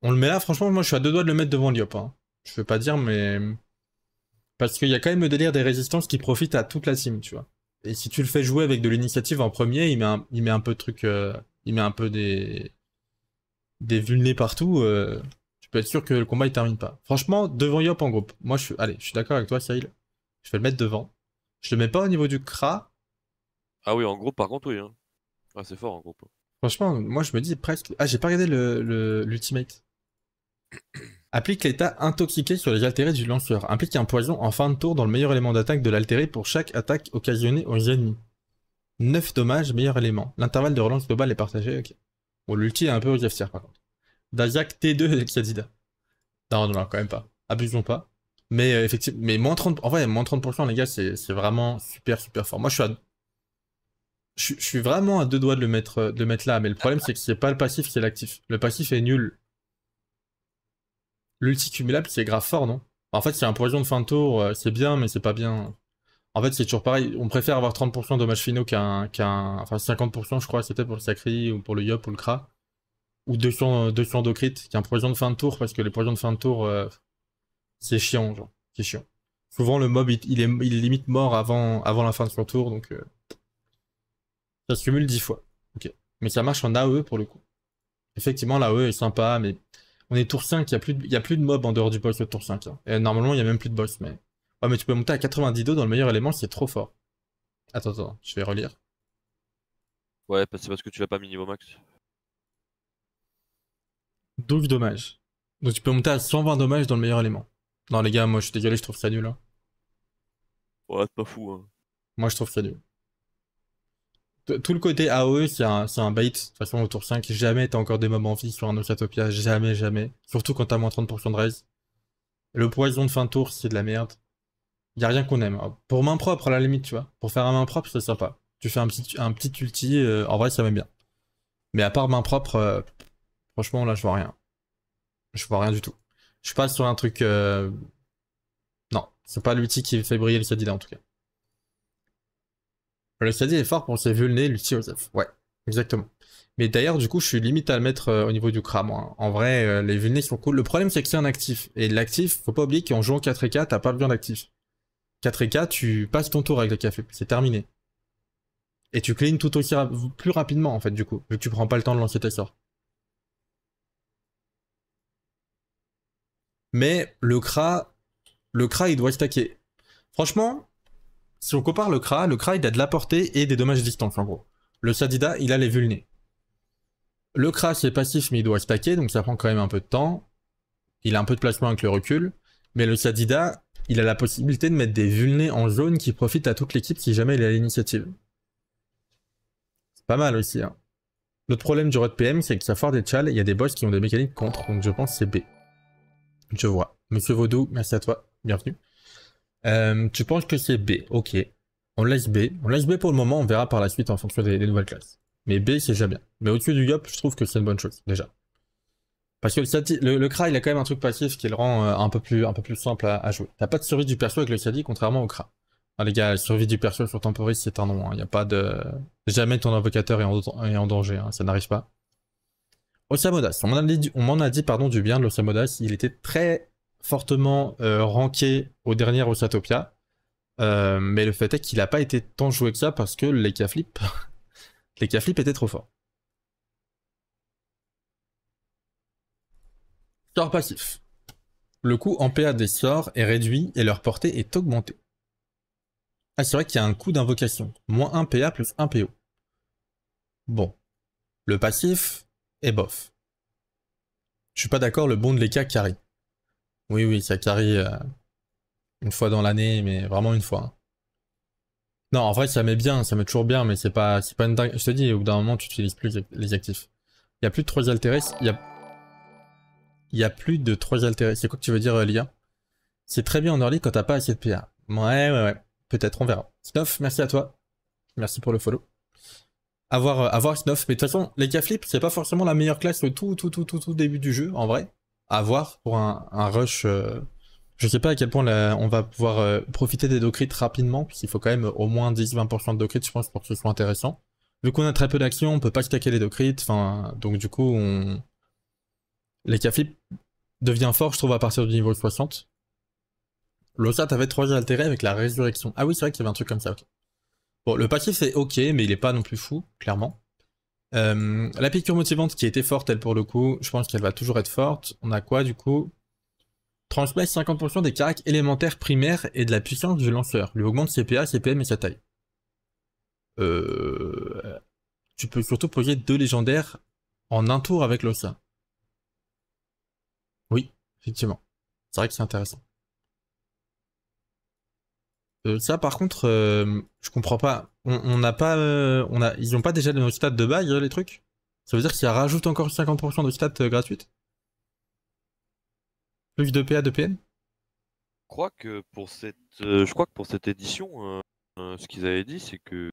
on le met là, franchement, moi je suis à deux doigts de le mettre devant l'Yop, hein. Je veux pas dire, mais. Parce qu'il y a quand même le délire des résistances qui profitent à toute la team, tu vois. Et si tu le fais jouer avec de l'initiative en premier, il met un, peu de trucs. Euh, il met un peu des. des vulnés partout. Euh, tu peux être sûr que le combat il termine pas. Franchement, devant Yop en groupe. Moi je suis. Allez, je suis d'accord avec toi, Cyril. Je vais le mettre devant. Je le mets pas au niveau du Kra. Ah oui, en groupe par contre, oui. Hein. Ah, c'est fort en groupe. Franchement, moi je me dis presque. Ah, j'ai pas regardé l'ultimate. Le, Applique l'état intoxiqué sur les altérés du lanceur. Implique un poison en fin de tour dans le meilleur élément d'attaque de l'altéré pour chaque attaque occasionnée aux ennemis. 9 dommages, meilleur élément. L'intervalle de relance globale est partagé, ok. Bon, l'ulti est un peu au par contre. Dajak T2 et Kadida. Non, non, non, quand même pas. Abusons pas. Mais euh, effectivement, mais moins 30, en vrai, moins 30%, les gars, c'est vraiment super, super fort. Moi, je suis je, suis vraiment à deux doigts de le mettre, euh, de mettre là, mais le problème, ah. c'est que c'est pas le passif, c'est l'actif. Le passif est nul l'ulti cumulable c'est grave fort, non En fait, c'est un poison de fin de tour, euh, c'est bien, mais c'est pas bien. En fait, c'est toujours pareil, on préfère avoir 30% dommage finaux qu'un. enfin, 50%, je crois, c'était pour le Sacri ou pour le Yop ou le Kra. Ou 200, 200 Docrit, qui un poison de fin de tour, parce que les poisons de fin de tour, euh, c'est chiant, genre. C'est chiant. Souvent, le mob, il, est, limite mort avant, avant la fin de son tour, donc. Euh, ça se cumule 10 fois. Ok. Mais ça marche en AE pour le coup. Effectivement, l'AE est sympa, mais on est tour 5, il n'y a, plus de mobs en dehors du boss de tour 5. Hein. Et normalement, il n'y a même plus de boss, mais... Ouais, mais tu peux monter à 90 dos dans le meilleur élément, c'est trop fort. Attends, attends, je vais relire. Ouais, c'est parce que tu vas pas mis niveau max. 12 dommage. Donc tu peux monter à 120 dommages dans le meilleur élément. Non les gars, moi je suis dégueulasse, je trouve ça nul. Hein. Ouais, c'est pas fou. Hein. Moi je trouve ça nul tout le côté AOE, c'est un, un, bait. De toute façon, au tour 5, jamais t'as encore des mobs en vie sur un Oceatopia. Jamais, jamais. Surtout quand t'as moins 30% de raise. Le poison de fin de tour, c'est de la merde. Y a rien qu'on aime. Pour main propre, à la limite, tu vois. Pour faire un main propre, c'est sympa. Tu fais un petit, un petit ulti, euh, en vrai, ça m'aime bien. Mais à part main propre, euh, franchement, là, je vois rien. Je vois rien du tout. Je passe sur un truc. Euh, non, c'est pas l'ulti qui fait briller le Sadila en tout cas. Le stade est fort pour se vulner Lucy Joseph. Ouais, exactement. Mais d'ailleurs, du coup, je suis limite à le mettre euh, au niveau du cra, moi. En vrai, euh, les vulnés sont cool. Le problème, c'est que c'est un actif. Et l'actif, faut pas oublier qu'en jouant 4 et 4, t'as pas besoin d'actif. 4 et 4, tu passes ton tour avec le café. C'est terminé. Et tu clean tout aussi plus rapidement, en fait, du coup, vu que tu prends pas le temps de lancer tes sorts. Mais le cra, le cra, il doit stacker. Franchement, si on compare le Kra, le Kra il a de la portée et des dommages distance en gros. Le Sadida il a les vulnés. Le Kra c'est passif mais il doit stacker donc ça prend quand même un peu de temps. Il a un peu de placement avec le recul. Mais le Sadida il a la possibilité de mettre des vulnés en jaune qui profitent à toute l'équipe si jamais il a l'initiative. C'est pas mal aussi. Notre hein. problème du Rod PM, c'est que ça foire des Chal, il y a des boss qui ont des mécaniques contre, donc je pense c'est B. Je vois. Monsieur Vaudou, merci à toi, bienvenue. Euh, tu penses que c'est B, ok. On laisse B. On laisse B pour le moment, on verra par la suite en fonction des, nouvelles classes. Mais B, c'est déjà bien. Mais au-dessus du YOP, je trouve que c'est une bonne chose, déjà. Parce que le, le, il a quand même un truc passif qui le rend euh, un, peu plus, un peu plus simple à, jouer. T'as pas de survie du perso avec le Sadi contrairement au CRA. Ah, les gars, survie du perso sur Temporis, c'est un nom. Il hein. a pas de... Jamais ton invocateur est en, en danger, hein. ça n'arrive pas. Osamodas, on m'en a dit, pardon, du bien de l'Osamodas. Il était très fortement euh, ranké au dernier Satopia. Euh, mais le fait est qu'il n'a pas été tant joué que ça parce que les Flip, *laughs* Flip étaient trop fort. Sort passif. Le coût en PA des sorts est réduit et leur portée est augmentée. Ah, c'est vrai qu'il y a un coût d'invocation. Moins 1 PA plus 1 PO. Bon. Le passif est bof. Je suis pas d'accord, le bon de l'EK carry. Oui, oui, ça euh, une fois dans l'année, mais vraiment une fois. Hein. Non, en vrai, ça met bien, ça met toujours bien, mais c'est pas, pas une dingue. Je te dis, au bout d'un moment, tu utilises plus les actifs. Il y a plus de 3 altérés. Il y a, y a plus de 3 altérés. C'est quoi que tu veux dire, euh, Lia C'est très bien en early quand t'as pas assez de PA. Ouais, ouais, ouais. Peut-être, on verra. Snuff, merci à toi. Merci pour le follow. Avoir, euh, avoir Snuff. Mais de toute façon, les gars, Flip, c'est pas forcément la meilleure classe au tout, tout, tout, tout, tout début du jeu, en vrai. Avoir pour un, rush. Euh, je sais pas à quel point on va pouvoir euh, profiter des docrites rapidement, puisqu'il faut quand même au moins 10-20% de docrites, je pense, pour que ce soit intéressant. du coup on a très peu d'action, on peut pas stacker les docrites, enfin, donc du coup, on... les cafés devient fort, je trouve, à partir du niveau 60. L'Ossat avait 3 altéré avec la résurrection. Ah oui, c'est vrai qu'il y avait un truc comme ça, Bon, le passif c'est ok, mais il est pas non plus fou, clairement. Euh, la piqûre motivante qui était forte, elle, pour le coup, je pense qu'elle va toujours être forte. On a quoi, du coup transmettre 50% des caracs élémentaires primaires et de la puissance du lanceur. Lui augmente CPA, CPM et sa taille. Euh, tu peux surtout poser deux légendaires en un tour avec l'Ossa. Oui, effectivement. C'est vrai que c'est intéressant. Euh, ça, par contre, euh, je comprends pas. On n'a pas, euh, on a, ils ont pas déjà nos stats de bail, les trucs. Ça veut dire qu'ils rajoutent encore 50% de stats gratuites. Plus de PA, de PN. Je crois que pour cette, je crois que pour cette édition, ce qu'ils avaient dit, c'est que.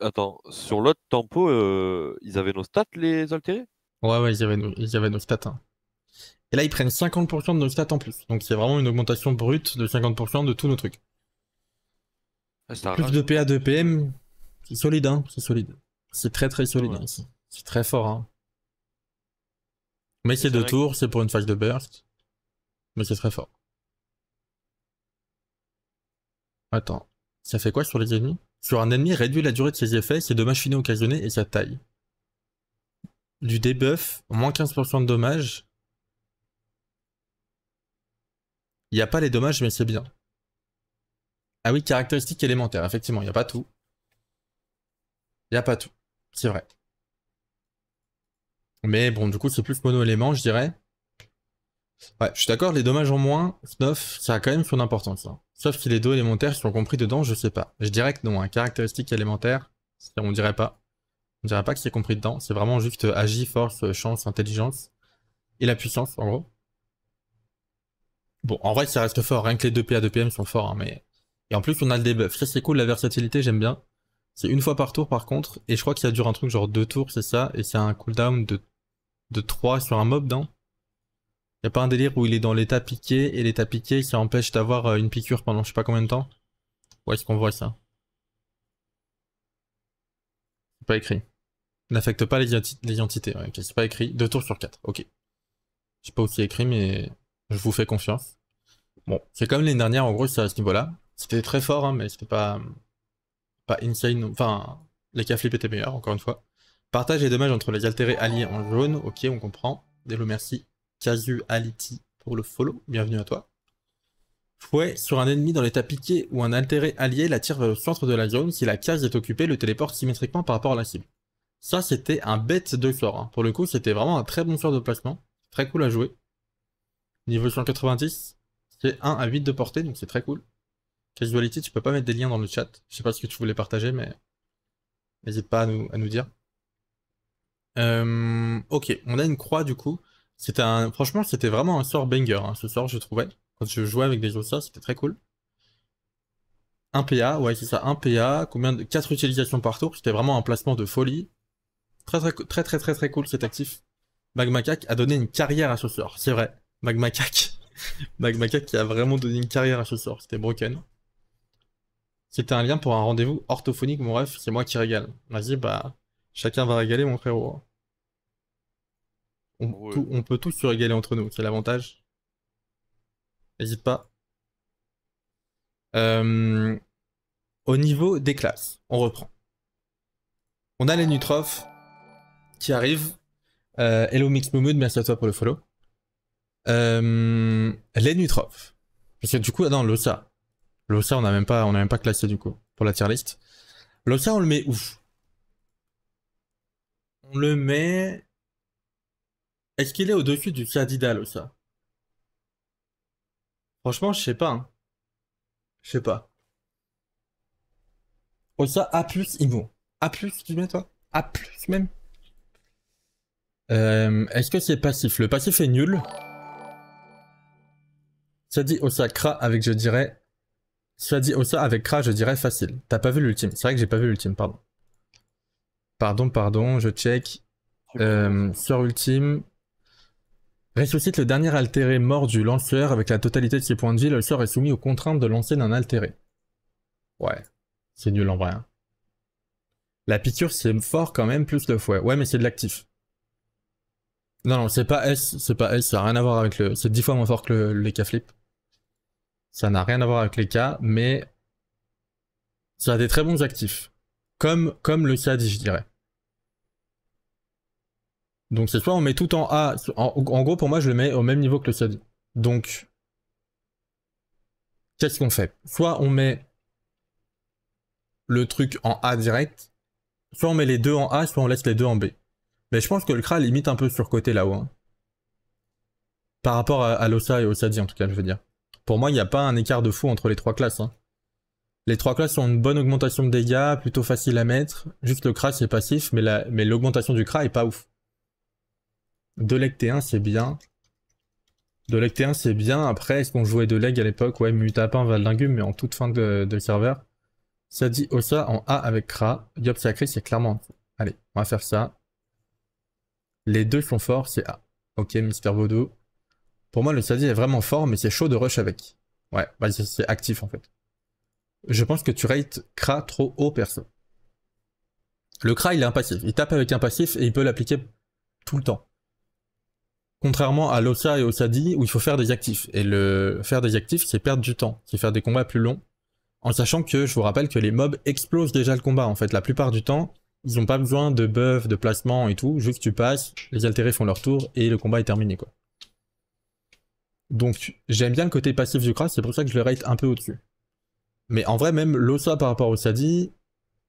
Attends, sur l'autre tempo, ils avaient nos stats les altérés. Ouais, ouais, ils avaient nos, ils avaient nos stats. Hein. Et là, ils prennent 50% de nos stats en plus. Donc c'est vraiment une augmentation brute de 50% de tous nos trucs. Ah, plus de PA, de PM, c'est solide, hein. C'est solide. C'est très très solide hein. C'est très fort, hein. Mais c'est deux tours, c'est pour une phase de burst. Mais c'est très fort. Attends, ça fait quoi sur les ennemis Sur un ennemi, réduit la durée de ses effets, ses dommages finaux occasionnés et sa taille. Du debuff, moins 15% de dommages, Il n'y a pas les dommages, mais c'est bien. Ah oui, caractéristiques élémentaires, effectivement, il n'y a pas tout. Il n'y a pas tout, c'est vrai. Mais bon, du coup, c'est plus mono-élément, je dirais. Ouais, je suis d'accord, les dommages en moins, 9, ça a quand même son importance. Hein. Sauf que les deux élémentaires sont compris dedans, je sais pas. Je dirais que non, caractéristiques hein. caractéristique élémentaire, on dirait pas. On dirait pas que c'est compris dedans, c'est vraiment juste euh, agi, force, euh, chance, intelligence et la puissance, en gros. Bon, en vrai, ça reste fort. Rien que les 2 PA, 2 PM sont forts. Hein, mais... Et en plus, on a le debuff. Ça, c'est cool, la versatilité, j'aime bien. C'est une fois par tour, par contre. Et je crois que ça dure un truc genre 2 tours, c'est ça. Et c'est un cooldown de... de 3 sur un mob, non Y'a pas un délire où il est dans l'état piqué, et l'état piqué, ça empêche d'avoir euh, une piqûre pendant je sais pas combien de temps Où est-ce qu'on voit ça C'est pas écrit. N'affecte pas les, identités, entités. Ouais, ok, c'est pas écrit. 2 tours sur 4, ok. Je sais pas où c'est écrit, mais je vous fais confiance. Bon, c'est comme l'année dernière, en gros, c'est à ce niveau-là. C'était très fort, hein, mais c'était pas, pas insane. Enfin, les cas flip étaient meilleurs, encore une fois. Partage les dommages entre les altérés alliés en jaune. Ok, on comprend. Délo, merci. casu Aliti pour le follow. Bienvenue à toi. Fouet sur un ennemi dans l'état piqué ou un altéré allié la tire vers le centre de la zone. Si la case est occupée, le téléporte symétriquement par rapport à la cible. Ça, c'était un bête de sort. Hein. Pour le coup, c'était vraiment un très bon sort de placement. Très cool à jouer. Niveau 190, c'est 1 à 8 de portée, donc c'est très cool. Casuality, tu peux pas mettre des liens dans le chat. Je sais pas ce que tu voulais partager, mais n'hésite pas à nous, à nous dire. Euh, ok, on a une croix du coup. C'était un, franchement, c'était vraiment un sort banger. Hein, ce sort, je trouvais quand je jouais avec des autres ça, c'était très cool. Un PA, ouais, c'est ça, un PA. Combien de 4 utilisations par tour. C'était vraiment un placement de folie. Très très très très très très cool cet actif. Magmacac a donné une carrière à ce sort, c'est vrai. Magmacac, *laughs* Macaque. qui a vraiment donné une carrière à ce sort, c'était broken. C'était un lien pour un rendez-vous orthophonique, mon ref, c'est moi qui régale. Vas-y, bah, chacun va régaler, mon frérot. On, peut tout, peut tous se régaler entre nous, c'est l'avantage. N'hésite pas. Euh, au niveau des classes, on reprend. On a les Nutrof qui arrivent. Euh, hello Mix merci à toi pour le follow. Euh, les nutrophes. Parce que du coup, non, l'ossa L'ossa on n'a même, pas, on même pas classé du coup, pour la tier list. L'ossa on le met où On le met... Est-ce qu'il est, au-dessus du sadida l'ossa Franchement, je sais pas. Hein. Je sais pas. Ossa A+, IMO. A+, tu mets toi A+, même euh, Est-ce que c'est passif Le passif est nul. Soit dit, Osa Kra avec je dirais. Ça dit, Osa avec Kra, je dirais facile. T'as pas vu l'ultime. C'est vrai que j'ai pas vu l'ultime, pardon. Pardon, pardon, je check. Euh, sur ultime. Ressuscite le dernier altéré mort du lanceur avec la totalité de ses points de vie. Le sort est soumis aux contraintes de lancer d'un altéré. Ouais, c'est nul en vrai. Hein. La piqûre, c'est fort quand même, plus le fouet. Ouais, mais c'est de l'actif. Non, non, c'est pas S, c'est pas S, ça n'a rien à voir avec le. C'est 10 fois moins fort que le, les flip ça n'a rien à voir avec les cas, mais ça a des très bons actifs. Comme, comme le Sadi, je dirais. Donc c'est soit on met tout en A. En, gros, pour moi, je le mets au même niveau que le Sadi. Donc, qu'est-ce qu'on fait Soit on met le truc en A direct, soit on met les deux en A, soit on laisse les deux en B. Mais je pense que le Kral limite un peu sur côté là-haut. Hein. Par rapport à, à l'OSA et au SADI, en tout cas, je veux dire. Pour moi, il n'y a pas un écart de fou entre les trois classes. Hein. Les trois classes ont une bonne augmentation de dégâts, plutôt facile à mettre. Juste le Kra c'est passif, mais l'augmentation du Kra est pas ouf. leg T1 c'est bien. Leg T1 c'est bien. Après, est-ce qu'on jouait de leg à l'époque Ouais, Mutapin, Valdingum, mais en toute fin de, serveur. Ça dit Osa en A avec Kra. Yop Sacré c'est clairement. Allez, on va faire ça. Les deux sont forts, c'est A. Ok, Mister Vaudou. Pour moi, le sadi est vraiment fort, mais c'est chaud de rush avec. Ouais, bah, c'est actif en fait. Je pense que tu rates Kra trop haut perso. Le Kra, il est impassif. Il tape avec un passif et il peut l'appliquer tout le temps. Contrairement à l'Osa et au Sadi où il faut faire des actifs. Et le faire des actifs, c'est perdre du temps, c'est faire des combats plus longs. En sachant que, je vous rappelle que les mobs explosent déjà le combat, en fait. La plupart du temps, ils n'ont pas besoin de buff, de placement et tout. Juste tu passes, les altérés font leur tour et le combat est terminé, quoi. Donc j'aime bien le côté passif du crash, c'est pour ça que je le rate un peu au-dessus. Mais en vrai, même l'Osa par rapport au Sadi,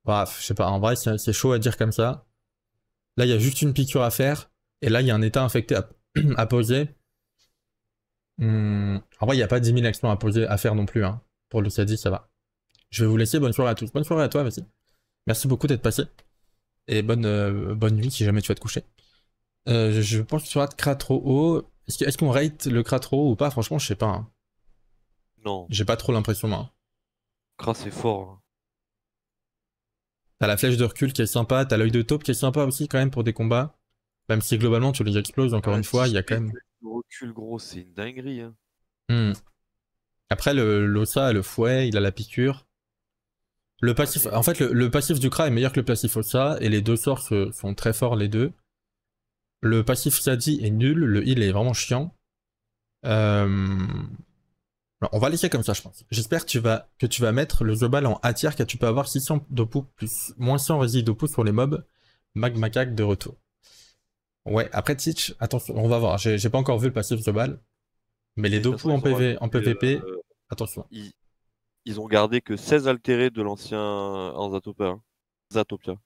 bref, bah, je sais pas, en vrai c'est chaud à dire comme ça. Là il y a juste une piqûre à faire, et là il y a un état infecté à, *clears throat* poser. Hmm, en vrai il n'y a pas 10 000 actions à poser à faire non plus, hein. pour le Sadi ça va. Je vais vous laisser, bonne soirée à tous. Bonne soirée à toi, vas-y. Merci beaucoup d'être passé. Et bonne, euh, bonne nuit si jamais tu vas te coucher. Euh, je pense que tu vas te trop haut. Est-ce qu'on rate le Kra trop ou pas Franchement, je sais pas. Hein. Non. J'ai pas trop l'impression, moi. Kra, c'est fort. Hein. T'as la flèche de recul qui est sympa, t'as l'œil de taupe qui est sympa aussi, quand même, pour des combats. Même si globalement, tu les exploses, encore ah, une fois, il y a quand même. Le recul, gros, c'est une dinguerie. Hein. Hmm. Après, l'Ossa a le fouet, il a la piqûre. Le passif, ah, en fait, le, passif du Kra est meilleur que le passif Ossa, et les deux sorts sont très forts, les deux. Le passif Yadi est nul, le heal est vraiment chiant. Euh, on va laisser comme ça, je pense. J'espère que tu vas, que tu vas mettre le Zobal en A tier, car tu peux avoir 600 d'opus plus moins 100 résidus d'opus sur les mobs. Magmacac de retour. Ouais, après Teach, attention, on va voir. J'ai pas encore vu le passif global. Mais les dopus en, PV, en PVP, euh, attention. Ils, ont gardé que 16 altérés de l'ancien hein. Zatopia.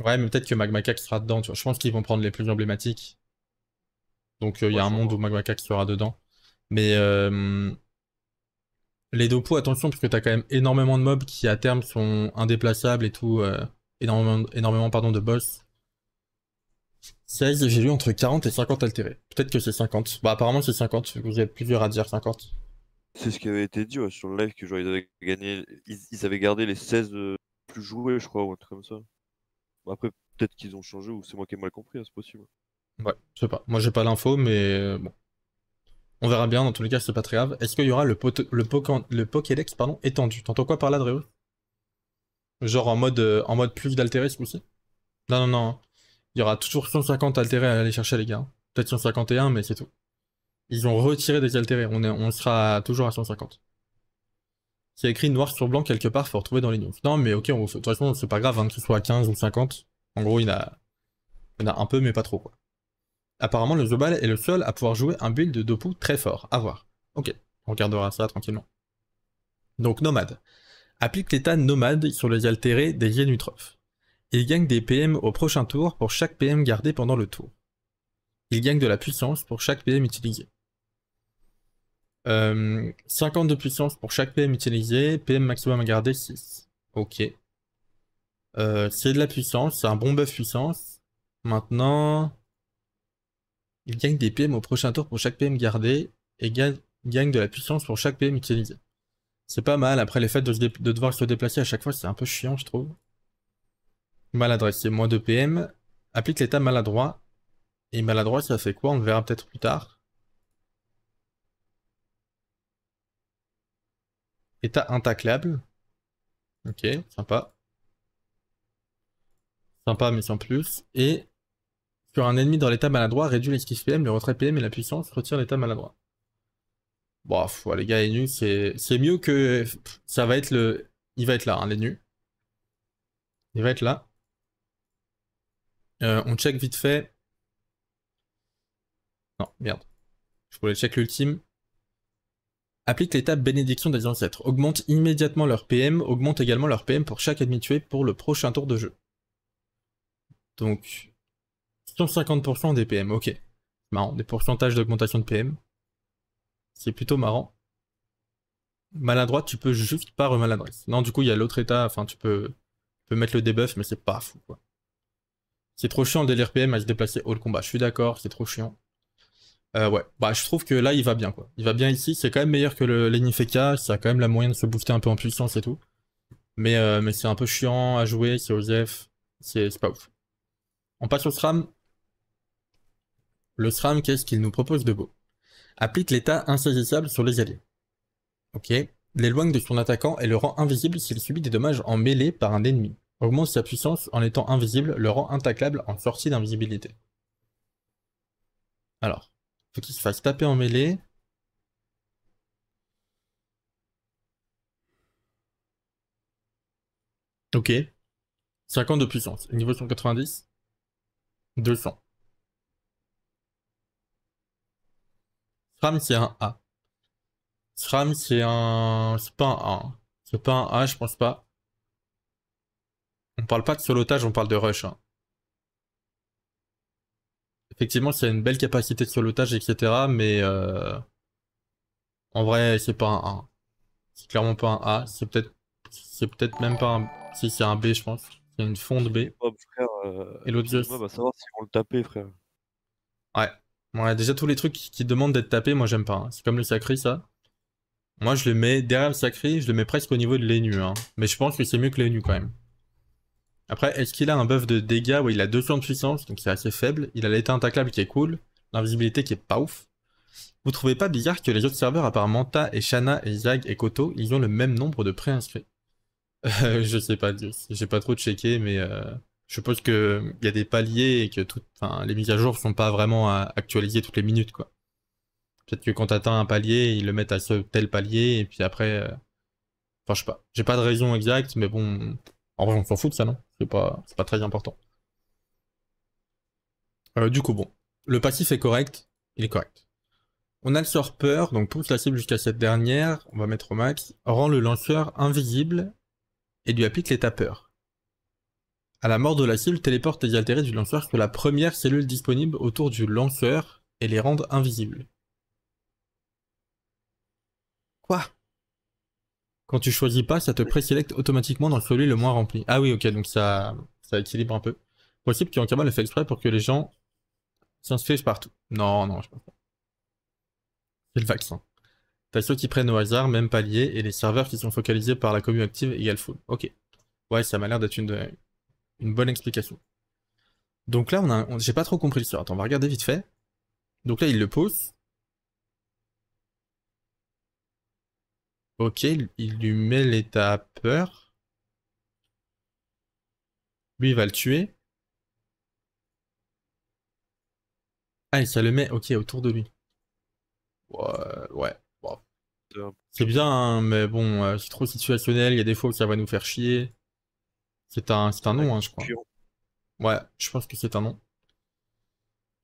Ouais, mais peut-être que qui sera dedans. Tu vois. Je pense qu'ils vont prendre les plus emblématiques. Donc euh, il y a un monde où où qui sera dedans. Mais euh, les dopos, attention, parce que t'as quand même énormément de mobs qui à terme sont indéplaçables et tout. Euh, énormément, énormément pardon, de boss. 16, j'ai lu entre 40 et 50 altérés. Peut-être que c'est 50. Bah apparemment c'est 50, vous avez plusieurs à dire 50. C'est ce qui avait été dit sur le live que genre, ils avaient gagné. Ils, ils, avaient gardé les 16 euh, plus joués, je crois, ou un truc comme ça. Après, peut-être qu'ils ont changé ou c'est moi qui ai mal compris, hein, c'est possible. Ouais, je sais pas. Moi, j'ai pas l'info, mais euh, bon. On verra bien, dans tous les cas, c'est pas très grave. Est-ce qu'il y aura le, le, le Pokédex pardon, étendu T'entends quoi par là, Dreo Genre en mode, euh, en mode plus d'altérisme aussi Non, non, non. Il y aura toujours 150 altérés à aller chercher, les gars. Peut-être 151, mais c'est tout. Ils ont retiré des altérés. On, est, on sera toujours à 150 qui a écrit noir sur blanc quelque part, faut retrouver dans les news. Non, mais ok, on, de toute façon, c'est pas grave, hein, que ce soit à 15 ou 50. En gros, il y en a, a un peu, mais pas trop, quoi. Apparemment, le Zobal est le seul à pouvoir jouer un build de Dopu très fort. À voir. Ok, on regardera ça tranquillement. Donc, Nomade. Applique l'état Nomade sur les altérés des Yenutrophes. Il gagne des PM au prochain tour pour chaque PM gardé pendant le tour. Il gagne de la puissance pour chaque PM utilisé. 50 euh, de puissance pour chaque PM utilisé, PM maximum à garder 6. Ok. Euh, c'est de la puissance, c'est un bon buff puissance. Maintenant, il gagne des PM au prochain tour pour chaque PM gardé et gagne, de la puissance pour chaque PM utilisé. C'est pas mal, après les fait de, devoir se déplacer à chaque fois, c'est un peu chiant, je trouve. Maladresse, c'est moins de PM. Applique l'état maladroit. Et maladroit, ça fait quoi On le verra peut-être plus tard. État intaclable. Ok, sympa. Sympa, mais sans plus. Et sur un ennemi dans l'état maladroit, réduit l'esquisse PM, le retrait PM et la puissance, retire l'état maladroit. Bon, les gars, Enu, c'est mieux que... Ça va être le... Il va être là, hein, Il va être là. Euh, on check vite fait. Non, merde. Je voulais check l'ultime applique l'étape bénédiction des ancêtres, augmente immédiatement leur PM, augmente également leur PM pour chaque ennemi tué pour le prochain tour de jeu. Donc, 150% des PM, ok. Marrant, des pourcentages d'augmentation de PM. C'est plutôt marrant. Maladroite, tu peux juste pas maladresse Non, du coup, il y a l'autre état, enfin, tu peux, mettre le debuff, mais c'est pas fou, quoi. C'est trop chiant le délire PM à se déplacer au combat, je suis d'accord, c'est trop chiant. Euh, ouais, bah, je trouve que là, il va bien, quoi. Il va bien ici, c'est quand même meilleur que le Lenifeka, ça a quand même la moyenne de se booster un peu en puissance et tout. Mais, euh, mais c'est un peu chiant à jouer, c'est OZF, c'est pas ouf. On passe au SRAM. Le SRAM, qu'est-ce qu'il nous propose de beau Applique l'état insaisissable sur les alliés. Ok. L'éloigne de son attaquant et le rend invisible s'il subit des dommages en mêlée par un ennemi. Augmente sa puissance en étant invisible, le rend intaclable en sortie d'invisibilité. Alors, faut qu'il se fasse taper en mêlée. Ok. 50 de puissance. Niveau 190. 200. SRAM c'est un A. SRAM c'est un... C'est pas un A. C'est pas un A, je pense pas. On parle pas de solotage, on parle de rush. Hein effectivement, c'est a une belle capacité de solotage, etc. Mais euh, en vrai, c'est pas un A. C'est clairement pas un A. C'est peut-être c'est peut-être même pas un... Si, c'est un B, je pense. c'est une fonte B. Euh, et l'autre bah, Ouais, savoir si on le frère. Ouais. Déjà, tous les trucs qui demandent d'être tapés, moi, j'aime pas. Hein. C'est comme le sacré, ça. Moi, je le mets derrière le sacré, je le mets presque au niveau de l'énu. Hein. Mais je pense que c'est mieux que l'énu, quand même. Après, est-ce qu'il a un buff de dégâts où il a 200 de puissance, donc c'est assez faible. Il a l'état intaclable qui est cool, l'invisibilité qui est pas ouf. Vous trouvez pas bizarre que les autres serveurs, à part Manta et Shanna et Zag et Koto, ils ont le même nombre de préinscrits inscrits euh, Je sais pas, j'ai pas trop checké, mais euh, je suppose qu'il y a des paliers et que tout, les mises à jour sont pas vraiment euh, actualisées toutes les minutes, quoi. Peut-être que quand t'atteins un palier, ils le mettent à ce tel palier, et puis après... Enfin, je sais pas. J'ai pas de raison exacte, mais bon... En vrai, on s'en fout de ça, non c'est pas, c'est pas très important. Euh, du coup, bon. Le passif est correct. Il est correct. On a le sort peur, donc pousse la cible jusqu'à cette dernière. On va mettre au max. Rend le lanceur invisible et lui applique les tapeurs À la mort de la cible, téléporte les altérés du lanceur sur la première cellule disponible autour du lanceur et les rendre invisibles. Quoi quand tu choisis pas, ça te présélecte automatiquement dans celui le moins rempli. Ah oui, ok, donc ça, ça équilibre un peu. Possible qu'il qu'Ankama le fait exprès pour que les gens s'inscrivent partout. Non, non, je pense pas. C'est le vaccin. T'as ceux qui prennent au hasard, même palier, et les serveurs qui sont focalisés par la commune active égale full. Ok. Ouais, ça m'a l'air d'être une, bonne explication. Donc là, on a, j'ai pas trop compris l'histoire. Attends, on va regarder vite fait. Donc là, il le pose. Ok, il lui met l'état peur. Lui, il va le tuer. Ah, et ça le met, ok, autour de lui. Ouais, ouais. C'est bien, hein, mais bon, euh, c'est trop situationnel, il y a des fois où ça va nous faire chier. C'est un, un nom, hein, je crois. Ouais, je pense que c'est un nom.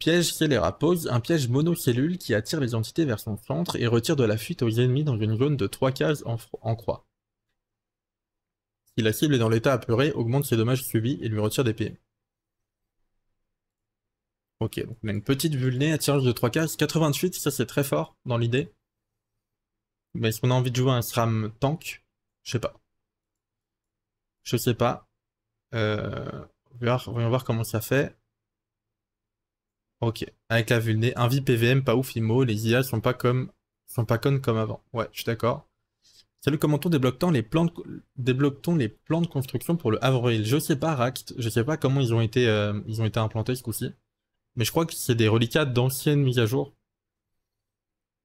Piège pose, un piège monocellule qui attire les entités vers son centre et retire de la fuite aux ennemis dans une zone de 3 cases en, croix. Si la cible est dans l'état apeuré, augmente ses dommages subis et lui retire des PM. Ok, donc on a une petite vulnée, attirage de 3 cases, 88, ça c'est très fort dans l'idée. Mais est-ce qu'on a envie de jouer un SRAM tank Je sais pas. Je sais pas. Euh, voyons voir comment ça fait. Ok. Avec la vulné, un Pvm pas ouf, IMO, les IA sont pas comme sont pas connes comme avant. Ouais, je suis d'accord. Salut, comment on débloque les plans t on les plans de construction pour le avril Je sais pas, Ract. Je sais pas comment ils ont été euh, ils ont été implantés ce coup-ci. Mais je crois que c'est des reliquats d'anciennes mises à jour.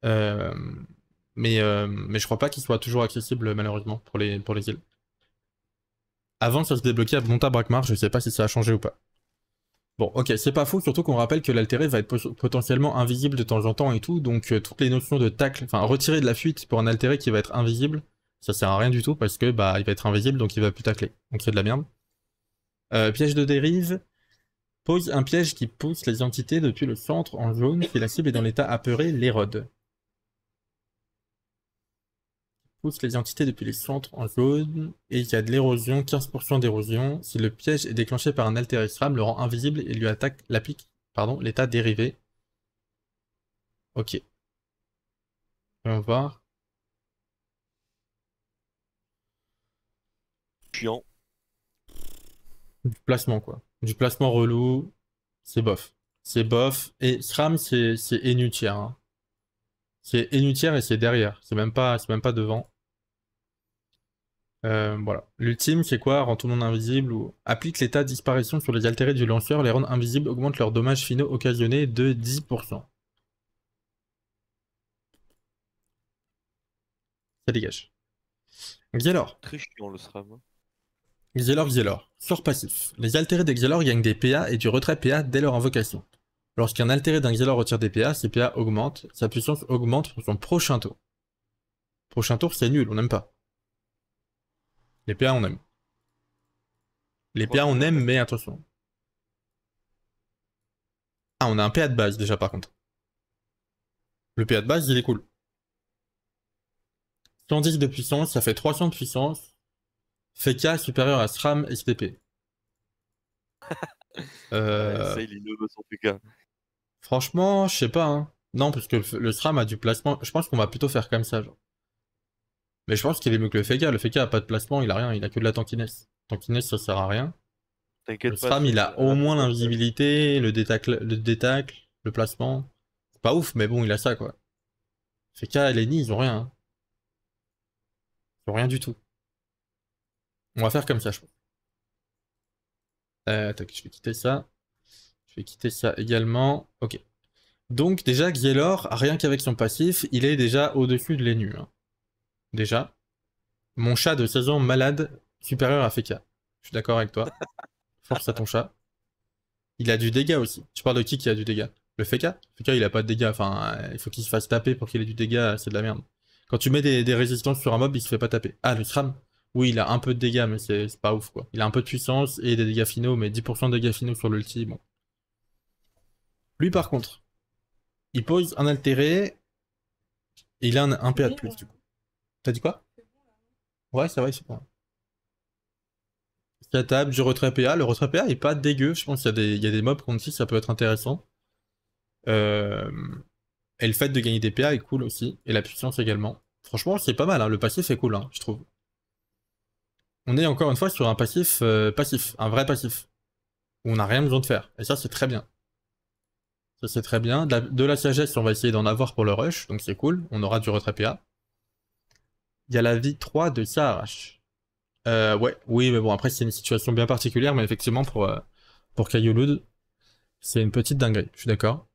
Euh, mais, euh, mais je crois pas qu'ils soient toujours accessibles malheureusement pour les, pour les îles. Avant ça se débloquait à Montabrakmar, je sais pas si ça a changé ou pas. Bon, ok, c'est pas faux, surtout qu'on rappelle que l'altéré va être potentiellement invisible de temps en temps et tout, donc euh, toutes les notions de tacle, enfin retirer de la fuite pour un altéré qui va être invisible, ça sert à rien du tout parce que bah il va être invisible donc il va plus tacler, donc c'est de la merde. Euh, piège de dérive, pose un piège qui pousse les entités depuis le centre en jaune si la cible est dans l'état apeuré, l'érode. les entités depuis les centres en jaune, et il y a de l'érosion, 15% d'érosion. Si le piège est déclenché par un sram le rend invisible et lui attaque, la pique pardon, l'état dérivé. Ok. on va voir. Du placement, quoi. Du placement relou, c'est bof. C'est bof. Et SRAM, c'est c'est Hein. C'est énutière et c'est derrière. C'est même, pas, c'est même pas devant. Euh, voilà. L'ultime, c'est quoi Rend tout le monde invisible ou applique l'état disparition sur les altérés du lanceur, les rendre invisibles, augmente leurs dommages finaux occasionnés de 10%. Ça dégage. Xelor. Très chiant le SRAM. Hein. Xelor, Xelor. sort passif. Les altérés des Xelor gagnent des PA et du retrait PA dès leur invocation. Lorsqu'un altéré d'un retire des PA, ses PA augmentent, sa puissance augmente pour son prochain tour. Prochain tour, c'est nul, on n'aime pas. Les PA, on aime. Les PA, on aime, mais attention. Ah, on a un PA de base déjà, par contre. Le PA de base, il est cool. 110 de puissance, ça fait 300 de puissance. FK supérieur à SRAM *laughs* euh, STP. Franchement, je sais pas. Hein. Non, parce que le SRAM a du placement. Je pense qu'on va plutôt faire comme ça. Genre. Mais je pense qu'il est mieux que le Fekka. Le Feka a pas de placement, il a rien, il a que de la tankiness. Tankiness, ça sert à rien. Le SRAM, il a au moins l'invisibilité, le détacle, le le placement. C'est pas ouf, mais bon, il a ça, quoi. Feka et Lenny, ils ont rien. Hein. Ils ont rien du tout. On va faire comme ça, je pense. Euh, je vais quitter ça. Je vais quitter ça également. Ok. Donc déjà, Gielor, rien qu'avec son passif, il est déjà au-dessus de l'ennu hein déjà. Mon chat de 16 ans malade supérieur à Feka. Je suis d'accord avec toi. *laughs* Force à ton chat. Il a du dégât aussi. Tu parles de qui qui a du dégât Le Feka Feka, il a pas de dégâts, Enfin, il faut qu'il se fasse taper pour qu'il ait du dégât. C'est de la merde. Quand tu mets des, résistances sur un mob, il se fait pas taper. Ah, le SRAM Oui, il a un peu de dégâts, mais c'est pas ouf quoi. Il a un peu de puissance et des dégâts finaux, mais 10% de dégâts finaux sur l'ulti, bon. Lui par contre, il pose un altéré et il a un, un PA de plus du coup. T'as dit quoi Ouais, c'est vrai, c'est bon. La table du retrait PA, le retrait PA est pas dégueu. Je pense qu'il y, a des mobs contre si ça peut être intéressant. Euh, et le fait de gagner des PA est cool aussi. Et la puissance également. Franchement, c'est pas mal. Hein. Le passif est cool, hein, je trouve. On est encore une fois sur un passif euh, passif, un vrai passif. Où on n'a rien besoin de faire. Et ça, c'est très bien. Ça, c'est très bien. de la sagesse, on va essayer d'en avoir pour le rush. Donc, c'est cool. On aura du retrait PA. Il y a la vie 3 de Sarash. Euh, ouais, oui, mais bon, après, c'est une situation bien particulière, mais effectivement, pour, euh, pour c'est une petite dinguerie, je suis d'accord.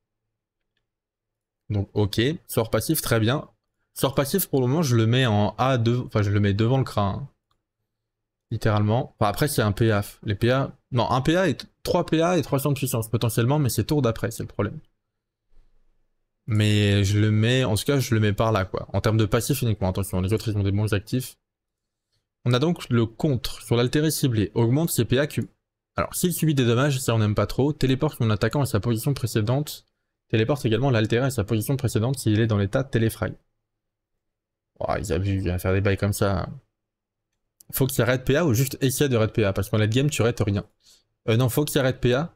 Donc, ok, sort passif, très bien. Sort passif, pour le moment, je le mets en A2, enfin, je le mets devant le crâne, hein. Littéralement. Enfin, après, c'est un PA. Les PA, non, un PA et 3 PA et 300 de puissance, potentiellement, mais c'est tour d'après, c'est le problème. Mais je le mets, en tout cas, je le mets par là, quoi. En termes de passif uniquement, attention, hein, les autres, ils ont des bons actifs. On a donc le contre sur l'altéré ciblé. Augmente ses PAQ. Alors, s'il subit des dommages, ça on n'aime pas trop. Téléporte mon attaquant à sa position précédente. Téléporte également l'altéré à sa position précédente s'il est dans l'état téléfrag. Oh, ils abusent à faire des bails comme ça. Hein. Faut qu'il arrête PA ou juste essayer de raid PA, parce qu'en late game, tu raides rien. Euh, non, faut qu'il arrête PA,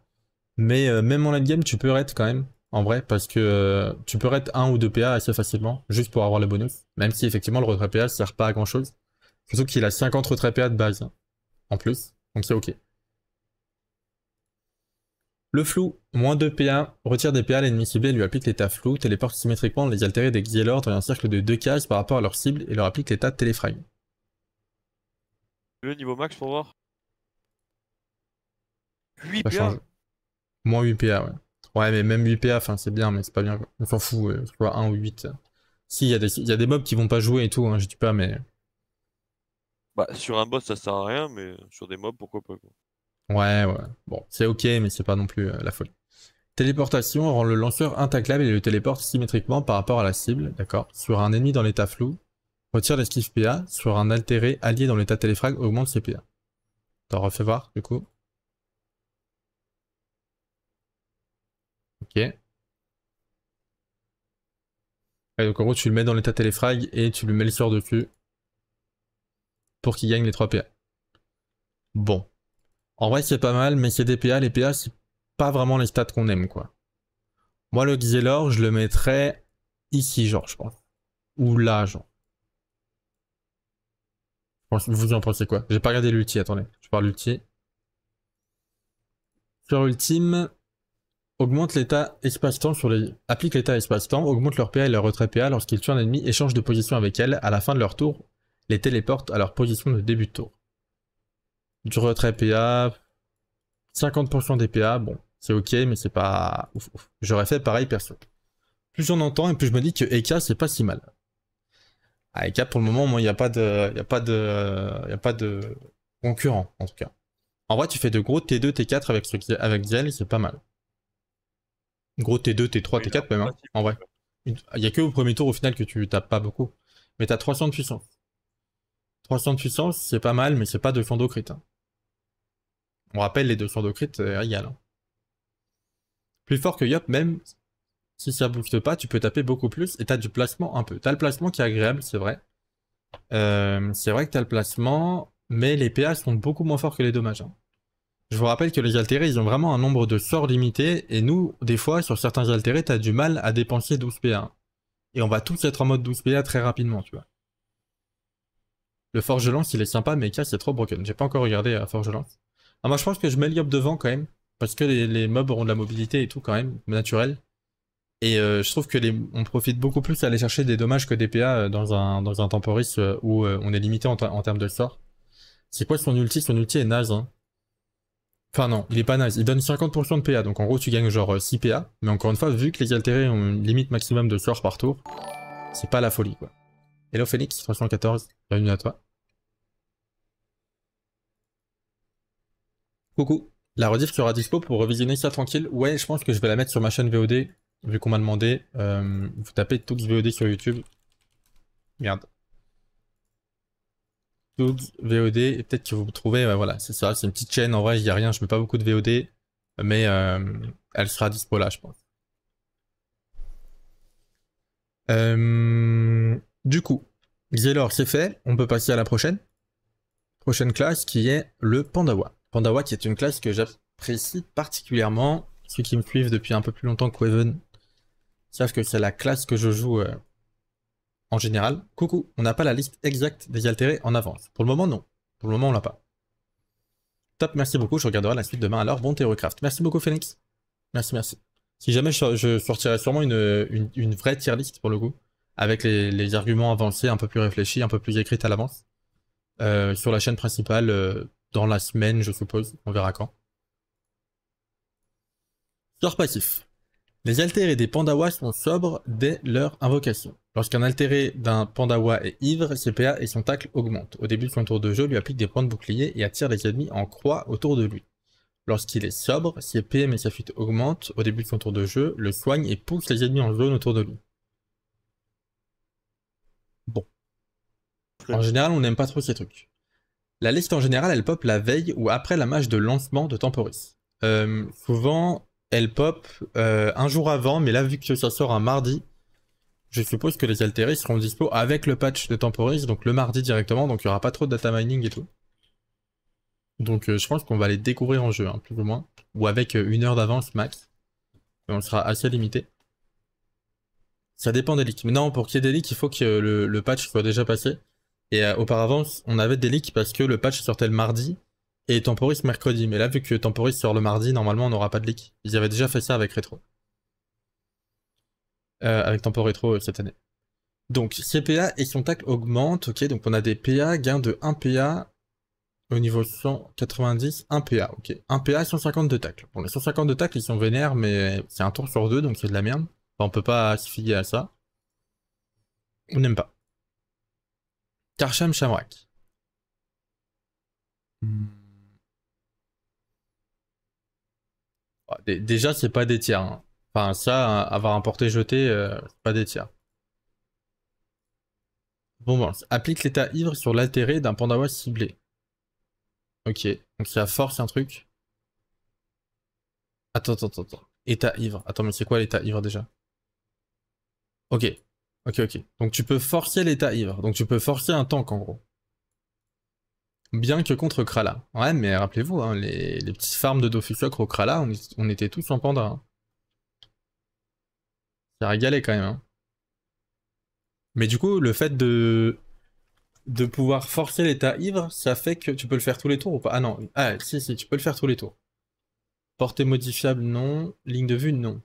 mais euh, même en late game, tu peux raid quand même en vrai, parce que euh, tu peux être 1 ou 2 PA assez facilement, juste pour avoir le bonus, même si effectivement le retrait PA ne sert pas à grand chose. Surtout qu'il a 50 retrait PA de base, hein, en plus, donc c'est ok. Le flou, moins 2 PA, retire des PA, à l'ennemi ciblé et lui applique l'état flou, téléporte symétriquement les altérés des l'ordre dans un cercle de 2 cases par rapport à leur cible et leur applique l'état téléfrag. Le niveau max pour voir 8 PA Moins 8 PA, ouais. Ouais, mais même 8 PA, c'est bien, mais c'est pas bien. On s'en fout, euh, soit 1 ou 8. Si, il y, a des, mobs qui vont pas jouer et tout, hein, je dis pas, mais. Bah, sur un boss, ça sert à rien, mais sur des mobs, pourquoi pas, quoi. Ouais, ouais. Bon, c'est ok, mais c'est pas non plus euh, la folie. Téléportation rend le lanceur intaclable et le téléporte symétriquement par rapport à la cible, d'accord Sur un ennemi dans l'état flou, retire l'esquive PA. Sur un altéré allié dans l'état téléfrag, augmente ses PA. T'en refais voir, du coup Ok. donc en gros, tu le mets dans l'état téléfrag et tu lui mets le sort de cul pour qu'il gagne les 3 PA. Bon. En vrai, c'est pas mal, mais c'est des PA. Les PA, c'est pas vraiment les stats qu'on aime, quoi. Moi, le Xelor, je le mettrais ici, genre, je pense. Ou là, genre. Vous en pensez quoi J'ai pas regardé l'ulti, attendez. Je parle l'ulti. Sur ultime, Augmente l'état espace-temps sur les... Applique l'état espace-temps, augmente leur PA et leur retrait PA lorsqu'ils tuent un ennemi et de position avec elle. À la fin de leur tour, les téléporte à leur position de début de tour. Du retrait PA, 50% des PA, bon, c'est ok, mais c'est pas ouf, J'aurais fait pareil perso. Plus j'en entends et plus je me dis que Eka, c'est pas si mal. À Eka, pour le moment, moi, il n'y a pas de... Il a pas de... Il a pas de... concurrent, en tout cas. En vrai, tu fais de gros T2, T4 avec, ce... avec c'est pas mal. Gros T2, T3, T4 même, hein, en vrai. Il n'y a que au premier tour au final que tu tapes pas beaucoup. Mais t'as 300 de puissance. 300 de puissance, c'est pas mal, mais c'est pas 200 d'ocrit. Hein. On rappelle, les 200 d'ocrit, c'est égal hein. Plus fort que Yop, même si ça bouffe pas, tu peux taper beaucoup plus et t'as du placement un peu. T'as le placement qui est agréable, c'est vrai. Euh, c'est vrai que t'as le placement, mais les PA sont beaucoup moins forts que les dommages. Je vous rappelle que les altérés, ils ont vraiment un nombre de sorts limité, et nous, des fois, sur certains altérés, t'as du mal à dépenser 12 PA. Et on va tous être en mode 12 PA très rapidement, tu vois. Le Forge Lance, il est sympa, mais K, c'est trop broken. J'ai pas encore regardé à euh, Forge Lance. Ah, moi, je pense que je mets Liop devant, quand même, parce que les, mobs auront de la mobilité et tout, quand même, naturel. Et euh, je trouve que on profite beaucoup plus à aller chercher des dommages que des PA euh, dans un, dans un temporis où on est limité en, termes de sorts. C'est quoi son ulti Son ulti est naze. Hein. Enfin non, il est pas nice. Il donne 50% de PA, donc en gros tu gagnes genre 6 euh, PA. Mais encore une fois, vu que les altérés ont une limite maximum de source par tour, c'est pas la folie quoi. Hello Félix, 314, bienvenue à toi. Coucou. La rediff sera dispo pour revisionner ça tranquille. Ouais, je pense que je vais la mettre sur ma chaîne VOD, vu qu'on m'a demandé. Euh, vous tapez tout VOD sur YouTube. Merde. VOD, et peut-être que vous trouvez, voilà, c'est ça, c'est une petite chaîne, en vrai, il n'y a rien, je mets pas beaucoup de VOD, mais euh, elle sera dispo là, je pense. Euh, du coup, Xelor, c'est fait, on peut passer à la prochaine. Prochaine classe qui est le Pandawa. Pandawa qui est une classe que j'apprécie particulièrement. Ceux qui me suivent depuis un peu plus longtemps que Weven savent que c'est la classe que je joue euh, en général, coucou, on n'a pas la liste exacte des altérés en avance. Pour le moment, non. Pour le moment, on l'a pas. Top, merci beaucoup. Je regarderai la suite demain. Alors, bon théocraft. Merci beaucoup, Phoenix. Merci, merci. Si jamais je, sortirai sûrement une, vraie tier list pour le coup, avec les, arguments avancés, un peu plus réfléchis, un peu plus écrits à l'avance, euh, sur la chaîne principale euh, dans la semaine, je suppose. On verra quand. Sort passif. Les altérés des Pandawa sont sobres dès leur invocation. Lorsqu'un altéré d'un Pandawa est ivre, ses PA et son tacle augmentent. Au début de son tour de jeu, lui applique des points de bouclier et attire les ennemis en croix autour de lui. Lorsqu'il est sobre, ses PM et sa fuite augmentent. Au début de son tour de jeu, le soigne et pousse les ennemis en zone autour de lui. Bon. En général, on n'aime pas trop ces trucs. La liste en général, elle pop la veille ou après la match de lancement de Temporis. Euh, souvent, elle pop euh, un jour avant, mais là, vu que ça sort un mardi, je suppose que les altéris seront dispo avec le patch de Temporis, donc le mardi directement, donc il n'y aura pas trop de data mining et tout. Donc euh, je pense qu'on va les découvrir en jeu, hein, plus ou moins, ou avec euh, une heure d'avance max. on sera assez limité. Ça dépend des leaks. Mais non, pour qu'il y ait des leaks, il faut que le, patch soit déjà passé. Et euh, auparavant, on avait des leaks parce que le patch sortait le mardi et Temporis mercredi. Mais là, vu que Temporis sort le mardi, normalement, on n'aura pas de leak. Ils avaient déjà fait ça avec Retro. Euh, avec Tempo Rétro euh, cette année. Donc, CPA et son tac augmentent, ok, donc on a des PA, gain de 1 PA au niveau 190, 1 PA, ok. 1 PA, 150 de tacle. Bon, les 150 de tacle, ils sont vénères, mais c'est un tour sur deux, donc c'est de la merde. On on peut pas se fier à ça. On n'aime pas. Karcham Shamrak. Hmm. Déjà, c'est pas des tiers. Hein. Enfin, ça, avoir un porté-jeté, euh, c'est pas des tiers. Bon, bon, applique l'état ivre sur l'altéré d'un pandawa ciblé. Ok, donc il a force, un truc. Attends, attends, attends. État ivre. Attends, mais c'est quoi l'état ivre déjà Ok, ok, ok. Donc tu peux forcer l'état ivre. Donc tu peux forcer un tank en gros. Bien que contre Krala. Ouais, mais rappelez-vous, hein, les, petites petits farms de Dofusok au Krala, on, était tous en panda. Hein. C'est régalé quand même. Hein. Mais du coup, le fait de de pouvoir forcer l'état ivre, ça fait que tu peux le faire tous les tours ou pas Ah non, ah si si, tu peux le faire tous les tours. Portée modifiable, non. Ligne de vue, non.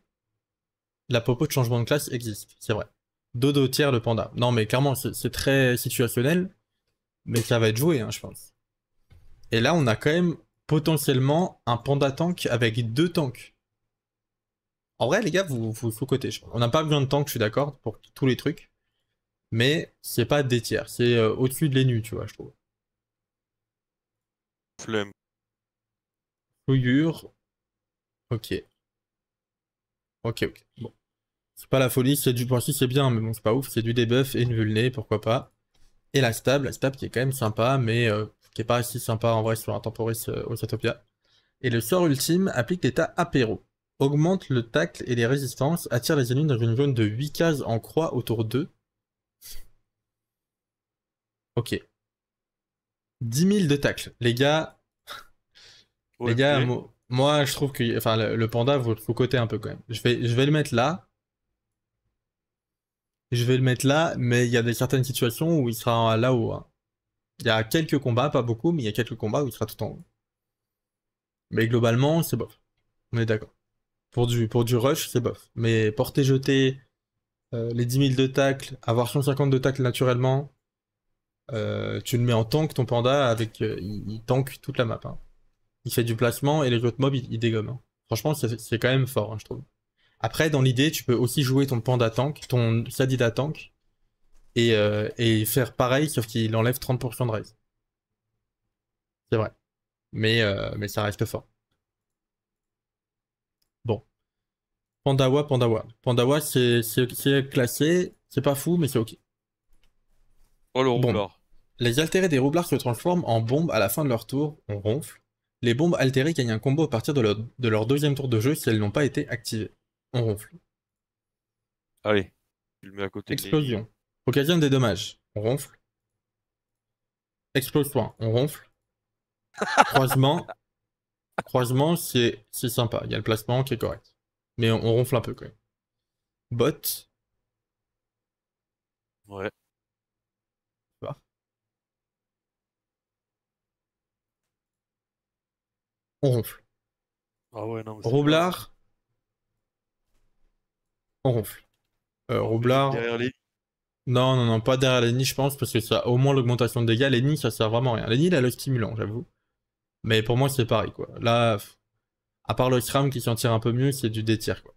La popo de changement de classe existe, c'est vrai. Dodo tiers le panda. Non mais clairement, c'est très situationnel, mais ça va être joué, hein, je pense. Et là, on a quand même potentiellement un panda tank avec deux tanks. En vrai, les gars, vous, vous sous-cotez. On n'a pas besoin de temps, que je suis d'accord, pour tous les trucs. Mais c'est pas des tiers, c'est euh, au-dessus de l'énu, tu vois, je trouve. Flemme. Fouillure. Ok. Ok, ok. Bon. C'est pas la folie, c'est du point c'est bien, mais bon, c'est pas ouf, c'est du debuff et une vulné, pourquoi pas. Et la stable, la stable qui est quand même sympa, mais euh, qui est pas si sympa en vrai sur un temporis euh, au Et le sort ultime applique l'état apéro augmente le tacle et les résistances, attire les ennemis dans une zone de 8 cases en croix autour d'eux. Ok. 10 000 de tacle. Les gars, les gars, moi, je trouve que enfin, le, panda, vaut le côté un peu quand même. Je vais, je vais le mettre là. Je vais le mettre là, mais il y a des, certaines situations où il sera là-haut. Il y a quelques combats, pas beaucoup, mais il y a quelques combats où il sera tout en haut. Mais globalement, c'est bon. On est d'accord. Pour du, pour du rush, c'est bof. Mais porter jeter euh, les 10 000 de tacle, avoir 150 de tacle naturellement, euh, tu le mets en tank ton panda avec. Euh, il, tank toute la map. Hein. Il fait du placement et les autres mobs il, Franchement, c'est quand même fort, hein, je trouve. Après, dans l'idée, tu peux aussi jouer ton panda tank, ton sadida tank, et, faire pareil, sauf qu'il enlève 30% de raise. C'est vrai. Mais, mais ça reste fort. Pandawa, Pandawa. Pandawa, c'est classé, c'est pas fou, mais c'est ok. Oh le Les altérés des roublards se transforment en bombes à la fin de leur tour, on ronfle. Les bombes altérées gagnent un combo à partir de leur, de leur deuxième tour de jeu si elles n'ont pas été activées. On ronfle. Allez, tu le mets à côté. Explosion. Occasion Occasionne des dommages. On ronfle. Explosion, On ronfle. *laughs* Croisement. Croisement, c'est sympa. Il y a le placement qui est correct. Mais on, ronfle un peu quand même. Bot. Ouais. On ronfle. Ah ouais, non, On ronfle. Euh, Derrière les... Non, non, non, pas derrière les nids, je pense, parce que ça, au moins l'augmentation de dégâts, les nids, ça sert vraiment à rien. Les nids, il a le stimulant, j'avoue. Mais pour moi, c'est pareil, quoi. Là, à part le Kram qui s'en tire un peu mieux, c'est du détir, quoi.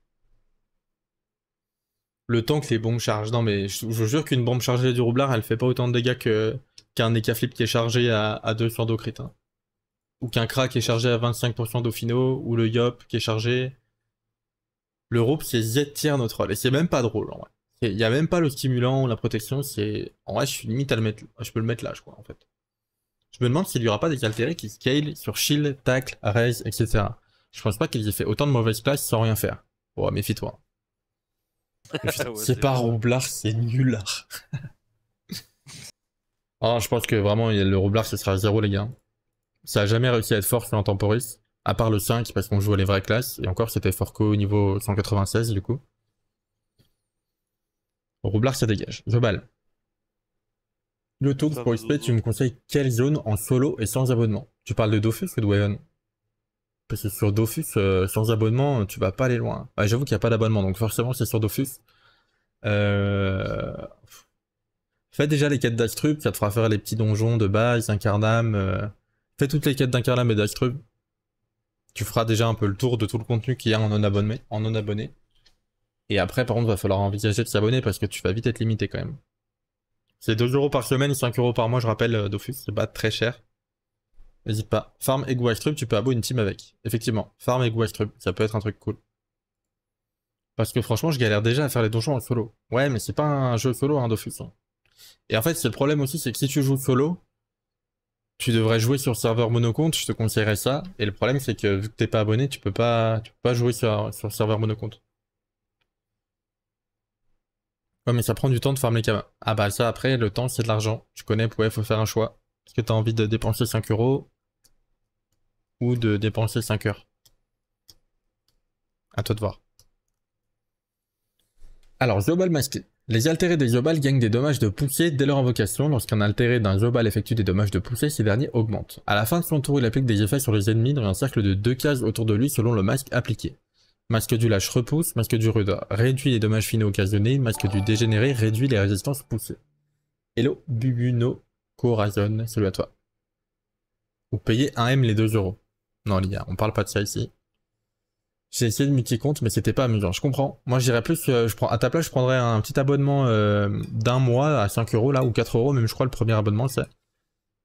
Le tank, que les bombes chargent. Non, mais je vous jure qu'une bombe chargée du roublard, elle fait pas autant de dégâts que qu'un flip qui est chargé à, à 2 sur crétin. Hein. Ou qu'un Kra qui est chargé à 25% Fino, ou le yop qui est chargé. Le rope, c'est Z tier notre rôle. Et c'est même pas drôle, en vrai. Il n'y a même pas le stimulant ou la protection, c'est... En vrai, je suis limite à le mettre... Je peux le mettre là, je crois, en fait. Je me demande s'il n'y aura pas des altérés qui scale sur shield, Tackle, raise, etc. Je pense pas qu'ils aient fait autant de mauvaises classes sans rien faire. Oh, méfie-toi. *laughs* Ah c'est pas Roublard, c'est nulard. *laughs* ah, je pense que vraiment, le Roublard, ce sera zéro, les gars. Ça a jamais réussi à être fort sur un temporis, à part le 5, parce qu'on joue à les vraies classes, et encore, c'était fort au niveau 196, du coup. Roublard, ça dégage. Je balle. Le tour pour XP, tu me conseilles quelle zone en solo et sans abonnement Tu parles de Dofus ou de Wayon c'est sur Dofus, euh, sans abonnement, tu vas pas aller loin. Bah, j'avoue qu'il n'y a pas d'abonnement, donc forcément c'est sur Dofus. Euh, fais déjà les quêtes d'Astrub, ça te fera faire les petits donjons de base, incarname, euh, Fais toutes les quêtes d'Incarnam et d'Astrub. Tu feras déjà un peu le tour de tout le contenu qu'il y a en non-abonné. En non Et après, par contre, va falloir envisager de s'abonner parce que tu vas vite être limité quand même. C'est 2 euros par semaine, 5 euros par mois, je rappelle, Dofus, c'est pas très cher. N'hésite pas. Farm et tu peux abonner une team avec. Effectivement, farm et ça peut être un truc cool. Parce que franchement, je galère déjà à faire les donjons en solo. Ouais, mais c'est pas un jeu solo, hein, Dofus. Hein. Et en fait, c'est le problème aussi, c'est que si tu joues solo, tu devrais jouer sur serveur monocompte, je te conseillerais ça. Et le problème, c'est que vu que t'es pas abonné, tu peux pas, peux pas jouer sur, serveur monocompte. Ouais, mais ça prend du temps de farmer. les camas. Ah bah ça, après, le temps, c'est de l'argent. Tu connais, ouais, faut faire un choix. Est-ce que t'as envie de dépenser 5 euros ou de dépenser 5 heures. À toi de voir. Alors, Jobal masqué. Les altérés des Jobal gagnent des dommages de poussée dès leur invocation. Lorsqu'un altéré d'un Jobal effectue des dommages de poussée, ces derniers augmentent. À la fin de son tour, il applique des effets sur les ennemis dans un cercle de deux cases autour de lui selon le masque appliqué. Masque du lâche repousse, masque du ruda réduit les dommages finaux occasionnés, masque du dégénéré réduit les résistances poussées. Hello, Bubuno Corazon, salut à toi. Vous payez 1M les 2 euros. Non, les gars, on parle pas de ça ici. J'ai essayé de multi-compte, mais c'était pas amusant. Je comprends. Moi, j'irais plus. Euh, je prends, à ta place, je prendrais un petit abonnement euh, d'un mois à 5 euros, là, ou 4 euros, même je crois, le premier abonnement, c'est.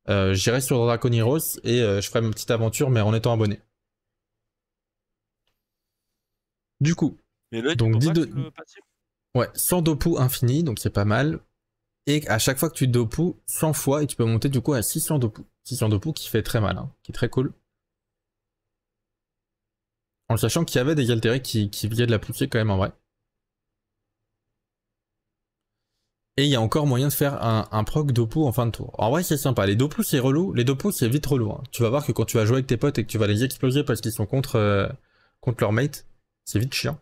Euh, J'irai sur Draconiros et euh, je ferai ma petite aventure, mais en étant abonné. Du coup. Mais donc, de... Ouais, 100 dopu infini, donc c'est pas mal. Et à chaque fois que tu dopou 100 fois, et tu peux monter du coup à 600 dopu. 600 dopu qui fait très mal, hein, qui est très cool. En sachant qu'il y avait des altérés qui, qui de la pousser quand même en vrai. Et il y a encore moyen de faire un, proc dopo en fin de tour. En vrai, c'est sympa. Les Doppo, c'est relou. Les Doppo, c'est vite relou. Hein. Tu vas voir que quand tu vas jouer avec tes potes et que tu vas les exploser parce qu'ils sont contre, euh, contre leur mate, c'est vite chiant.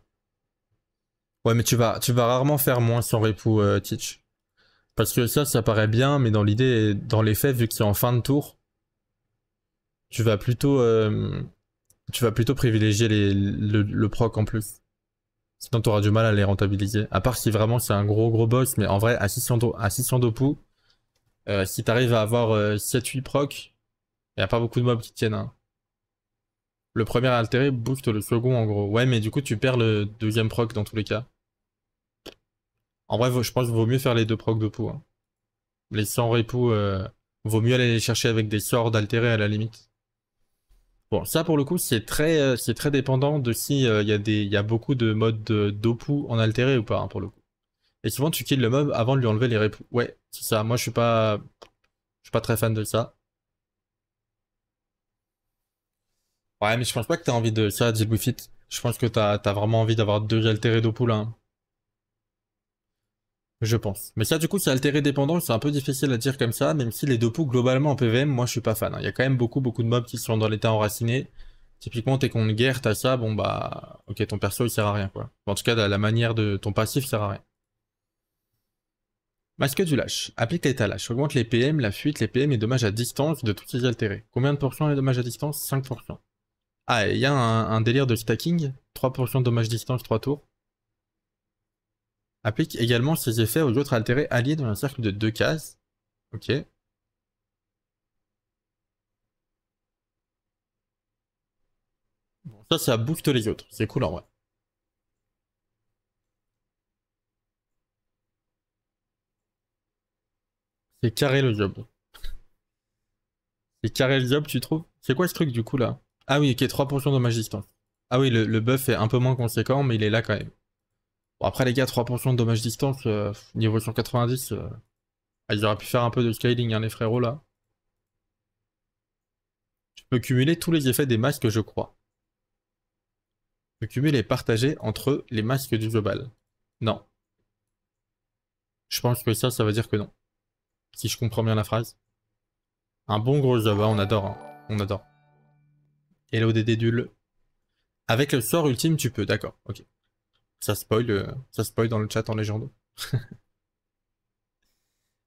Ouais, mais tu vas, tu vas rarement faire moins sans repous, euh, Teach. Parce que ça, ça paraît bien, mais dans l'idée, dans les faits, vu qu'il est en fin de tour, tu vas plutôt... Euh, tu vas plutôt privilégier le, proc en plus. Sinon, tu auras du mal à les rentabiliser. À part si vraiment c'est un gros gros boss, mais en vrai, à 600, à euh, si tu arrives à avoir 7-8 euh, proc, il n'y a pas beaucoup de mobs qui tiennent. Hein. Le premier altéré booste le second en gros. Ouais, mais du coup, tu perds le deuxième proc dans tous les cas. En vrai, je pense qu'il vaut mieux faire les deux procs de Hein. Les 100 repos, euh, vaut mieux aller les chercher avec des sorts altérés à la limite. Bon, ça pour le coup, c'est très, euh, c'est très dépendant de si euh, il y a des, il y a beaucoup de modes d'opu en altéré ou pas hein, pour le coup. Et souvent, tu kills le mob avant de lui enlever les réponses. Ouais, c'est ça. Moi, je suis pas, je suis pas très fan de ça. Ouais, mais je pense pas que t'as envie de ça, Jill Je pense que t'as as vraiment envie d'avoir deux altérés d'opu là. Je pense. Mais ça, du coup, c'est altéré dépendant. C'est un peu difficile à dire comme ça, même si les deux poux, globalement, en PVM, moi, je suis pas fan. Hein. Il y a quand même beaucoup, beaucoup de mobs qui sont dans l'état enraciné. Typiquement, t'es contre guerre, t'as ça, bon bah, ok, ton perso il sert à rien quoi. En tout cas, la, manière de ton passif sert à rien. Masque du lâche. Applique l'état lâche. Augmente les PM, la fuite, les PM et dommages à distance de tous ces altérés. Combien de pourcents les dommages à distance 5%. Ah, il y a un, délire de stacking. 3% de dommages distance, 3 tours. Applique également ces effets aux autres altérés alliés dans un cercle de deux cases. Ok. Bon, ça, ça booste les autres. C'est cool en vrai. C'est carré le job. C'est carré le job, tu trouves C'est quoi ce truc du coup là Ah oui, qui est 3% de ma distance. Ah oui, le, le buff est un peu moins conséquent, mais il est là quand même. Bon, après, les gars, 3% de dommages distance, euh, niveau 190, euh, ah, ils auraient pu faire un peu de scaling, hein, les frérots, là. Je peux cumuler tous les effets des masques, je crois. Je peux cumuler et partager entre les masques du global. Non. Je pense que ça, ça veut dire que non. Si je comprends bien la phrase. Un bon gros zobal hein, on adore, hein. on adore. Hello des dédules. Avec le sort ultime, tu peux, d'accord, ok. Ça spoil, euh, ça spoil dans le chat en légende. *laughs*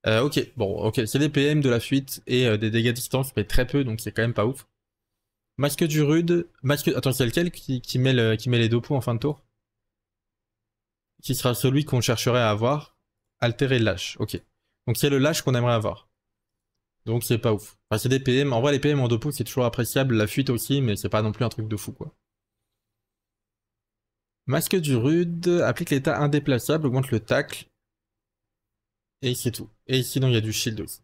Euh, ok, bon, ok, c'est des PM de la fuite et euh, des dégâts de distance, mais très peu, donc c'est quand même pas ouf. Masque du rude, masque... Attends, c'est lequel qui, met qui met les dopos en fin de tour Qui sera celui qu'on chercherait à avoir Altérer lâche, ok. Donc c'est le lâche qu'on aimerait avoir. Donc c'est pas ouf. Enfin, c'est des PM. En vrai, les PM en dopos c'est toujours appréciable. La fuite aussi, mais c'est pas non plus un truc de fou, quoi. Masque du rude, applique l'état indéplaçable, augmente le tacle. Et c'est tout. Et ici, il y a du shield aussi.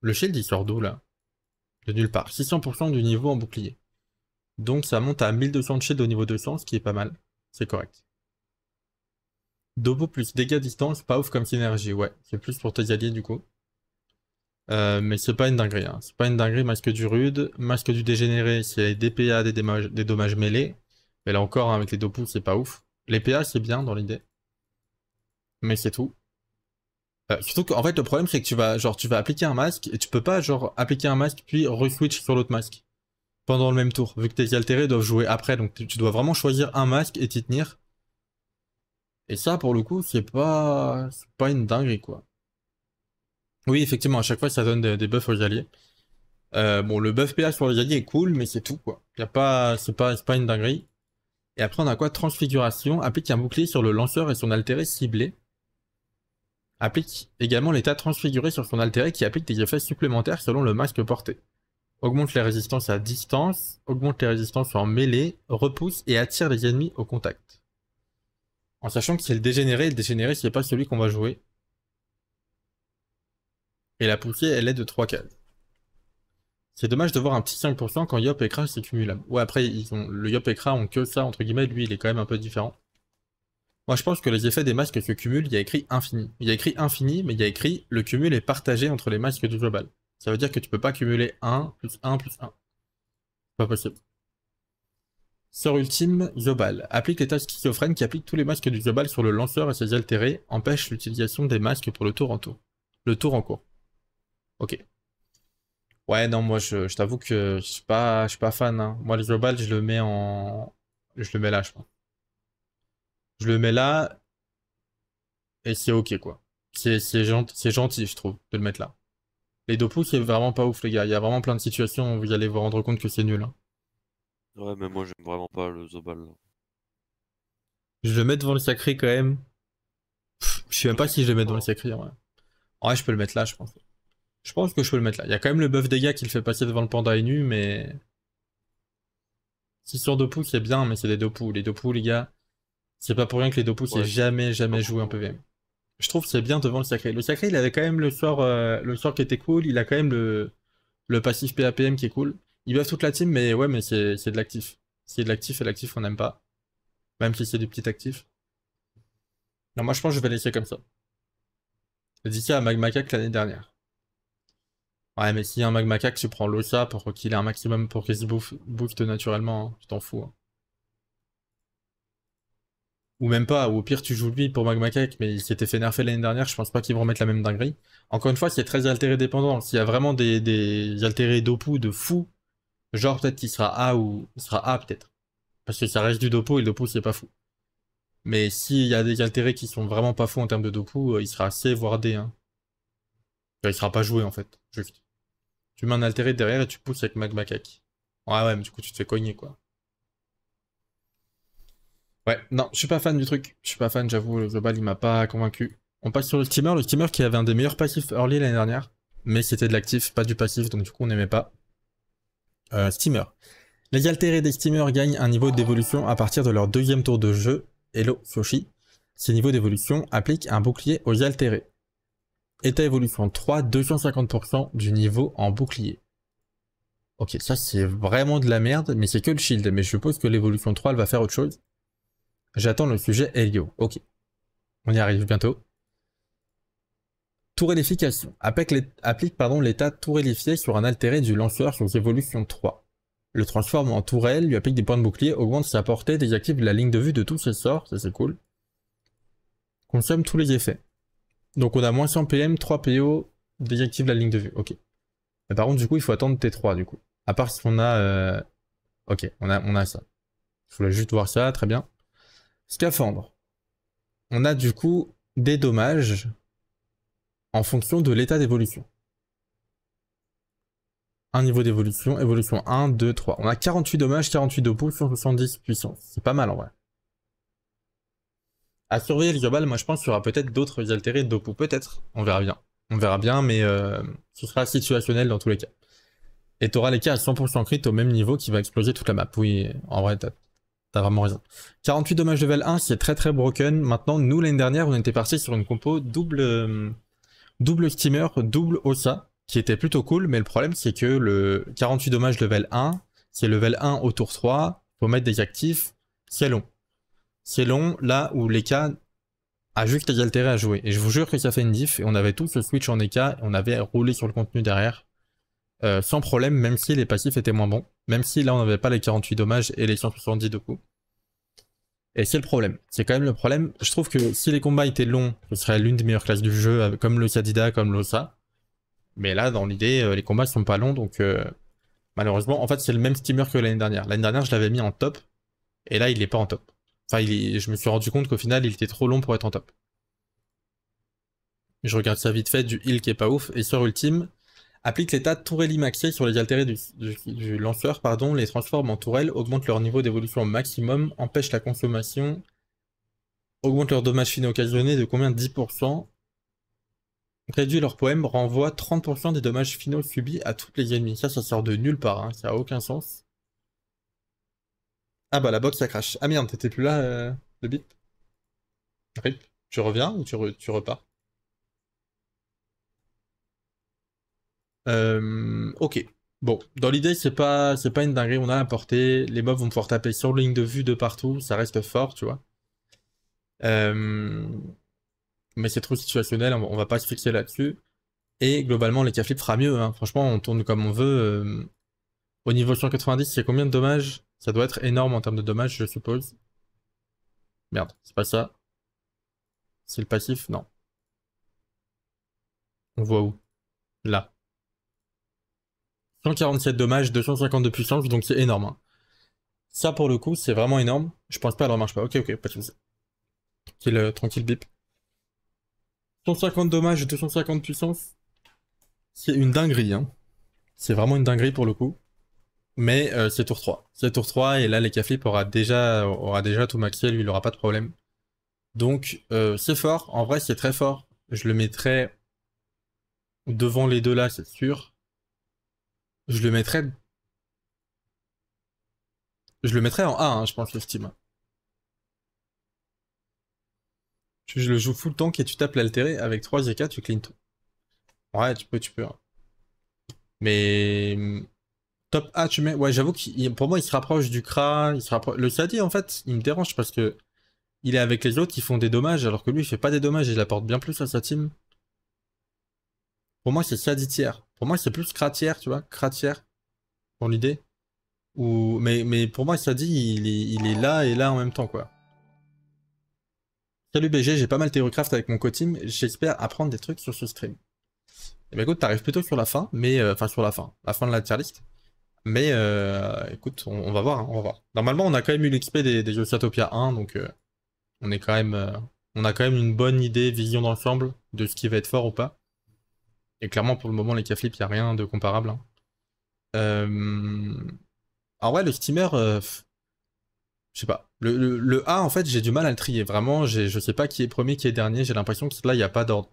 Le shield, il sort d'où, là De nulle part. 600% du niveau en bouclier. Donc, ça monte à 1200 de shield au niveau 200, ce qui est pas mal. C'est correct. Dobo plus dégâts distance, pas ouf comme synergie. Ouais, c'est plus pour tes alliés, du coup. Euh, mais c'est pas une dinguerie. Hein. C'est pas une dinguerie. Masque du rude, masque du dégénéré, c'est des PA, des, dommages mêlés. Mais là encore, hein, avec les dopous, c'est pas ouf. Les PA, c'est bien dans l'idée. Mais c'est tout. Euh, surtout qu'en fait, le problème, c'est que tu vas, genre, tu vas appliquer un masque et tu peux pas, genre, appliquer un masque puis re-switch sur l'autre masque. Pendant le même tour, vu que tes altérés doivent jouer après, donc tu dois vraiment choisir un masque et t'y tenir. Et ça, pour le coup, c'est pas, c'est pas une dinguerie, quoi. Oui, effectivement, à chaque fois, ça donne des, buffs aux alliés. Euh, bon, le buff PH pour les alliés est cool, mais c'est tout, quoi. Y a pas, c'est pas, une dinguerie. Et après, on a quoi Transfiguration. Applique un bouclier sur le lanceur et son altéré ciblé. Applique également l'état transfiguré sur son altéré qui applique des effets supplémentaires selon le masque porté. Augmente les résistances à distance, augmente les résistances en mêlée, repousse et attire les ennemis au contact. En sachant que c'est le dégénéré, le dégénéré c'est pas celui qu'on va jouer. Et la poussée, elle est de 3 cases. C'est dommage de voir un petit 5% quand Yop et Kra c'est cumulable. Ouais, après, ils ont, le Yop et Kra ont que ça, entre guillemets, lui, il est quand même un peu différent. Moi, je pense que les effets des masques se cumulent, il y a écrit infini. Il y a écrit infini, mais il y a écrit le cumul est partagé entre les masques du global. Ça veut dire que tu peux pas cumuler 1 plus 1 plus 1. Pas possible. Sort ultime, Zobal. Applique l'état schizophrène qui applique tous les masques du Zobal sur le lanceur et ses altérés, empêche l'utilisation des masques pour le tour en tour. Le tour en cours. Ok. Ouais, non, moi, je, t'avoue que je suis pas, je suis pas fan. Hein. Moi, le zobal je le mets en... Je le mets là, je pense. Je le mets là, et c'est ok, quoi. C'est gentil, je trouve, de le mettre là. Les qui c'est vraiment pas ouf, les gars. Il y a vraiment plein de situations où vous allez vous rendre compte que c'est nul. Hein. Ouais, mais moi j'aime vraiment pas le Zobal. Je le mets devant le sacré quand même. je sais même pas si je le mets devant le sacré. Ouais. En je peux le mettre là, je pense. Je pense que je peux le mettre là. Il y a quand même le buff dégâts qui le fait passer devant le panda nu, mais... 6 sur Dopu, c'est bien, mais c'est des Dopu. Les Dopu, les gars, c'est pas pour rien que les deux c'est jamais, jamais joué en PVM. Je trouve que c'est bien devant le Sacré. Le Sacré, il avait quand même le sort, euh, le sort qui était cool. Il a quand même le, le passif PAPM qui est cool. Il buff toute la team, mais ouais, mais c'est de l'actif. C'est de l'actif et l'actif, on n'aime pas. Même si c'est du petit actif. Non, moi, je pense que je vais laisser comme ça. D'ici dit ça à l'année dernière. Ouais, mais si y a un magma cac, tu prends l'Osa pour qu'il ait un maximum pour qu'il se bouffe, naturellement. Hein. Tu t'en fous. Hein. Ou même pas, ou au pire, tu joues lui pour magma cac, mais il s'était fait nerfer l'année dernière, je pense pas qu'il vont remettre la même dinguerie. Encore une fois, c'est très altéré dépendant. S'il y a vraiment des, des altérés dopo de fou, genre peut-être qu'il sera A ou sera A peut-être. Parce que ça reste du dopo et le dopo c'est pas fou. Mais s'il y a des altérés qui sont vraiment pas fous en termes de dopo, euh, il sera C voire D. Hein. Il sera pas joué en fait, juste. Tu mets un altéré derrière et tu pousses avec Magma Cac. Ouais, ah ouais, mais du coup, tu te fais cogner, quoi. Ouais, non, je suis pas fan du truc. Je suis pas fan, j'avoue, le global, il m'a pas convaincu. On passe sur le steamer, le steamer qui avait un des meilleurs passifs early l'année dernière, mais c'était de l'actif, pas du passif, donc du coup, on n'aimait pas. Euh, steamer. Les altérés des steamers gagnent un niveau d'évolution à partir de leur deuxième tour de jeu, Hello Soshi. Ces niveaux d'évolution appliquent un bouclier aux altérés. État évolution 3, 250% du niveau en bouclier. Ok, ça c'est vraiment de la merde, mais c'est que le shield. Mais je suppose que l'évolution 3, elle va faire autre chose. J'attends le sujet Helio. Ok. On y arrive bientôt. Tourellification. Applique l'état tourélifié sur un altéré du lanceur sur évolution 3. Le transforme en tourelle, lui applique des points de bouclier, augmente sa portée, désactive la ligne de vue de tous ses sorts. Ça c'est cool. Consomme tous les effets. Donc on a moins 100 PM, 3 PO, désactive la ligne de vue. Ok. Mais par contre, du coup, il faut attendre T3, du coup. À part si on a... Euh, ok, on a, on a ça. Je voulais juste voir ça, très bien. Scaphandre. On a du coup des dommages en fonction de l'état d'évolution. Un niveau d'évolution, évolution 1, 2, 3. On a 48 dommages, 48 de poules, 70 puissance. C'est pas mal en vrai à surveiller le global, moi je pense qu'il y aura peut-être d'autres altérés d'Oppo, peut-être, on verra bien. On verra bien, mais euh, ce sera situationnel dans tous les cas. Et tu auras les cas à 100% crit au même niveau qui va exploser toute la map. Oui, en vrai, t'as vraiment raison. 48 dommages level 1, c'est très très broken. Maintenant, nous l'année dernière, on était parti sur une compo double, double steamer, double Osa, qui était plutôt cool, mais le problème c'est que le 48 dommages level 1, c'est level 1 au tour 3, faut mettre des actifs, c'est long. C'est long là où l'EK a juste les altérés à jouer. Et je vous jure que ça fait une diff, et on avait tout ce switch en EK, et on avait roulé sur le contenu derrière, euh, sans problème, même si les passifs étaient moins bons, même si là on n'avait pas les 48 dommages et les 170 de coups. Et c'est le problème. C'est quand même le problème. Je trouve que si les combats étaient longs, ce serait l'une des meilleures classes du jeu, euh, comme le Kadida, comme l'Osa. Mais là, dans l'idée, euh, les combats sont pas longs, donc malheureusement, en fait, c'est le même steamer que l'année dernière. L'année dernière, je l'avais mis en top, et là, il n'est pas en top. Enfin, je me suis rendu compte qu'au final, il était trop long pour être en top. Je regarde ça vite fait, du heal qui est pas ouf. Et sur ultime, applique l'état Tourelli maxé sur les altérés du, lanceur, pardon, les transforme en tourelles, augmente leur niveau d'évolution au maximum, empêche la consommation, augmente leur dommages finaux occasionnés de combien 10%, réduit leur poème, renvoie 30% des dommages finaux subis à toutes les ennemis. Ça, ça sort de nulle part, hein. ça a aucun sens. Ah bah la box ça crache. Ah merde, t'étais plus là, euh, le bip. Rip. Tu reviens ou tu, repars euh, Ok. Bon, dans l'idée, c'est pas, pas une dinguerie, on a la portée, les mobs vont pouvoir taper sur ligne de vue de partout, ça reste fort, tu vois. Euh, mais c'est trop situationnel, on va pas se fixer là-dessus. Et globalement, les fera mieux, hein. franchement, on tourne comme on veut. Au niveau 190, c'est combien de dommages ça doit être énorme en termes de dommages, je suppose. Merde, c'est pas ça. C'est le passif Non. On voit où Là. 147 dommages, 250 de puissance, donc c'est énorme. Hein. Ça, pour le coup, c'est vraiment énorme. Je pense pas, elle marche pas. Ok, ok, pas de soucis. Tranquille, euh, tranquille, bip. 150 dommages, 250 puissance. C'est une dinguerie, hein. C'est vraiment une dinguerie pour le coup. Mais euh, c'est tour 3. C'est tour 3 et là les Flip aura déjà, aura déjà tout maxé, lui il aura pas de problème. Donc euh, c'est fort, en vrai c'est très fort. Je le mettrais devant les deux là, c'est sûr. Je le mettrais. Je le mettrais en A, hein, je pense, le Steam. Tu le joues full tank et tu tapes l'altéré avec 3 EK, tu clean tout. Ouais, tu peux, tu peux. Hein. Mais Top A, tu mets. Ouais, j'avoue que pour moi, il se rapproche du Kra. Il se rapproche... Le Sadi, en fait, il me dérange parce que il est avec les autres qui font des dommages, alors que lui, il fait pas des dommages et il apporte bien plus à sa team. Pour moi, c'est Sadi tiers. Pour moi, c'est plus Kra tiers, tu vois. Kra tiers, pour l'idée. Ou... Mais, mais pour moi, Sadi, il est, il est là et là en même temps, quoi. Salut BG, j'ai pas mal craft avec mon co-team. J'espère apprendre des trucs sur ce stream. Et eh bah ben, écoute, t'arrives plutôt sur la fin, mais. Euh, enfin, sur la fin. La fin de la tier list. Mais euh, écoute, on, va voir, hein, on va voir. Normalement, on a quand même eu l'XP des, des, jeux 1, donc euh, on est quand même, euh, on a quand même une bonne idée, vision d'ensemble de ce qui va être fort ou pas. Et clairement, pour le moment, les k il n'y a rien de comparable. Hein. Alors ah ouais, le steamer, je sais pas. Le, A, en fait, j'ai du mal à le trier. Vraiment, je sais pas qui est premier, qui est dernier. J'ai l'impression que là, il n'y a pas d'ordre.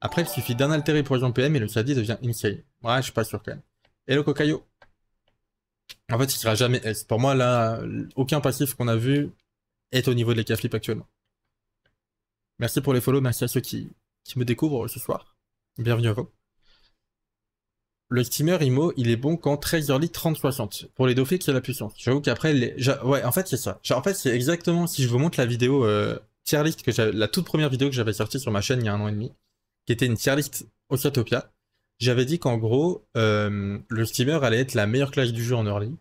Après, il suffit d'un altéré pour les PM et le Sadi devient insane. Ouais, je suis pas sûr quand même. Et le en fait, il sera jamais Pour moi, là, aucun passif qu'on a vu est au niveau de l'Ecaflip actuellement. Merci pour les follow, merci à ceux qui, me découvrent ce soir. Bienvenue à vous. Le steamer IMO, il est bon quand 13 early 30-60 pour les dauphins qui a la puissance. J'avoue qu'après, les... ouais, en fait, c'est ça. En fait, c'est exactement si je vous montre la vidéo euh, tier list, la toute première vidéo que j'avais sortie sur ma chaîne il y a un an et demi, qui était une tier list Oceatopia j'avais dit qu'en gros, euh, le steamer allait être la meilleure classe du jeu en early.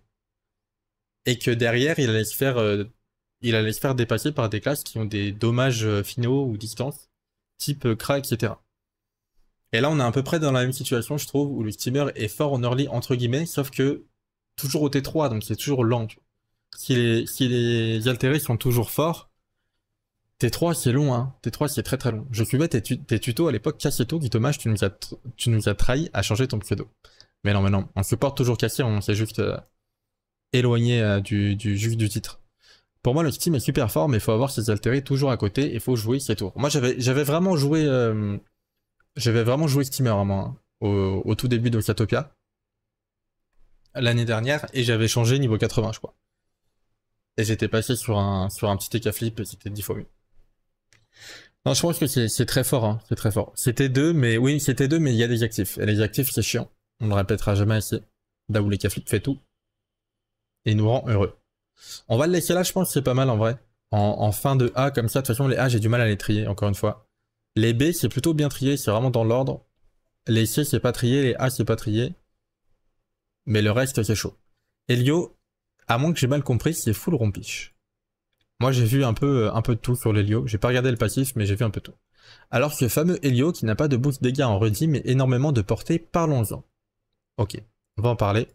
Et que derrière, il allait se faire, euh, il allait dépasser par des classes qui ont des dommages euh, finaux ou distance, type Kra, etc. Et là, on est à peu près dans la même situation, je trouve, où le steamer est fort en early, entre guillemets, sauf que toujours au T3, donc c'est toujours lent. si les altérés sont toujours forts, T3 c'est long, hein. T3 c'est très très long. Je suivais tes, tes tutos à l'époque Cassietto, qui Thomas, tu nous as, tu nous as trahi à changer ton pseudo. Mais non mais non, on supporte toujours Cassier, on s'est juste euh, éloigné euh, du, du, du titre. Pour moi le Steam est super fort mais il faut avoir ses altérés toujours à côté Il faut jouer ses tours. Moi j'avais vraiment joué euh, j'avais vraiment joué Steamer à hein, moi, au, tout début de Catopia l'année dernière et j'avais changé niveau 80 je crois. Et j'étais passé sur un, sur un petit TK flip, c'était 10 fois mieux. Non, je pense que c'est très fort, hein, c'est très fort. C'était deux, mais oui, c'était deux, mais il y a des actifs. Et les actifs, c'est chiant. On ne le répétera jamais ici. Là où les fait tout. Et nous rend heureux. On va le laisser là, je pense que c'est pas mal en vrai. En, fin de A, comme ça, de toute façon, les A, j'ai du mal à les trier, encore une fois. Les B, c'est plutôt bien trié, c'est vraiment dans l'ordre. Les C, c'est pas trié, les A, c'est pas trié. Mais le reste, c'est chaud. Elio, à moins que j'ai mal compris, c'est full rompiche. Moi, j'ai vu un peu, euh, un peu de tout sur l'hélio. J'ai pas regardé le passif, mais j'ai vu un peu de tout. Alors, ce fameux Helio qui n'a pas de boost dégâts en redit mais énormément de portée, parlons-en. Ok, on va en parler.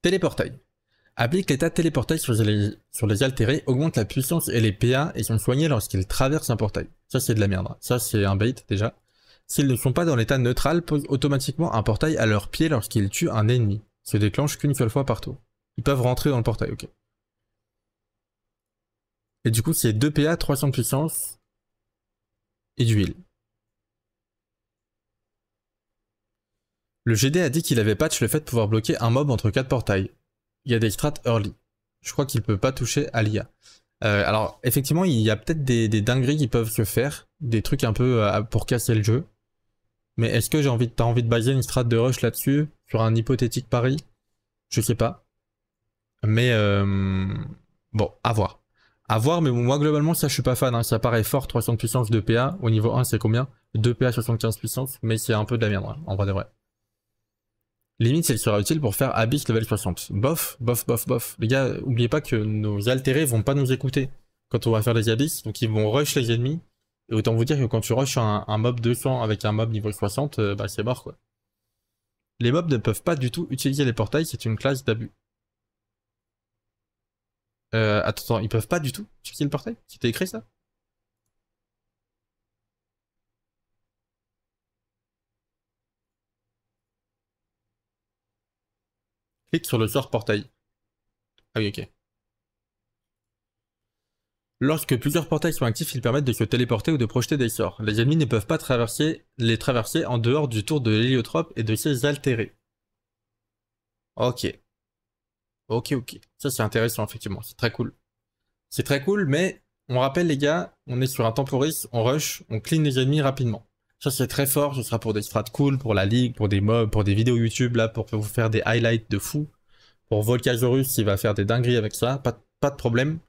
Téléportail. Applique l'état téléportail sur les, sur les altérés, augmente la puissance et les PA et sont soignés lorsqu'ils traversent un portail. Ça, c'est de la merde. Hein. Ça, c'est un bait, déjà. S'ils ne sont pas dans l'état neutral, pose automatiquement un portail à leurs pieds lorsqu'ils tuent un ennemi. Se déclenche qu'une seule fois par tour. Ils peuvent rentrer dans le portail, ok. Et du coup, c'est 2 PA, 300 puissance et d'huile. Le GD a dit qu'il avait patch le fait de pouvoir bloquer un mob entre 4 portails. Il y a des strats early. Je crois qu'il peut pas toucher à euh, alors, effectivement, il y a peut-être des, dingueries qui peuvent se faire, des trucs un peu euh, pour casser le jeu. Mais est-ce que j'ai envie, t'as envie de baser une strat de rush là-dessus, sur un hypothétique pari Je sais pas. Mais euh, bon, à voir à voir, mais moi globalement ça je suis pas fan, hein. ça paraît fort, 300 puissance 2 PA, au niveau 1 c'est combien 2 PA 75 puissance, mais c'est un peu de la merde, hein, en vrai de vrai. Limite elle sera utile pour faire Abyss level 60. Bof, bof, bof, bof. Les gars, oubliez pas que nos altérés vont pas nous écouter quand on va faire des Abyss, donc ils vont rush les ennemis, et autant vous dire que quand tu rush un, mob 200 avec un mob niveau 60, euh, bah c'est mort quoi. Les mobs ne peuvent pas du tout utiliser les portails, c'est une classe d'abus. Euh, attends, ils peuvent pas du tout checker le portail C'était écrit ça Clique sur le sort portail. Ah oui, ok. Lorsque plusieurs portails sont actifs, ils permettent de se téléporter ou de projeter des sorts. Les ennemis ne peuvent pas traverser, les traverser en dehors du tour de l'héliotrope et de ses altérés. Ok. Ok, ok. Ça, c'est intéressant, effectivement. C'est très cool. C'est très cool, mais on rappelle, les gars, on est sur un temporis, on rush, on clean les ennemis rapidement. Ça, c'est très fort. Ce sera pour des strats cool, pour la ligue, pour des mobs, pour des vidéos YouTube, là, pour vous faire des highlights de fou. Pour Volcajorus, il va faire des dingueries avec ça. Pas, de, problème.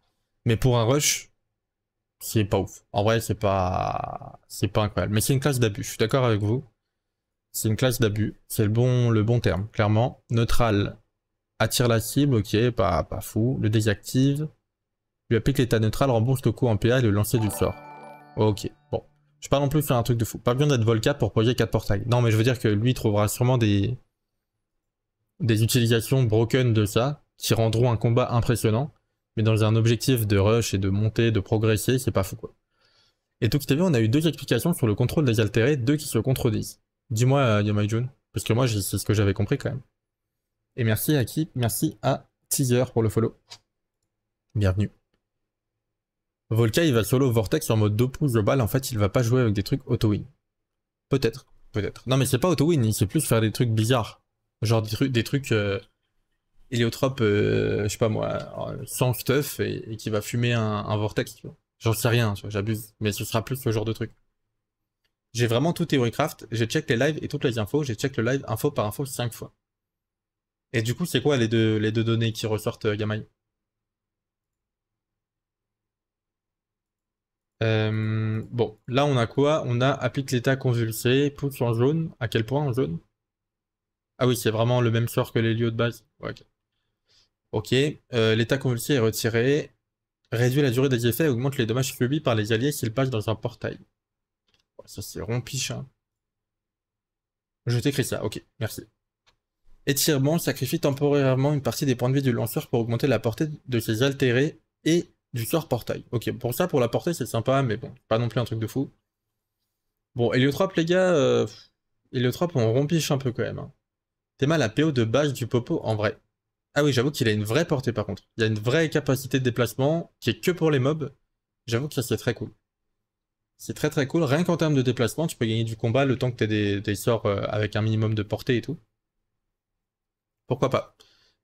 Mais pour un rush, c'est pas ouf. En vrai, c'est pas, c'est pas incroyable. Mais c'est une classe d'abus. Je suis d'accord avec vous. C'est une classe d'abus. C'est le bon, le bon terme, clairement. Neutral, Attire la cible, ok, pas, pas fou. Le désactive. Lui applique l'état neutral, rembourse le coup en PA et le lancer du sort. Ok, bon. Je pas non plus faire un truc de fou. Pas besoin d'être Volcat pour projeter 4 portails. Non, mais je veux dire que lui trouvera sûrement des... des utilisations broken de ça, qui rendront un combat impressionnant. Mais dans un objectif de rush et de monter, de progresser, c'est pas fou quoi. Et tout qui t'as vu, on a eu deux explications sur le contrôle des altérés, deux qui se contredisent. Dis-moi, euh, Yamai parce que moi, c'est ce que j'avais compris quand même. Et merci à qui Merci à Teaser pour le follow. Bienvenue. Volca, il va solo Vortex en mode pouces global. En fait, il va pas jouer avec des trucs auto-win. Peut-être, peut-être. Non, mais c'est pas auto-win, il sait plus faire des trucs bizarres. Genre des trucs, des trucs euh, héliotrope, euh, je sais pas moi, euh, sans stuff et, qui va fumer un, vortex. J'en sais rien, j'abuse. Mais ce sera plus ce genre de truc. J'ai vraiment tout Theorycraft, j'ai check les lives et toutes les infos, j'ai check le live info par info 5 fois. Et du coup, c'est quoi les deux, les deux données qui ressortent, euh, Gamay euh, Bon, là, on a quoi On a applique l'état convulsé, pousse en jaune. À quel point en jaune Ah oui, c'est vraiment le même sort que les lieux de base. ok. Euh, l'état convulsé est retiré. Réduit la durée des effets et augmente les dommages subis par les alliés s'ils passent dans un portail. Ça, c'est rompichin hein. Je t'écris ça, ok, merci. Étirement sacrifie temporairement une partie des points de vie du lanceur pour augmenter la portée de ses altérés et du sort portail. Ok, pour ça, pour la portée, c'est sympa, mais bon, pas non plus un truc de fou. Bon, Héliotrope, les gars, le euh, Héliotrope, on rompiche un peu quand même. Hein. T'es mal à PO de base du Popo en vrai. Ah oui, j'avoue qu'il a une vraie portée par contre. Il a une vraie capacité de déplacement qui est que pour les mobs. J'avoue que ça, c'est très cool. C'est très très cool. Rien qu'en termes de déplacement, tu peux gagner du combat le temps que t'aies des sorts euh, avec un minimum de portée et tout. Pourquoi pas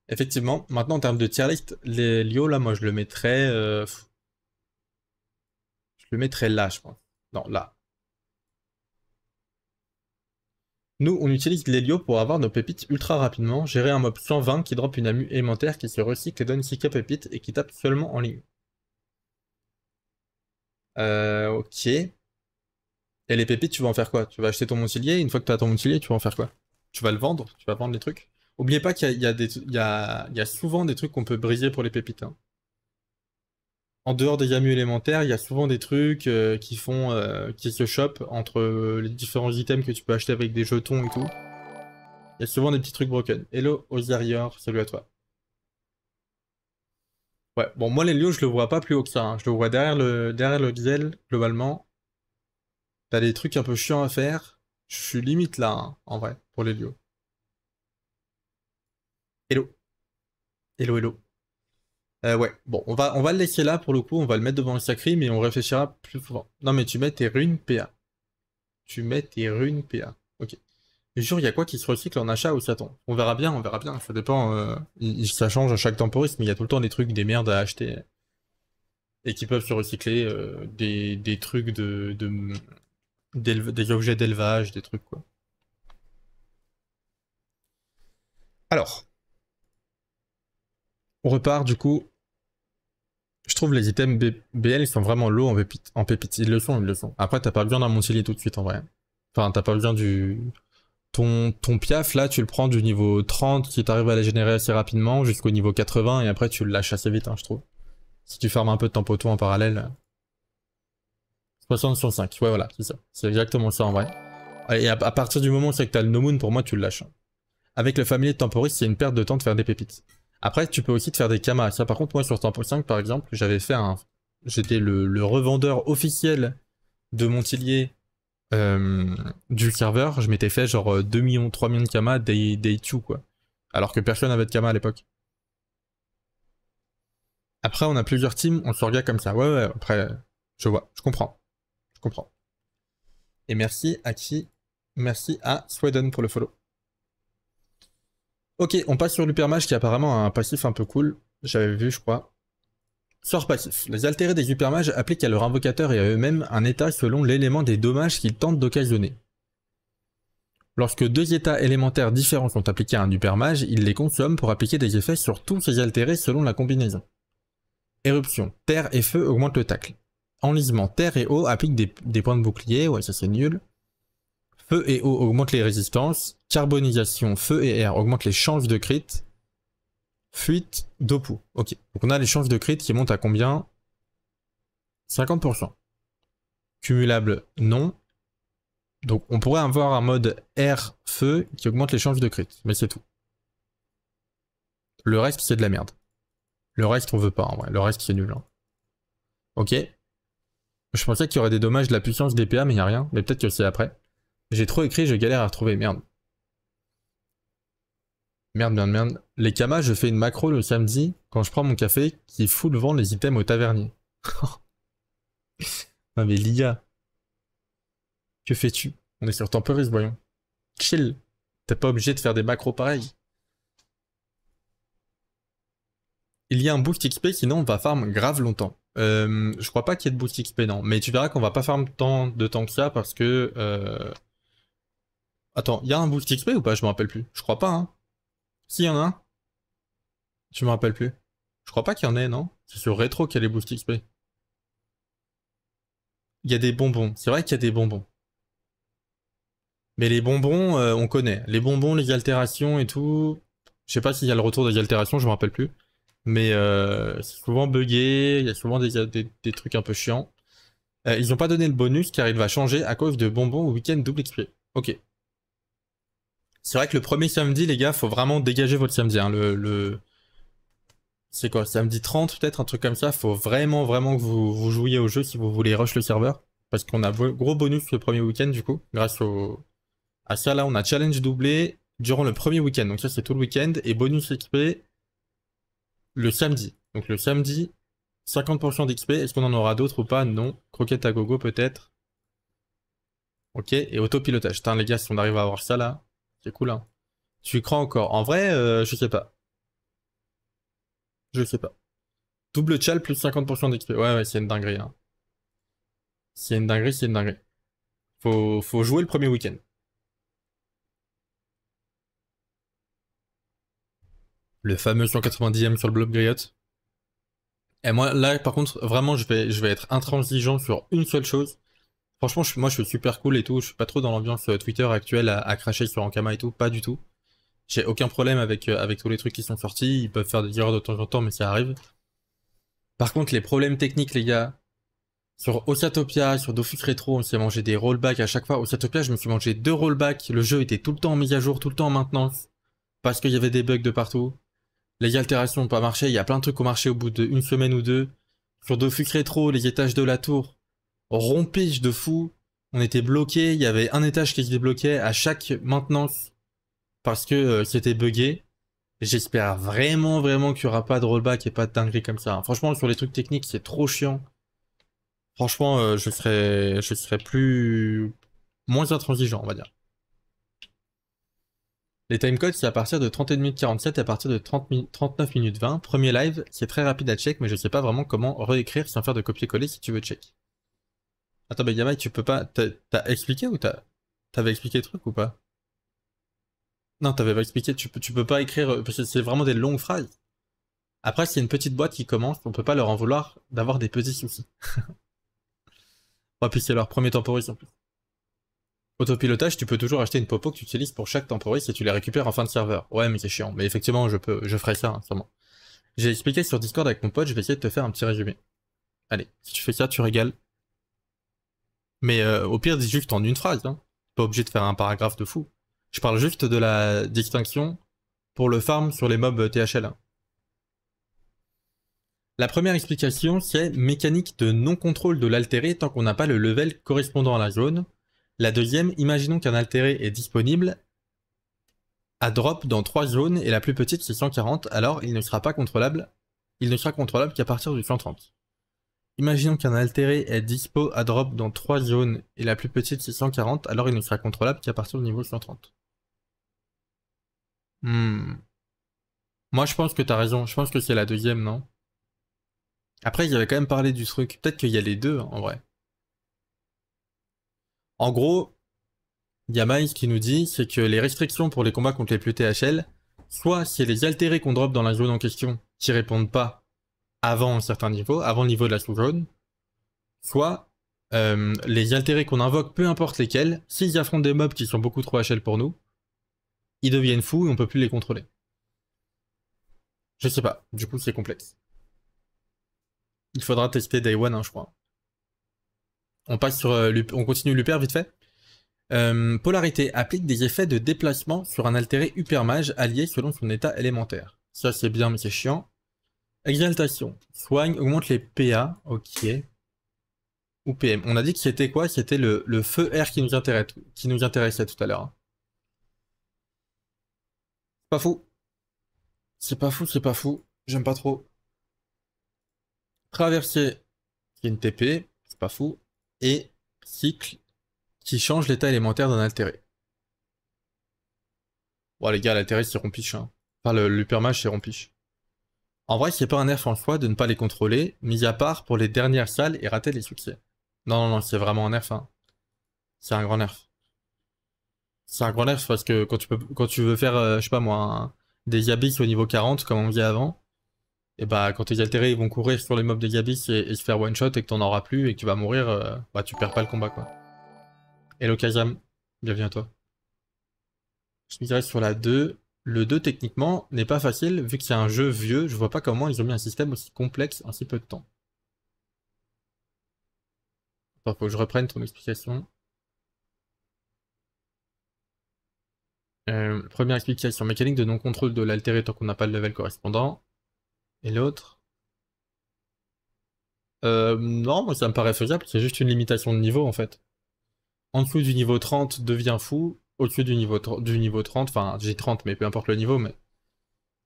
Effectivement, maintenant en termes de tier list, les Lio là, moi je le mettrais. Euh, je le mettrais là, je pense. Non, là. Nous, on utilise les lios pour avoir nos pépites ultra rapidement, gérer un mob 120 qui drop une amu élémentaire qui se recycle et donne 6k pépites et qui tape seulement en ligne. Euh, ok. Et les pépites, tu vas en faire quoi Tu vas acheter ton montilier, une fois que tu as ton montilier, tu vas en faire quoi Tu vas le vendre Tu vas vendre les trucs Oubliez pas qu'il y, a, souvent des trucs qu'on peut briser pour les pépites. Hein. En dehors des yamus élémentaires, il y a souvent des trucs euh, qui font, euh, qui se chopent entre euh, les différents items que tu peux acheter avec des jetons et tout. Il y a souvent des petits trucs broken. Hello, Ozarior, salut à toi. Ouais, bon, moi, les lions, je le vois pas plus haut que ça. Hein. Je le vois derrière le, derrière diesel, globalement. T'as des trucs un peu chiants à faire. Je suis limite là, hein, en vrai, pour les lions. Hello. Hello, hello. Euh, ouais, bon, on va, on va le laisser là pour le coup, on va le mettre devant le sacré, mais on réfléchira plus souvent. Non, mais tu mets tes runes PA. Tu mets tes runes PA. Ok. Je jure, il y a quoi qui se recycle en achat ou ça tombe On verra bien, on verra bien, ça dépend. Euh, ça change à chaque temporiste, mais il y a tout le temps des trucs, des merdes à acheter. Et qui peuvent se recycler euh, des, trucs de. de des objets d'élevage, des trucs quoi. Alors, on repart du coup. Je trouve les items BL, ils sont vraiment low en pépites. En pépite. Ils le sont, ils le sont. Après, t'as pas besoin d'un montilier tout de suite en vrai. Enfin, t'as pas besoin du... Ton, ton piaf, là, tu le prends du niveau 30 qui t'arrive à la générer assez rapidement jusqu'au niveau 80 et après tu le lâches assez vite, hein, je trouve. Si tu fermes un peu de tempo poteau en parallèle. 60 sur 5, ouais voilà, c'est ça. C'est exactement ça en vrai. Et à, partir du moment où c'est que t'as le no moon, pour moi, tu le lâches. Avec le familier de temporis, c'est une perte de temps de faire des pépites. Après, tu peux aussi te faire des kamas. Ça, par contre, moi, sur Temple 5, par exemple, j'avais fait un... J'étais le, revendeur officiel de Montillier euh, du serveur. Je m'étais fait genre 2 euh, millions, 3 millions de kamas day, day 2, quoi. Alors que personne n'avait de kamas à l'époque. Après, on a plusieurs teams, on se regarde comme ça. Ouais, ouais, après, je vois, je comprends. Je comprends. Et merci à qui Merci à Sweden pour le follow. Ok, on passe sur l'Upermage qui apparemment a un passif un peu cool. J'avais vu, je crois. Sort passif. Les altérés des Upermages appliquent à leur invocateur et à eux-mêmes un état selon l'élément des dommages qu'ils tentent d'occasionner. Lorsque deux états élémentaires différents sont appliqués à un Upermage, ils les consomment pour appliquer des effets sur tous ces altérés selon la combinaison. Éruption. Terre et feu augmentent le tacle. Enlisement. Terre et eau appliquent des, des points de bouclier. Ouais, ça c'est nul. Feu et eau augmentent les résistances. Carbonisation, feu et air augmente les chances de crit. Fuite, dopou. Ok. Donc on a les chances de crit qui montent à combien 50%. Cumulable, non. Donc on pourrait avoir un mode air-feu qui augmente les chances de crit, mais c'est tout. Le reste, c'est de la merde. Le reste, on veut pas Le reste, c'est nul. Hein. Ok. Je pensais qu'il y aurait des dommages de la puissance des mais il n'y a rien. Mais peut-être que c'est après. J'ai trop écrit, je galère à retrouver. Merde. Merde, merde, merde. Les camas, je fais une macro le samedi quand je prends mon café qui fout le vent les items au tavernier. *laughs* non mais Lia, que fais-tu On est sur Temporis, voyons. Chill. T'es pas obligé de faire des macros pareils. Il y a un boost XP qui non, on va farm grave longtemps. Euh, je crois pas qu'il y ait de boost XP, non. Mais tu verras qu'on va pas farm tant de temps que a parce que... Euh, attends, il y a un boost XP ou pas Je m'en rappelle plus. Je crois pas, hein. S'il y en a un Je me rappelle plus. Je crois pas qu'il y en ait, non C'est sur rétro qu'il y a les boosts XP. Il y a des bonbons. C'est vrai qu'il y a des bonbons. Mais les bonbons, euh, on connaît. Les bonbons, les altérations et tout. Je sais pas s'il y a le retour des altérations, je me rappelle plus. Mais euh, c'est souvent buggé, il y a souvent des, trucs un peu chiants. Euh, ils n'ont pas donné le bonus car il va changer à cause de bonbons au week-end double XP. Ok. C'est vrai que le premier samedi, les gars, faut vraiment dégager votre samedi. Hein. Le, C'est quoi Samedi 30 peut-être, un truc comme ça. Faut vraiment, vraiment que vous, vous jouiez au jeu si vous voulez rush le serveur. Parce qu'on a gros bonus le premier week-end du coup. Grâce au... à ça là, on a challenge doublé durant le premier week-end. Donc ça c'est tout le week-end. Et bonus XP le samedi. Donc le samedi, 50% d'XP. Est-ce qu'on en aura d'autres ou pas Non. Croquette à gogo peut-être. Ok. Et autopilotage. Putain les gars, si on arrive à avoir ça là, c'est cool, hein. Tu crois encore. En vrai, euh, je sais pas. Je sais pas. Double chal plus 50% d'XP. Ouais, ouais, c'est une dinguerie. Hein. C'est une dinguerie, c'est une dinguerie. Faut, jouer le premier week-end. Le fameux 190e sur le blog griotte. Et moi, là, par contre, vraiment, je vais, je vais être intransigeant sur une seule chose. Franchement, moi, je suis super cool et tout. Je suis pas trop dans l'ambiance euh, Twitter actuelle à, cracher sur Ankama et tout. Pas du tout. J'ai aucun problème avec, euh, avec tous les trucs qui sont sortis. Ils peuvent faire des erreurs de temps en temps, mais ça arrive. Par contre, les problèmes techniques, les gars, sur Ossatopia, sur Dofus Retro, on s'est mangé des rollbacks à chaque fois. Ossatopia, je me suis mangé deux rollbacks. Le jeu était tout le temps en mise à jour, tout le temps en maintenance. Parce qu'il y avait des bugs de partout. Les altérations n'ont pas marché. Il y a plein de trucs qui ont marché au bout d'une semaine ou deux. Sur Dofus Retro, les étages de la tour, rompige de fou. On était bloqué, il y avait un étage qui se débloquait à chaque maintenance parce que c'était euh, buggé. J'espère vraiment, vraiment qu'il n'y aura pas de rollback et pas de dinguerie comme ça. Hein. Franchement, sur les trucs techniques, c'est trop chiant. Franchement, euh, je serais, je serais plus, moins intransigeant, on va dire. Les timecodes, c'est à partir de 31 minutes 47 à partir de 39 minutes 20. Premier live, c'est très rapide à check, mais je sais pas vraiment comment réécrire sans faire de copier-coller si tu veux check. Attends, mais Yamaï, tu peux pas. T'as expliqué ou t'as. T'avais expliqué le truc ou pas Non, t'avais pas expliqué. Tu, tu peux pas écrire. Parce que c'est vraiment des longues phrases. Après, c'est une petite boîte qui commence. On peut pas leur en vouloir d'avoir des petits soucis. *laughs* oh, puis c'est leur premier temporis en plus. Autopilotage, tu peux toujours acheter une popo que tu utilises pour chaque temporis et tu les récupères en fin de serveur. Ouais, mais c'est chiant. Mais effectivement, je peux, je ferai ça, hein, sûrement. J'ai expliqué sur Discord avec mon pote, je vais essayer de te faire un petit résumé. Allez, si tu fais ça, tu régales. Mais euh, au pire, dis juste en une phrase. Hein. Pas obligé de faire un paragraphe de fou. Je parle juste de la distinction pour le farm sur les mobs THL1. Hein. La première explication, c'est mécanique de non-contrôle de l'altéré tant qu'on n'a pas le level correspondant à la zone. La deuxième, imaginons qu'un altéré est disponible à drop dans trois zones et la plus petite c'est 140, alors il ne sera pas contrôlable, il ne sera contrôlable qu'à partir du 130. Imaginons qu'un altéré est dispo à drop dans trois zones et la plus petite c'est 140, alors il ne sera contrôlable qu'à partir du niveau 130. Hmm. Moi je pense que t'as raison, je pense que c'est la deuxième, non Après y avait quand même parlé du truc, peut-être qu'il y a les deux en vrai. En gros, il qui nous dit, c'est que les restrictions pour les combats contre les plus THL, soit c'est les altérés qu'on drop dans la zone en question qui répondent pas avant un certain niveau, avant le niveau de la sous jaune, soit euh, les altérés qu'on invoque, peu importe lesquels, s'ils affrontent des mobs qui sont beaucoup trop HL pour nous, ils deviennent fous et on peut plus les contrôler. Je sais pas, du coup c'est complexe. Il faudra tester Day One, hein, je crois. On passe sur, euh, on continue l'Uper vite fait. Euh, polarité applique des effets de déplacement sur un altéré Upermage allié selon son état élémentaire. Ça c'est bien mais c'est chiant. Exaltation. Soigne, augmente les PA. Ok. Ou PM. On a dit que c'était quoi C'était le, feu R qui nous, intéresse, qui nous intéressait tout à l'heure. Hein. C'est pas fou. C'est pas fou, c'est pas fou. J'aime pas trop. Traverser. qui une TP. C'est pas fou. Et cycle, qui change l'état élémentaire d'un altéré. Bon, les gars, l'altéré, c'est rompiche. Hein. Enfin, le, le permage, c'est rompiche. En vrai, c'est pas un nerf en soi de ne pas les contrôler, mis à part pour les dernières salles et rater les succès. Non, non, non, c'est vraiment un nerf. Hein. C'est un grand nerf. C'est un grand nerf parce que quand tu, peux, quand tu veux faire, euh, je sais pas moi, des Yabis au niveau 40, comme on disait avant, et eh bah quand tes altérés ils vont courir sur les mobs des Yabis et, se faire one shot et que t'en auras plus et que tu vas mourir, euh, bah tu perds pas le combat quoi. Hello Kazam, bienvenue à toi. Je me dirais sur la 2. Le 2 techniquement n'est pas facile vu que c'est un jeu vieux, je vois pas comment ils ont mis un système aussi complexe en si peu de temps. Attends, faut que je reprenne ton explication. Euh, première explication, mécanique de non-contrôle de l'altérer tant qu'on n'a pas le level correspondant. Et l'autre euh, Non, moi ça me paraît faisable, c'est juste une limitation de niveau en fait. En dessous du niveau 30 devient fou, au-dessus du niveau, du niveau 30, enfin j'ai 30 mais peu importe le niveau, mais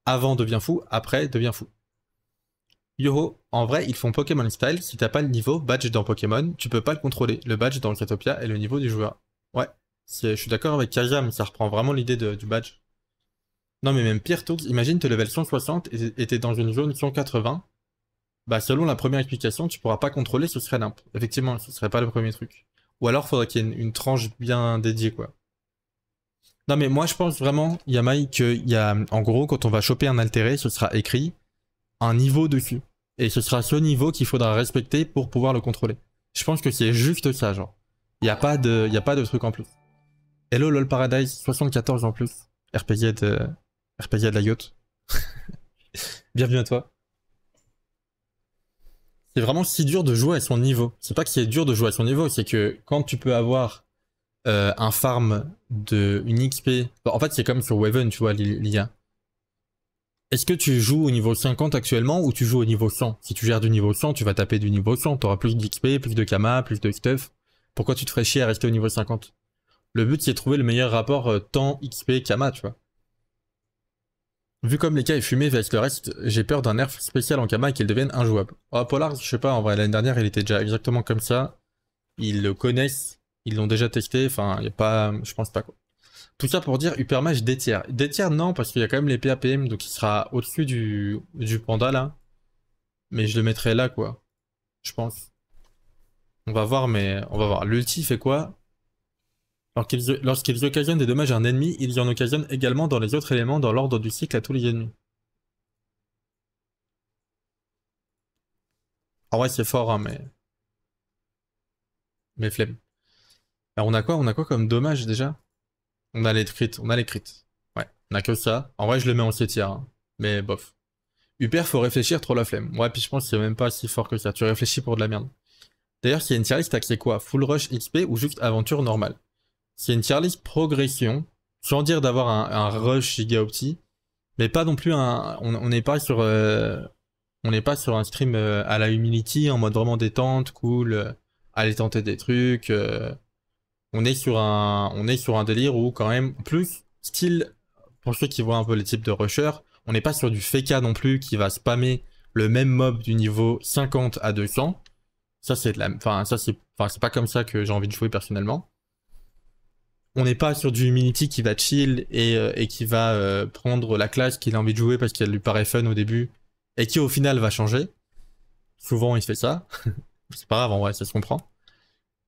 avant devient fou, après devient fou. Yoho, en vrai, ils font Pokémon style, si t'as pas le niveau badge dans Pokémon, tu peux pas le contrôler. Le badge dans Cretopia est le niveau du joueur. Ouais, je suis d'accord avec Kajam, ça reprend vraiment l'idée du badge. Non mais même Pierre Toad, imagine te level 160 et t'es dans une zone 180. Bah selon la première explication, tu pourras pas contrôler, ce serait l'imp. Effectivement, ce serait pas le premier truc. Ou alors faudrait qu'il y ait une tranche bien dédiée quoi. Non mais moi je pense vraiment, Yamai, que y a en gros quand on va choper un altéré, ce sera écrit un niveau dessus. Et ce sera ce niveau qu'il faudra respecter pour pouvoir le contrôler. Je pense que c'est juste ça, genre. Il a, pas de, pas de truc en plus. Hello LOL Paradise, 74 en plus. RPG de, de la yacht. *laughs* Bienvenue à toi. C'est vraiment si dur de jouer à son niveau. C'est pas que c'est dur de jouer à son niveau, c'est que quand tu peux avoir euh, un farm de une XP. en fait, c'est comme sur Waven, tu vois, l'IA. Est-ce que tu joues au niveau 50 actuellement ou tu joues au niveau 100 Si tu gères du niveau 100, tu vas taper du niveau 100. Tu auras plus d'XP, plus de Kama, plus de stuff. Pourquoi tu te ferais chier à rester au niveau 50 Le but, c'est de trouver le meilleur rapport euh, temps XP-Kama, tu vois. Vu comme les cas est fumé avec le reste, j'ai peur d'un nerf spécial en Kama et qu'il devienne injouable. Oh, Polar, je sais pas, en vrai, l'année dernière, il était déjà exactement comme ça. Ils le connaissent. Ils l'ont déjà testé, enfin, il a pas. Je pense pas quoi. tout ça pour dire Hypermage des tiers. Des tiers, non, parce qu'il y a quand même les PAPM, donc il sera au-dessus du, du panda là. Mais je le mettrai là quoi. Je pense. On va voir, mais on va voir. L'ulti fait quoi Lorsqu'ils occasionnent des dommages à un ennemi, ils en occasionnent également dans les autres éléments dans l'ordre du cycle à tous les ennemis. Ah ouais, c'est fort, hein, mais... Mais flemme. Alors on a quoi On a quoi comme dommage déjà On a les crits, on a les crits. Ouais, on a que ça. En vrai, je le mets en 7 tiers, hein. mais bof. Uper, faut réfléchir, trop la flemme. Ouais, puis je pense que c'est même pas si fort que ça. Tu réfléchis pour de la merde. D'ailleurs, s'il y a une tier list c'est quoi Full rush XP ou juste aventure normale C'est une tier list progression, sans dire d'avoir un, rush rush opti, mais pas non plus un... On n'est pas sur... Euh, on n'est pas sur un stream euh, à la humility, en mode vraiment détente, cool, euh, aller tenter des trucs, on est sur un, on est sur un délire où quand même plus style pour ceux qui voient un peu les types de rusher, on n'est pas sur du Feka non plus qui va spammer le même mob du niveau 50 à 200. Ça c'est la, enfin ça c'est, c'est pas comme ça que j'ai envie de jouer personnellement. On n'est pas sur du minity qui va chill et, euh, qui va euh, prendre la classe qu'il a envie de jouer parce qu'elle lui paraît fun au début et qui au final va changer. Souvent il fait ça. *laughs* c'est pas grave en vrai, ça se comprend.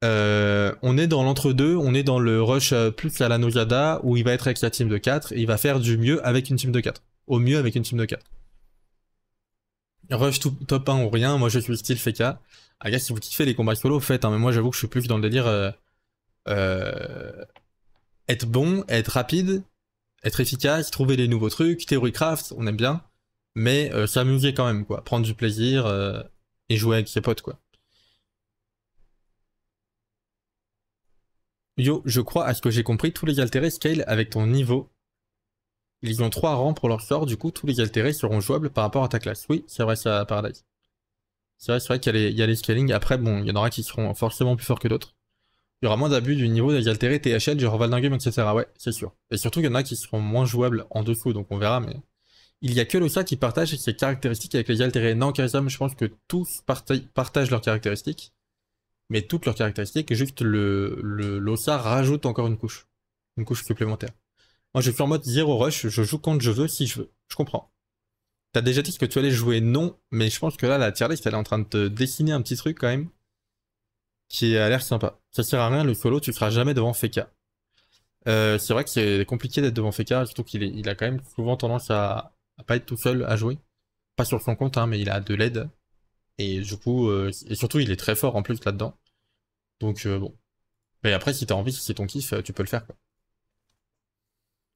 Euh, on est dans l'entre-deux, on est dans le rush euh, plus à la Nogada où il va être avec la team de 4 et il va faire du mieux avec une team de 4. Au mieux avec une team de 4. Rush top 1 ou rien, moi je suis style FK. Ah gars, si vous kiffez les combats solo, faites, hein, mais moi j'avoue que je suis plus dans le délire. Euh, être bon, être rapide, être efficace, trouver les nouveaux trucs, théorie craft, on aime bien, mais s'amuser quand même, quoi. Prendre du plaisir et jouer avec ses potes, quoi. Yo, je crois à ce que j'ai compris, tous les altérés scale avec ton niveau. Ils ont 3 rangs pour leur sort, du coup tous les altérés seront jouables par rapport à ta classe. Oui, c'est vrai ça, Paradise. C'est vrai, vrai qu'il y, a les scaling, après bon, il y en aura qui seront forcément plus forts que d'autres. Il y aura moins d'abus du niveau des altérés THL, genre game, etc. Ouais, c'est sûr. Et surtout il y en a qui seront moins jouables en dessous, donc on verra, mais... Il y a que le qui partage ses caractéristiques avec les altérés. Non, Karisam, je pense que tous partagent leurs caractéristiques mais toutes leurs caractéristiques, et juste le, le rajoute encore une couche, une couche supplémentaire. Moi, je suis en mode zéro rush, je joue quand je veux, si je veux. Je comprends. T'as déjà dit que tu allais jouer non, mais je pense que là, la tier list, elle est en train de te dessiner un petit truc quand même, qui a l'air sympa. Ça sert à rien, le solo, tu seras jamais devant Feka. Euh, c'est vrai que c'est compliqué d'être devant Feka, surtout qu'il a quand même souvent tendance à, à, pas être tout seul à jouer. Pas sur son compte, hein, mais il a de l'aide. Et du coup, euh, et surtout, il est très fort en plus là-dedans. Donc euh, bon. Mais après, si t'as envie, si c'est ton kiff, euh, tu peux le faire. Quoi.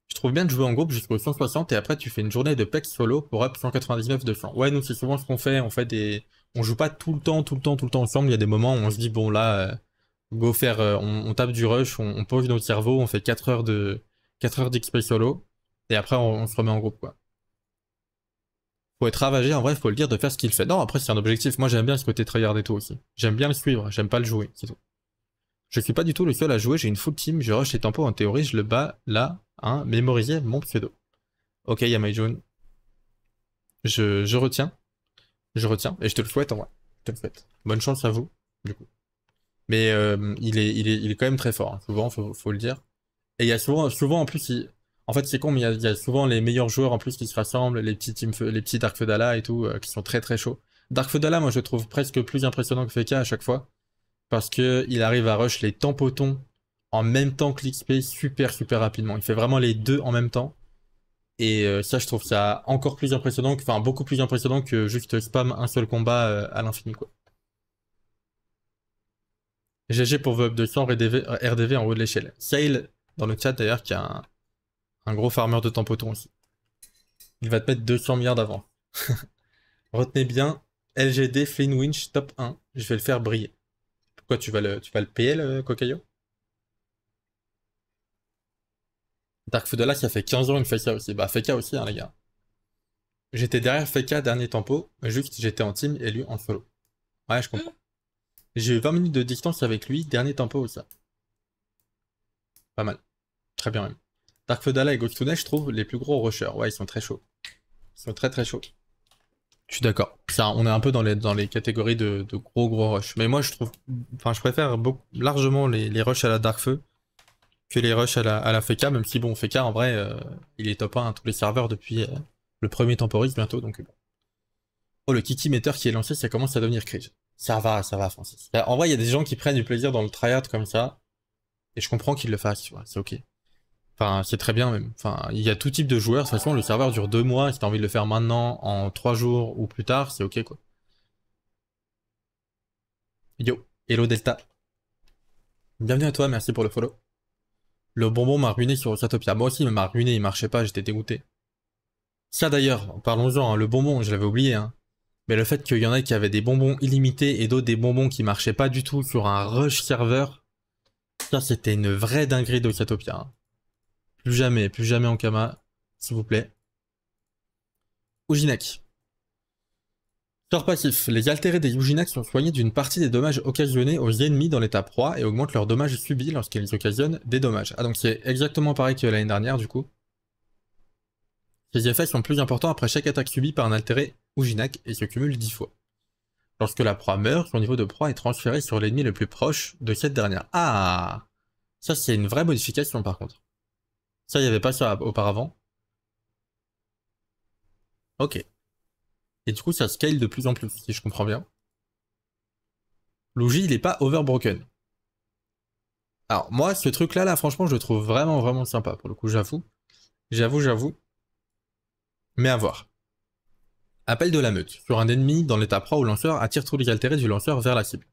Je trouve bien de jouer en groupe jusqu'au 160 et après tu fais une journée de pecs solo pour up 199 de flanc. Ouais, nous c'est souvent ce qu'on fait, on fait des. On joue pas tout le temps, tout le temps, tout le temps ensemble. Il y a des moments où on se dit bon là, go faire. on, tape du rush, on, pose notre cerveau, on fait 4 heures de heures solo, et après on, on se remet en groupe quoi faut être ravagé, en vrai, faut le dire, de faire ce qu'il fait. Non, après, c'est un objectif. Moi, j'aime bien ce côté tryhard et tout aussi. J'aime bien le suivre, j'aime pas le jouer, c'est tout. Je suis pas du tout le seul à jouer, j'ai une full team, je rush les tempos en théorie, je le bats là, hein, mémoriser mon pseudo. Ok, Yamai Je, je retiens. Je retiens, et je te le souhaite en vrai. Je te le souhaite. Bonne chance à vous, du coup. Mais euh, il, est, il, est, il est quand même très fort, hein. souvent, faut, le dire. Et il y a souvent, souvent en plus, il, en fait, c'est con, mais il y, a souvent les meilleurs joueurs en plus qui se rassemblent, les petits, les Dark Fedala et tout, euh, qui sont très très chauds. Dark Fedala, moi, je trouve presque plus impressionnant que Feka à chaque fois, parce qu'il arrive à rush les tampotons en même temps que l'XP super super rapidement. Il fait vraiment les deux en même temps. Et euh, ça, je trouve ça encore plus impressionnant, enfin beaucoup plus impressionnant que juste spam un seul combat euh, à l'infini, quoi. GG pour vos de RDV, en haut de l'échelle. Sale, dans le chat d'ailleurs, qui a un, un gros farmer de tampoton aussi. Il va te mettre 200 milliards d'avant. *laughs* Retenez bien, LGD Flynn Winch top 1. Je vais le faire briller. Pourquoi tu vas le, tu vas le payer le cocaillo Dark Fudala qui a fait 15 ans une ça aussi. Bah Feka aussi hein les gars. J'étais derrière Feka dernier tempo, juste j'étais en team et lui en solo. Ouais je comprends. Mm. J'ai eu 20 minutes de distance avec lui, dernier tempo aussi. Pas mal. Très bien même. Dark et Gokitunai, je trouve les plus gros rushers. Ouais, ils sont très chauds. Ils sont très très chauds. Je suis d'accord. on est un peu dans les, dans les catégories de, de gros gros rush. Mais moi, je trouve, enfin, je préfère beaucoup, largement les, les rushs à la Dark que les rushs à la, à la Feka, même si bon, Feka, en vrai, euh, il est top 1 à tous les serveurs depuis euh, le premier Temporis bientôt, donc euh, Oh, le Kiki Meter qui est lancé, ça commence à devenir cringe. Ça va, ça va, Francis. En vrai, il y a des gens qui prennent du plaisir dans le tryhard comme ça, et je comprends qu'ils le fassent, c'est ok. Enfin, c'est très bien même. Enfin, il y a tout type de joueurs. De toute façon, le serveur dure deux mois. Si t'as envie de le faire maintenant, en trois jours ou plus tard, c'est ok quoi. Yo, hello Delta. Bienvenue à toi, merci pour le follow. Le bonbon m'a ruiné sur Ocatopia. Moi aussi, il m'a ruiné, il marchait pas, j'étais dégoûté. Ça d'ailleurs, parlons-en, hein. le bonbon, je l'avais oublié, hein. Mais le fait qu'il y en ait qui avaient des bonbons illimités et d'autres des bonbons qui marchaient pas du tout sur un rush serveur, ça c'était une vraie dinguerie d'Ocatopia. Hein. Plus jamais, plus jamais en Kama, s'il vous plaît. Uginak. Sort passif. Les altérés des Uginak sont soignés d'une partie des dommages occasionnés aux ennemis dans l'état proie et augmentent leurs dommages subis lorsqu'ils occasionnent des dommages. Ah donc c'est exactement pareil que l'année dernière du coup. Ces effets sont plus importants après chaque attaque subie par un altéré Uginak et se cumulent 10 fois. Lorsque la proie meurt, son niveau de proie est transféré sur l'ennemi le plus proche de cette dernière. Ah Ça c'est une vraie modification par contre. Ça, il n'y avait pas ça auparavant. Ok. Et du coup, ça scale de plus en plus, si je comprends bien. Logi, il n'est pas overbroken. Alors, moi, ce truc-là, là, franchement, je le trouve vraiment, vraiment sympa, pour le coup, j'avoue. J'avoue, j'avoue. Mais à voir. Appel de la meute. Sur un ennemi, dans l'état pro, ou lanceur attire tous les altérés du lanceur vers la cible.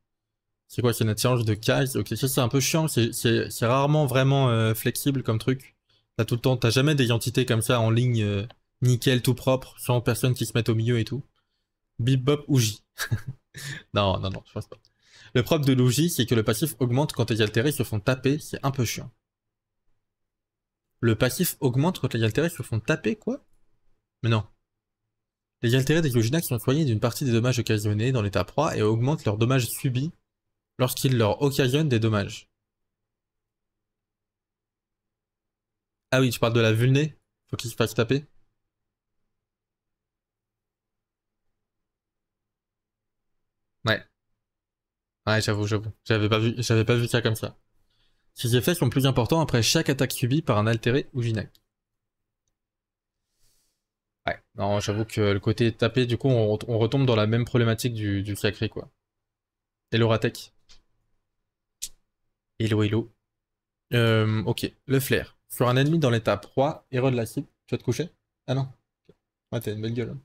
C'est quoi, c'est une attirance de case Ok, ça c'est un peu chiant, c'est rarement vraiment euh, flexible comme truc. T'as tout le temps, t'as jamais des entités comme ça en ligne, euh, nickel, tout propre, sans personne qui se mette au milieu et tout. bop ou J. *laughs* non, non, non, je pense pas. Le propre de l'ouji, c'est que le passif augmente quand les altérés se font taper, c'est un peu chiant. Le passif augmente quand les altérés se font taper, quoi Mais non. Les altérés des qui sont soignés d'une partie des dommages occasionnés dans l'état proie et augmentent leurs dommages subis lorsqu'ils leur occasionnent des dommages. Ah oui, tu parles de la vulné Faut qu'il se fasse taper Ouais. Ouais, j'avoue, j'avoue. J'avais pas vu, j'avais pas vu ça comme ça. Ces effets sont plus importants après chaque attaque subie par un altéré ou Jinak. Ouais, non, j'avoue que le côté tapé, du coup, on, retombe dans la même problématique du, du sacré, quoi. Hello, Ratek. Hello, hello. Euh, ok, le flair. Sur un ennemi dans l'état proie, héros de la cible. Tu vas te coucher Ah non. ouais ah, t'as une belle gueule. Hein.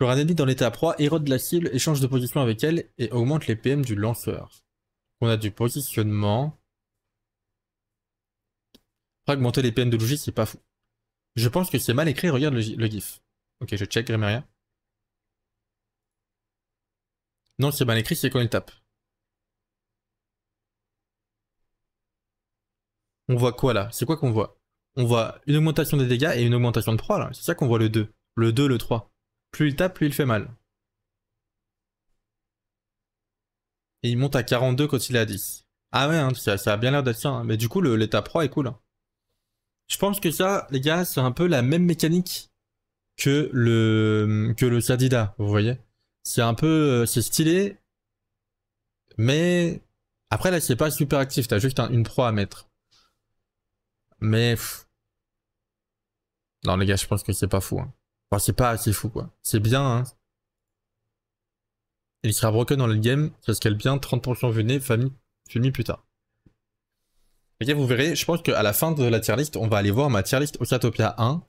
Sur un ennemi dans l'état proie, héros de la cible échange de position avec elle et augmente les PM du lanceur. On a du positionnement. Augmenter les PM de logis, c'est pas fou. Je pense que c'est mal écrit, regarde le, gif. Ok, je check Grimeria Non, c'est mal écrit, c'est quand il tape. On voit quoi là C'est quoi qu'on voit On voit une augmentation des dégâts et une augmentation de proie là. C'est ça qu'on voit le 2. Le 2, le 3. Plus il tape, plus il fait mal. Et il monte à 42 quand il est à 10. Ah ouais, hein, ça, ça, a bien l'air d'être ça. Hein. Mais du coup, l'état proie est cool. Hein. Je pense que ça, les gars, c'est un peu la même mécanique que le que le Sadida, vous voyez. C'est un peu, euh, c'est stylé, mais après là, c'est pas super actif. T'as juste une proie à mettre. Mais. Non, les gars, je pense que c'est pas fou. Hein. Enfin, c'est pas assez fou, quoi. C'est bien, hein. Il sera broken dans le game, parce qu'elle bien, 30% venez, famille, famille plus tard. Les gars, vous verrez, je pense qu'à la fin de la tier list, on va aller voir ma tier list ocatopia 1.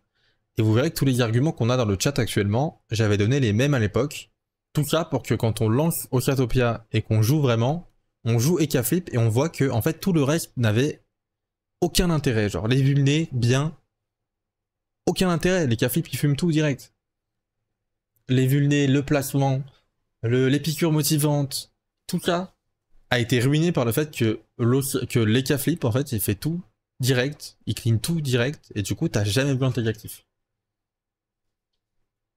Et vous verrez que tous les arguments qu'on a dans le chat actuellement, j'avais donné les mêmes à l'époque. Tout ça pour que quand on lance ocatopia et qu'on joue vraiment, on joue Ekaflip et on voit que en fait tout le reste n'avait aucun intérêt. Genre, les vulnés, bien, aucun intérêt. Les caflips ils fument tout direct. Les vulnés, le placement, l'épicure motivante, tout ça a été ruiné par le fait que, que les caflips, en fait, ils fait tout direct, Ils clean tout direct, et du coup, t'as jamais vu un tag actif.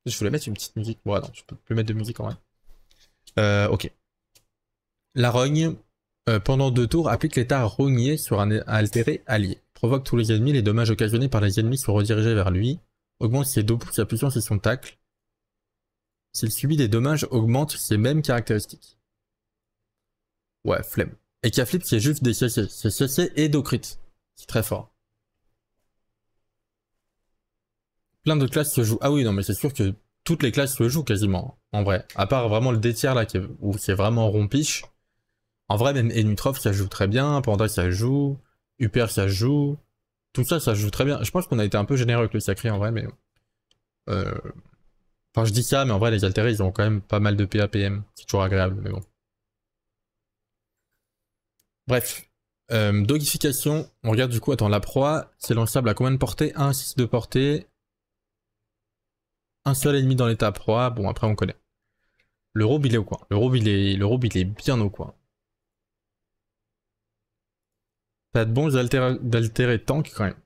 Je voulais mettre une petite musique. Bon, attends, je peux plus mettre de musique en vrai. Euh, ok. La rogne, euh, pendant deux tours, applique l'état rogné sur un altéré allié. Provoque tous les ennemis, les dommages occasionnés par les ennemis sont redirigés vers lui. Augmente ses deux sa puissance et son tacle. S'il subit des dommages, augmente ses mêmes caractéristiques. Ouais, flemme. Et Kaflip, c'est juste des CC. C'est CC et Docrit. C'est très fort. Plein de classes se jouent. Ah oui, non, mais c'est sûr que toutes les classes se jouent quasiment, en vrai. À part vraiment le détier là, où c'est vraiment rompiche. En vrai, même Ennitrof ça joue très bien. Panda, ça joue. Upper, ça joue. Tout ça, ça joue très bien. Je pense qu'on a été un peu généreux avec le sacré en vrai, mais. Euh, enfin, je dis ça, mais en vrai, les altérés, ils ont quand même pas mal de PAPM. C'est toujours agréable, mais bon. Bref. Euh, dogification. On regarde du coup, attends, la proie, c'est l'ensemble à combien de portées 1, 6 de portée. Un seul ennemi dans l'état proie. Bon, après, on connaît. Le robe, il est au coin. Le il est, le robe, il est bien au coin. Ça être bon d'altérer tank quand même.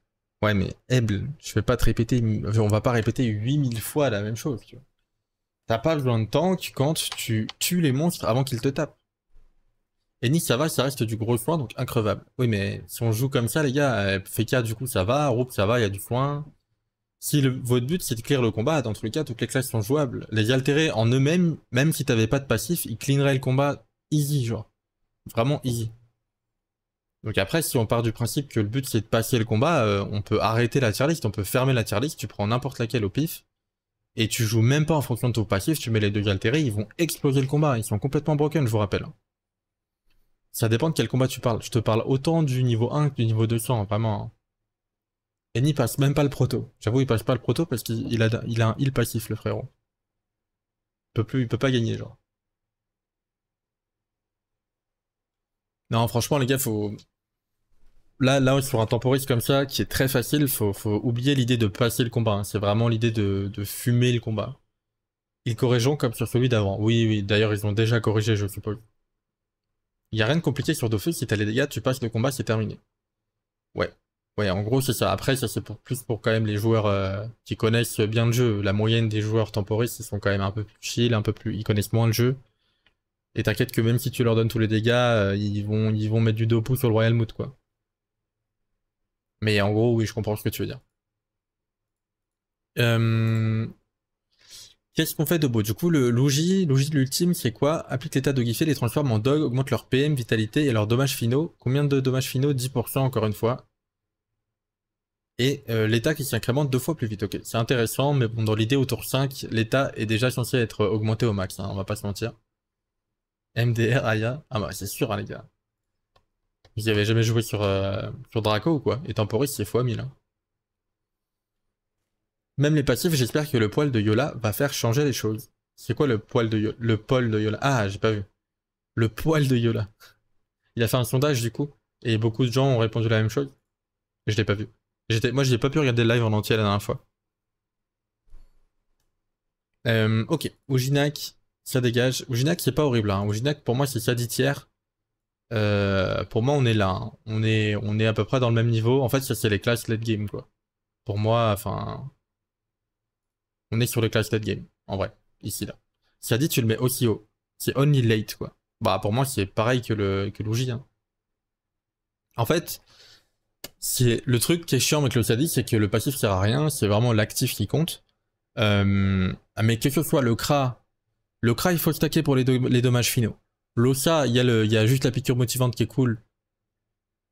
Ouais, mais Eble, je vais pas te répéter, on va pas répéter 8000 fois la même chose, tu vois. T'as pas besoin de tank quand tu tues les monstres avant qu'ils te tapent. Et ni ça va, ça reste du gros soin, donc increvable. Oui, mais si on joue comme ça, les gars, euh, Feka, du coup, ça va, ça va, il y a du foin. Si votre but, c'est de clear le combat, dans tous les cas, toutes les classes sont jouables. Les altérer en eux-mêmes, même si t'avais pas de passif, ils cleaneraient le combat easy, genre. Vraiment easy. Donc après, si on part du principe que le but c'est de passer le combat, euh, on peut arrêter la tier list, on peut fermer la tier list, tu prends n'importe laquelle au pif, et tu joues même pas en fonction de ton passif, tu mets les deux galteries, ils vont exploser le combat, ils sont complètement broken, je vous rappelle. Ça dépend de quel combat tu parles, je te parle autant du niveau 1 que du niveau 200, vraiment. Hein. Et n'y passe même pas le proto. J'avoue, il passe pas le proto parce qu'il a, il a un heal passif, le frérot. Il peut, plus, il peut pas gagner, genre. Non, franchement, les gars, faut, là, là, sur un temporiste comme ça, qui est très facile, faut, faut oublier l'idée de passer le combat. Hein. C'est vraiment l'idée de, fumer le combat. Ils corrigeront comme sur celui d'avant. Oui, oui, d'ailleurs, ils ont déjà corrigé, je suppose. Il a rien de compliqué sur Dofus, si as les dégâts, tu passes le combat, c'est terminé. Ouais. Ouais, en gros, c'est ça. Après, ça, c'est pour, plus pour quand même les joueurs euh, qui connaissent bien le jeu. La moyenne des joueurs temporistes, ils sont quand même un peu plus chill, un peu plus... Ils connaissent moins le jeu. Et t'inquiète que même si tu leur donnes tous les dégâts, euh, ils, vont, ils vont mettre du dopo sur le Royal Mood, quoi. Mais en gros, oui, je comprends ce que tu veux dire. Euh, qu'est-ce qu'on fait de beau Du coup, le logis logis de l'ultime, c'est quoi Applique l'état de Giffé, les transforme en dog, augmente leur PM, vitalité et leurs dommages finaux. Combien de dommages finaux 10% encore une fois. Et euh, l'état qui s'incrémente deux fois plus vite. Ok, c'est intéressant, mais bon, dans l'idée, autour 5, l'état est déjà censé être augmenté au max, hein, on va pas se mentir. MDR, Aya. Ah bah c'est sûr, hein, les gars. Vous n'avez jamais joué sur, euh, sur Draco ou quoi Et Temporis, c'est fois 1000. Hein. Même les passifs, j'espère que le poil de Yola va faire changer les choses. C'est quoi le poil de Yola Le poil de Yola. Ah, j'ai pas vu. Le poil de Yola. Il a fait un sondage du coup, et beaucoup de gens ont répondu la même chose. Je l'ai pas vu. J'étais, moi, j'ai pas pu regarder le live en entier la dernière fois. Euh, ok, Ujinak, ça dégage. Ujinak, c'est pas horrible. Hein. pour moi, c'est ça tiers euh, pour moi, on est là. Hein. On, est, on est à peu près dans le même niveau. En fait, ça, c'est les classes late game, quoi. Pour moi, enfin. On est sur les classes late game, en vrai, ici, là. Ça tu le mets aussi haut. C'est only late, quoi. Bah, pour moi, c'est pareil que le que hein. En fait, c'est le truc qui est chiant avec le Sadi, c'est que le passif sert à rien, c'est vraiment l'actif qui compte. Euh, mais que ce soit le CRA, le CRA, il faut stacker pour les dommages finaux. L'Osa, il y, a juste la piqûre motivante qui est cool.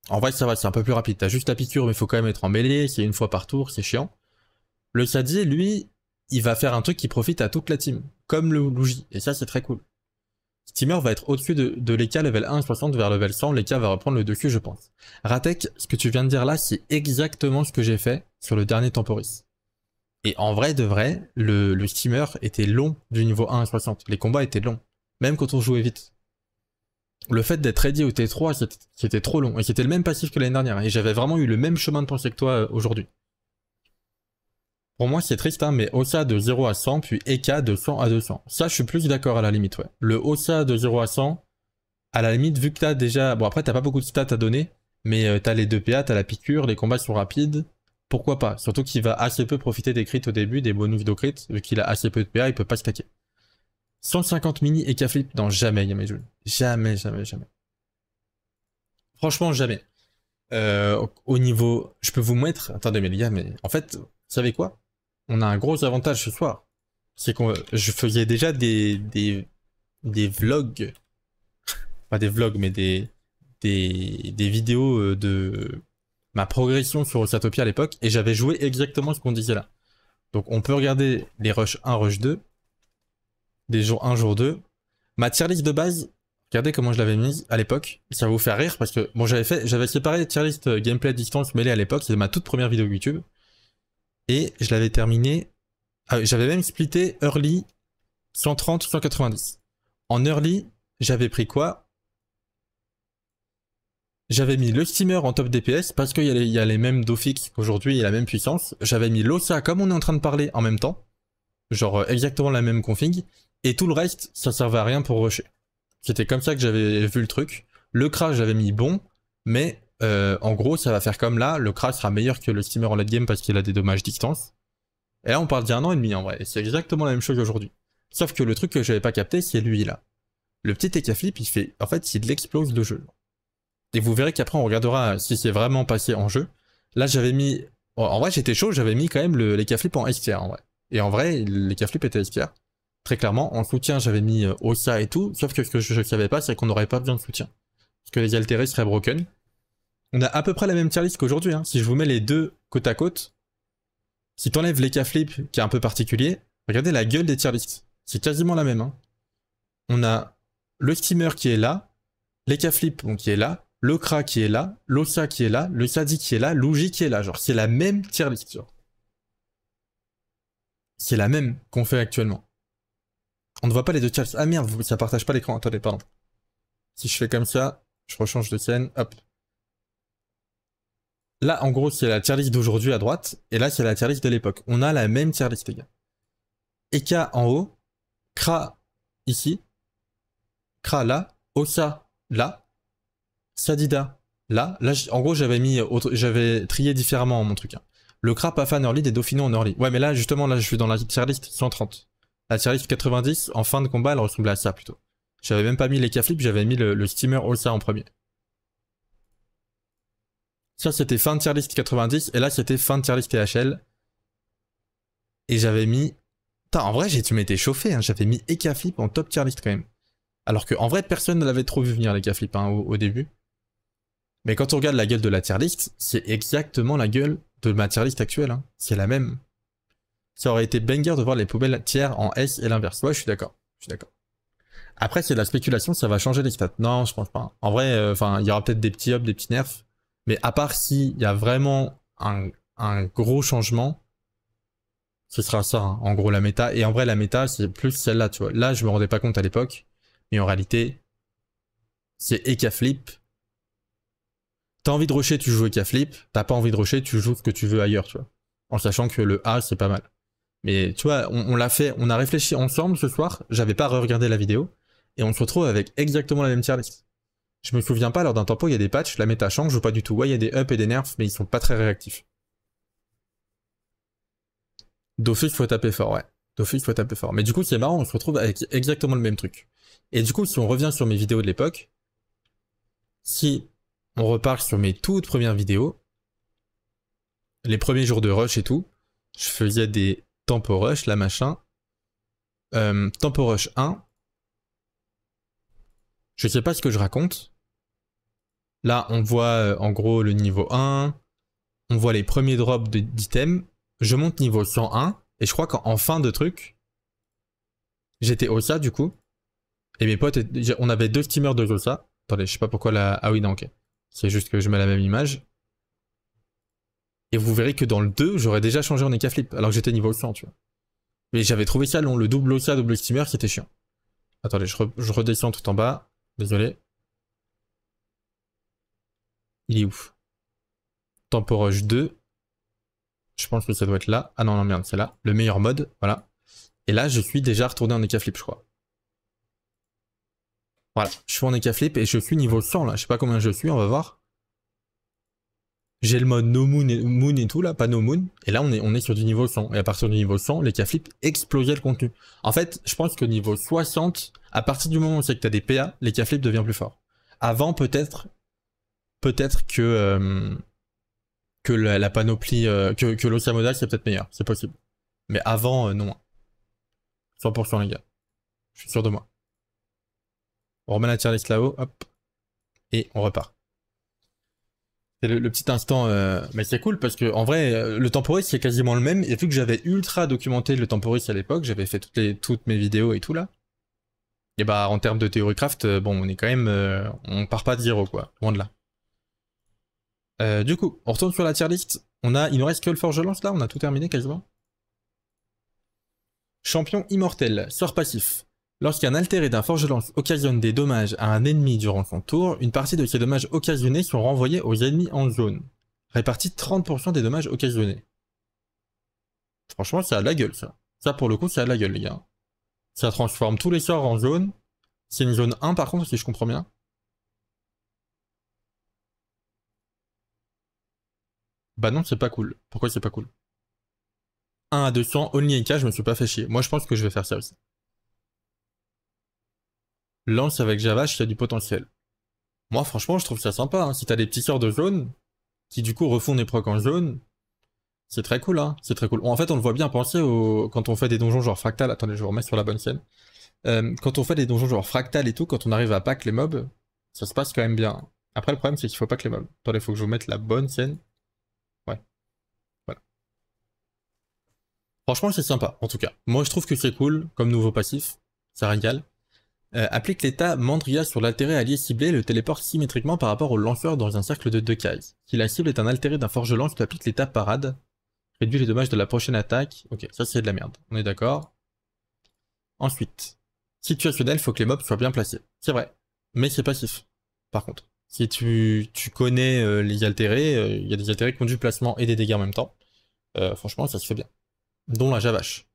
En vrai, ça va, c'est un peu plus rapide. T'as juste la piqûre, mais il faut quand même être en mêlée. C'est une fois par tour, c'est chiant. Le Sadi, lui, il va faire un truc qui profite à toute la team, comme le Luigi. Et ça, c'est très cool. Steamer va être au-dessus de, de l'EK level 60, vers level 100. L'EK va reprendre le 2 je pense. Ratek, ce que tu viens de dire là, c'est exactement ce que j'ai fait sur le dernier Temporis. Et en vrai de vrai, le, le steamer était long du niveau 1 à 60. Les combats étaient longs, même quand on jouait vite le fait d'être ready au T3 c'était trop long et c'était le même passif que l'année dernière. Hein, et j'avais vraiment eu le même chemin de pensée que toi euh, aujourd'hui. Pour moi, c'est triste, hein, mais Osa de 0 à 100, puis ek de 100 à 200. Ça, je suis plus d'accord à la limite, ouais. Le Osa de 0 à 100, à la limite, vu que t'as déjà... Bon, après, t'as pas beaucoup de stats à donner, mais euh, t'as les 2 PA, t'as la piqûre, les combats sont rapides. Pourquoi pas Surtout qu'il va assez peu profiter des crits au début, des bonus vidéo vu qu'il a assez peu de PA, il peut pas se taquer. 150 mini et K-Flip dans jamais Joule. Jamais, jamais, jamais. Franchement, jamais. Euh, au niveau... Je peux vous mettre... Attendez, mais les gars, mais en fait, vous savez quoi On a un gros avantage ce soir. C'est qu'on... Je faisais déjà des... des... vlogs. Pas des vlogs, mais des... des, vidéos euh, de ma progression sur Osatopia à l'époque et j'avais joué exactement ce qu'on disait là. Donc on peut regarder les rushs 1, rush 2 des jours 1, jour 2. Ma tier list de base, regardez comment je l'avais mise à l'époque. Ça va vous faire rire parce que, bon, j'avais fait, j'avais séparé tier list euh, gameplay distance mêlée à l'époque, c'était ma toute première vidéo YouTube. Et je l'avais terminé, ah, j'avais même splitté early 130, 190. En early, j'avais pris quoi J'avais mis le steamer en top DPS parce qu'il y, y, a les mêmes dos aujourd'hui qu'aujourd'hui et la même puissance. J'avais mis l'Osa comme on est en train de parler en même temps. Genre euh, exactement la même config. Et tout le reste, ça servait à rien pour rusher. C'était comme ça que j'avais vu le truc. Le crash, j'avais mis bon, mais euh, en gros, ça va faire comme là. Le crash sera meilleur que le steamer en late game parce qu'il a des dommages distance. Et là, on parle d'un an et demi en vrai. C'est exactement la même chose aujourd'hui. Sauf que le truc que j'avais pas capté, c'est lui là. Le petit TK flip, il fait. En fait, il explose le jeu. Et vous verrez qu'après, on regardera si c'est vraiment passé en jeu. Là, j'avais mis. En vrai, j'étais chaud, j'avais mis quand même le, les flip en STR en vrai. Et en vrai, les flip étaient STR. Très clairement, en soutien, j'avais mis euh, Ossa et tout, sauf que ce que je ne savais pas, c'est qu'on n'aurait pas besoin de soutien. Parce que les altérés seraient broken. On a à peu près la même tier list qu'aujourd'hui. Hein. Si je vous mets les deux côte à côte, si t'enlèves l'Eka Flip, qui est un peu particulier, regardez la gueule des tier lists. C'est quasiment la même. Hein. On a le steamer qui est là, l'Eka Flip donc qui est là, le Kra qui est là, l'Osa qui est là, le Sadi qui est là, l'Ouji qui est là. Genre, c'est la même tier list. C'est la même qu'on fait actuellement. On ne voit pas les deux chats Ah merde, ça partage pas l'écran. Attendez, pardon. Si je fais comme ça, je rechange de scène, hop. Là, en gros, c'est la tier list d'aujourd'hui à droite, et là, c'est la tier list de l'époque. On a la même tier list, les gars. Eka en haut, Kra ici, Kra là, Osa là, Sadida là. Là, en gros, j'avais mis, j'avais trié différemment mon truc. Hein. Le Kra, Pafa, Nurly, des Dauphinons en Early. Ouais, mais là, justement, là, je suis dans la tier list 130. La tier list 90, en fin de combat, elle ressemble à ça plutôt. J'avais même pas mis les j'avais mis le, Steamer All-Star en premier. Ça, c'était fin de tier list 90, et là, c'était fin de tier list THL. Et j'avais mis... en vrai, tu m'étais chauffé, hein, j'avais mis Flip en top tier list quand même. Alors que en vrai, personne ne l'avait trop vu venir, les hein, au, début. Mais quand on regarde la gueule de la tier list, c'est exactement la gueule de ma tier list actuelle. Hein. C'est la même. Ça aurait été banger de voir les poubelles tiers en S et l'inverse. Ouais, je suis d'accord. Je suis d'accord. Après, c'est de la spéculation, ça va changer les stats. Non, je pense pas. En vrai, euh, enfin, il y aura peut-être des petits ups, des petits nerfs. Mais à part s'il y a vraiment un, gros changement, ce sera ça, hein. en gros, la méta. Et en vrai, la méta, c'est plus celle-là, tu vois. Là, je me rendais pas compte à l'époque. Mais en réalité, c'est Ekaflip. T'as envie de rusher, tu joues Ekaflip. T'as pas envie de rusher, tu joues ce que tu veux ailleurs, tu vois. En sachant que le A, c'est pas mal. Mais tu vois, on, l'a fait, on a réfléchi ensemble ce soir, j'avais pas regardé la vidéo, et on se retrouve avec exactement la même tier list. Je me souviens pas, lors d'un tempo, il y a des patchs, la méta change je vois pas du tout. Ouais, il y a des up et des nerfs, mais ils sont pas très réactifs. il faut taper fort, ouais. il faut taper fort. Mais du coup, c'est marrant, on se retrouve avec exactement le même truc. Et du coup, si on revient sur mes vidéos de l'époque, si on repart sur mes toutes premières vidéos, les premiers jours de rush et tout, je faisais des Tempo Rush, la machin. Euh, Tempo Rush 1. Je sais pas ce que je raconte. Là, on voit euh, en gros le niveau 1. On voit les premiers drops d'items. Je monte niveau 101. Et je crois qu'en fin de truc, j'étais au ça du coup. Et mes potes, on avait deux steamers de ça. Attendez, je sais pas pourquoi la... Ah oui, non, ok. C'est juste que je mets la même image. Et vous verrez que dans le 2, j'aurais déjà changé en flip alors que j'étais niveau 100, tu vois. Mais j'avais trouvé ça le double OCA, double steamer qui était chiant. Attendez, je, redescends tout en bas. Désolé. Il est ouf. Temporage 2. Je pense que ça doit être là. Ah non, non, merde, c'est là. Le meilleur mode, voilà. Et là, je suis déjà retourné en flip je crois. Voilà, je suis en flip et je suis niveau 100 là. Je sais pas combien je suis, on va voir. J'ai le mode No Moon et, tout, là, pas No Moon. Et là, on est, on est sur du niveau 100. Et à partir du niveau 100, les K-Flip explosaient le contenu. En fait, je pense que niveau 60, à partir du moment où c'est que tu as des PA, les K-Flip deviennent plus forts. Avant, peut-être, peut-être que, euh, que la, panoplie, euh, que, que c'est peut-être meilleur. C'est possible. Mais avant, euh, non. 100% les gars. Je suis sûr de moi. On remet la tier list là-haut, hop. Et on repart le, petit instant, euh, mais c'est cool parce que en vrai, euh, le temporis c'est quasiment le même. Et vu que j'avais ultra documenté le temporis à l'époque, j'avais fait toutes, les, toutes mes vidéos et tout là. Et bah en termes de théorie craft, euh, bon, on est quand même, on part pas de zéro quoi, loin de là. du coup, on retourne sur la tier list. On a, il nous reste que le forge lance là, on a tout terminé quasiment. Champion immortel, sort passif. Lorsqu'un altéré d'un forge lance occasionne des dommages à un ennemi durant son tour, une partie de ces dommages occasionnés sont renvoyés aux ennemis en zone. Répartis 30% des dommages occasionnés. Franchement, ça a la gueule, ça. Ça, pour le coup, ça a la gueule, les gars. Ça transforme tous les sorts en zone. C'est une zone 1, par contre, si je comprends bien. Bah non, c'est pas cool. Pourquoi c'est pas cool 1 à 200, only NK, je me suis pas fait chier. Moi, je pense que je vais faire ça aussi lance avec Java si a du potentiel. Moi, franchement, je trouve ça sympa. Hein. Si t'as des petits sorts de jaune, qui du coup refont des procs en jaune, c'est très cool, hein. C'est très cool. En fait, on le voit bien penser au... quand on fait des donjons genre fractal. Attendez, je vous remets sur la bonne scène. Euh, quand on fait des donjons genre fractal et tout, quand on arrive à pack les mobs, ça se passe quand même bien. Après, le problème, c'est qu'il faut pas que les mobs. Attendez, faut que je vous mette la bonne scène. Ouais. Voilà. Franchement, c'est sympa, en tout cas. Moi, je trouve que c'est cool, comme nouveau passif. Ça régale. Euh, applique l'état Mandria sur l'altéré allié ciblé le téléporte symétriquement par rapport au lanceur dans un cercle de deux cases. Si la cible est un altéré d'un forge-lance, tu appliques l'état Parade, réduit les dommages de la prochaine attaque. Ok, ça c'est de la merde, on est d'accord. Ensuite, situationnel, faut que les mobs soient bien placés. C'est vrai, mais c'est passif, par contre. Si tu, connais euh, les altérés, euh, il y a des altérés qui ont du placement et des dégâts en même temps. franchement, ça se fait bien. Dont la javache.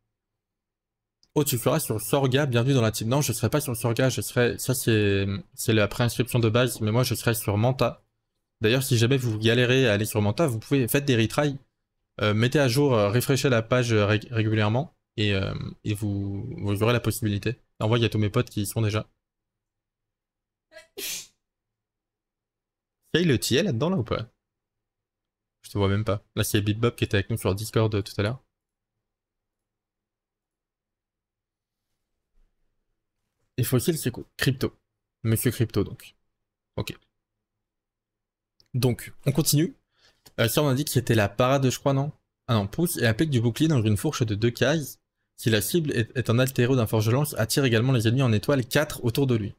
Oh, tu feras sur Sorga, bienvenue dans la team. Non, je serai pas sur Sorga, je serai. Ça, c'est la préinscription de base, mais moi, je serai sur Manta. D'ailleurs, si jamais vous galérez à aller sur Manta, vous pouvez. faire des retries. Euh, mettez à jour, euh, la page euh, régulièrement et, euh, et vous, vous, aurez la possibilité. En vrai, il y a tous mes potes qui y sont déjà. Il y a le TL là-dedans là ou pas Je te vois même pas. Là, c'est Beatbob qui était avec nous sur Discord tout à l'heure. Et fossile c'est quoi Crypto. Monsieur Crypto, donc. Ok. Donc, on continue. Euh, ça, on a dit que c'était la parade, je crois, non Ah non, pousse et applique du bouclier dans une fourche de deux cases. Si la cible est, un altéro d'un forge lance, attire également les ennemis en étoile 4 autour de lui.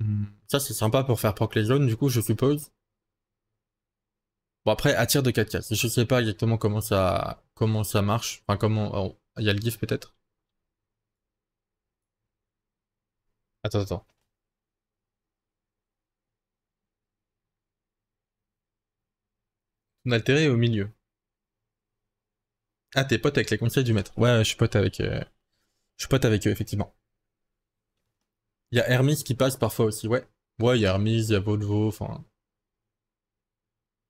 Hmm. Ça, c'est sympa pour faire proc les zones, du coup, je suppose. Bon, après, attire de 4 cases. Je sais pas exactement comment ça, comment ça marche. Enfin, comment... Oh, il y a le gif, peut-être Attends, attends. Ton altéré est au milieu. Ah, t'es pote avec les conseils du maître. Ouais, je suis pote avec... Euh, je suis pote avec eux, effectivement. Il y a qui passe parfois aussi, ouais. Ouais, il y a Hermise, il y a Volvo, enfin...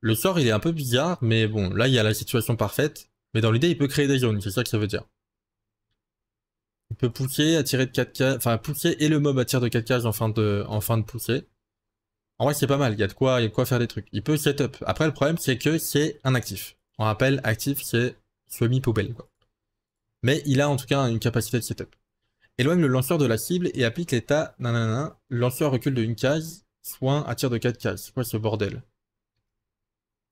Le sort, il est un peu bizarre, mais bon, là, il y a la situation parfaite. Mais dans l'idée, il peut créer des zones, c'est ça que ça veut dire. Il peut pousser, attirer de 4 cases. Enfin, pousser et le mob attire de 4 cases en fin de, pousser. de En vrai, c'est pas mal. Il y a de quoi, quoi faire des trucs. Il peut setup. Après, le problème, c'est que c'est un actif. On rappelle, actif, c'est semi-poubelle, Mais il a en tout cas une capacité de setup. Éloigne le lanceur de la cible et applique l'état nanana. Le lanceur recule de une case, soin attire de 4 cases. C'est quoi ce bordel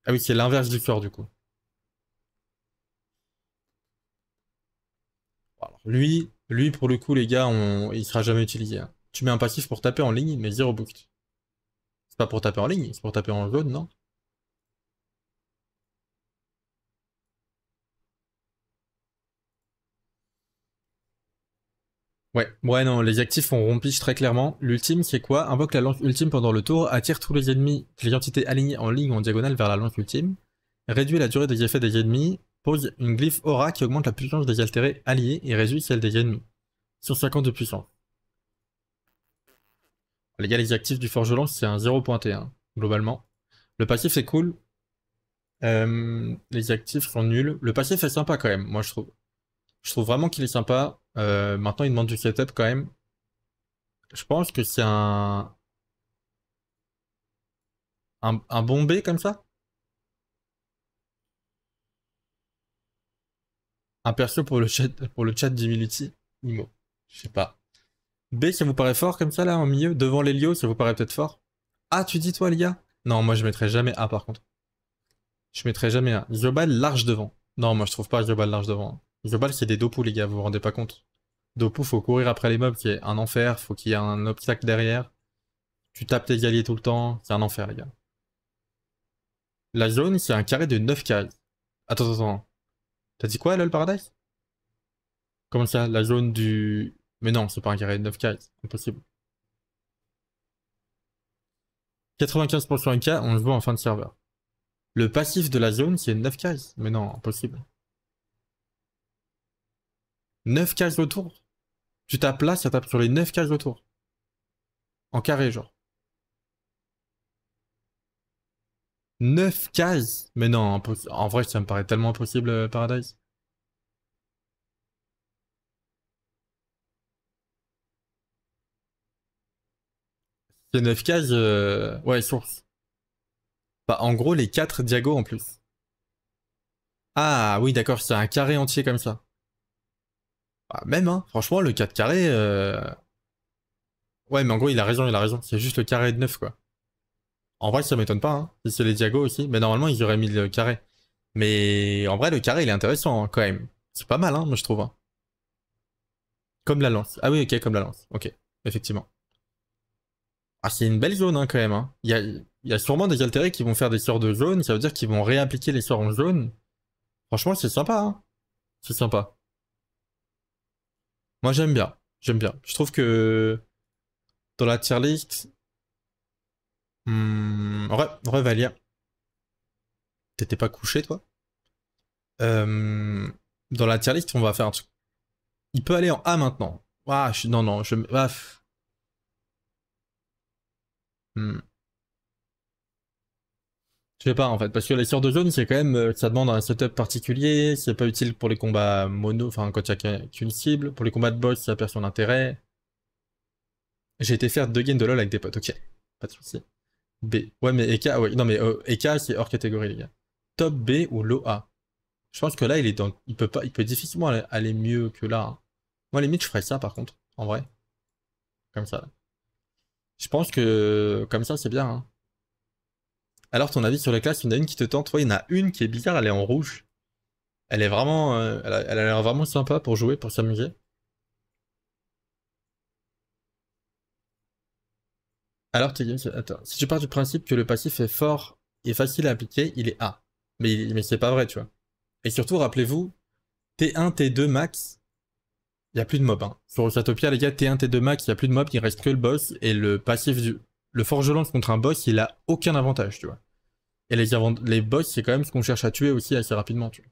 Ah oui, c'est l'inverse du sort du coup. lui, lui, pour le coup, les gars, on... il sera jamais utilisé. Hein. Tu mets un passif pour taper en ligne, mais zero book C'est pas pour taper en ligne, c'est pour taper en jaune, non Ouais, ouais, non, les actifs ont rompige très clairement. L'ultime, c'est quoi Invoque la langue ultime pendant le tour, attire tous les ennemis, les entités alignées en ligne ou en diagonale vers la langue ultime, réduit la durée des effets des ennemis, pose une glyphe aura qui augmente la puissance des altérés alliés et réduit celle des ennemis, sur 50 de puissance. Les gars, les actifs du lance c'est un 0.1, globalement. Le passif est cool. Euh, les actifs sont nuls. Le passif est sympa quand même, moi je trouve. Je trouve vraiment qu'il est sympa. Euh, maintenant, il demande du setup quand même. Je pense que c'est un... un... un... bon B comme ça Un perso pour le chat, pour le chat Imo. Je sais pas. B, ça vous paraît fort comme ça là, en milieu Devant les lieux, ça vous paraît peut-être fort Ah, tu dis toi, les gars Non, moi je mettrais jamais A par contre. Je mettrais jamais A. Global large devant. Non, moi je trouve pas Global large devant. Global, c'est des dopous, les gars, vous vous rendez pas compte. Dopou, faut courir après les mobs, qui est un enfer, faut qu'il y ait un obstacle derrière. Tu tapes tes galiers tout le temps, c'est un enfer, les gars. La zone, c'est un carré de 9 cases. Attends, attends, attends. T'as dit quoi, LOL Paradise Comment ça, la zone du... Mais non, c'est pas un carré 9 cases, impossible. 95% 1K, on le voit en fin de serveur. Le passif de la zone, c'est 9 cases. Mais non, impossible. 9 cases autour. Tu tapes là, ça tape sur les 9 cases autour. En carré, genre. 9 cases Mais non, en vrai, ça me paraît tellement impossible, euh, Paradise. C'est 9 cases, euh, ouais, source. Bah, en gros, les 4 diagos en plus. Ah oui, d'accord, c'est un carré entier comme ça. Bah, même, hein, franchement, le 4 carré... Euh, ouais, mais en gros, il a raison, il a raison. C'est juste le carré de 9, quoi. En vrai, ça m'étonne pas. Hein. c'est les Diago aussi. Mais normalement, ils auraient mis le carré. Mais en vrai, le carré, il est intéressant hein, quand même. C'est pas mal, hein, moi, je trouve. Comme la lance. Ah oui, ok, comme la lance. Ok, effectivement. Ah, c'est une belle zone quand même. Il y, a, sûrement des altérés qui vont faire des sorts de zone. Ça veut dire qu'ils vont réappliquer les sorts en jaune. Franchement, c'est sympa. C'est sympa. Moi, j'aime bien. J'aime bien. Je trouve que dans la tier list, Hum, Revalia. T'étais pas couché, toi euh, Dans la tier list, on va faire un truc. Il peut aller en A maintenant. Ah, non, non, je... Ah, me... Hmm. Je sais pas en fait, parce que les sorts de zone, c'est quand même, euh, ça demande un setup particulier, c'est pas utile pour les combats mono, enfin quand il qu'une cible, pour les combats de boss, ça perd son intérêt. J'ai été faire deux gains de LoL avec des potes, ok, pas de soucis. B. Ouais, mais EK ouais. Non, mais euh, c'est hors catégorie, les gars. Top B ou low A. Je pense que là, il est dans... il peut pas, il peut difficilement aller, mieux que là. Hein. Moi, limite, je ferais ça, par contre, en vrai. Comme ça. Je pense que comme ça, c'est bien. Hein. Alors, ton avis sur les classes, il y en a une qui te tente. Toi, il y en a une qui est bizarre, elle est en rouge. Elle est vraiment, euh, elle a l'air vraiment sympa pour jouer, pour s'amuser. Alors, si tu pars du principe que le passif est fort et facile à appliquer, il est A. Mais, c'est pas vrai, tu vois. Et surtout, rappelez-vous, T1, T2 max, il n'y a plus de mob. Hein. Sur Chatopia, les gars, T1, T2 max, il n'y a plus de mob, il reste que le boss et le passif du. Le Forge Lance contre un boss, il a aucun avantage, tu vois. Et les, les boss, c'est quand même ce qu'on cherche à tuer aussi assez rapidement, tu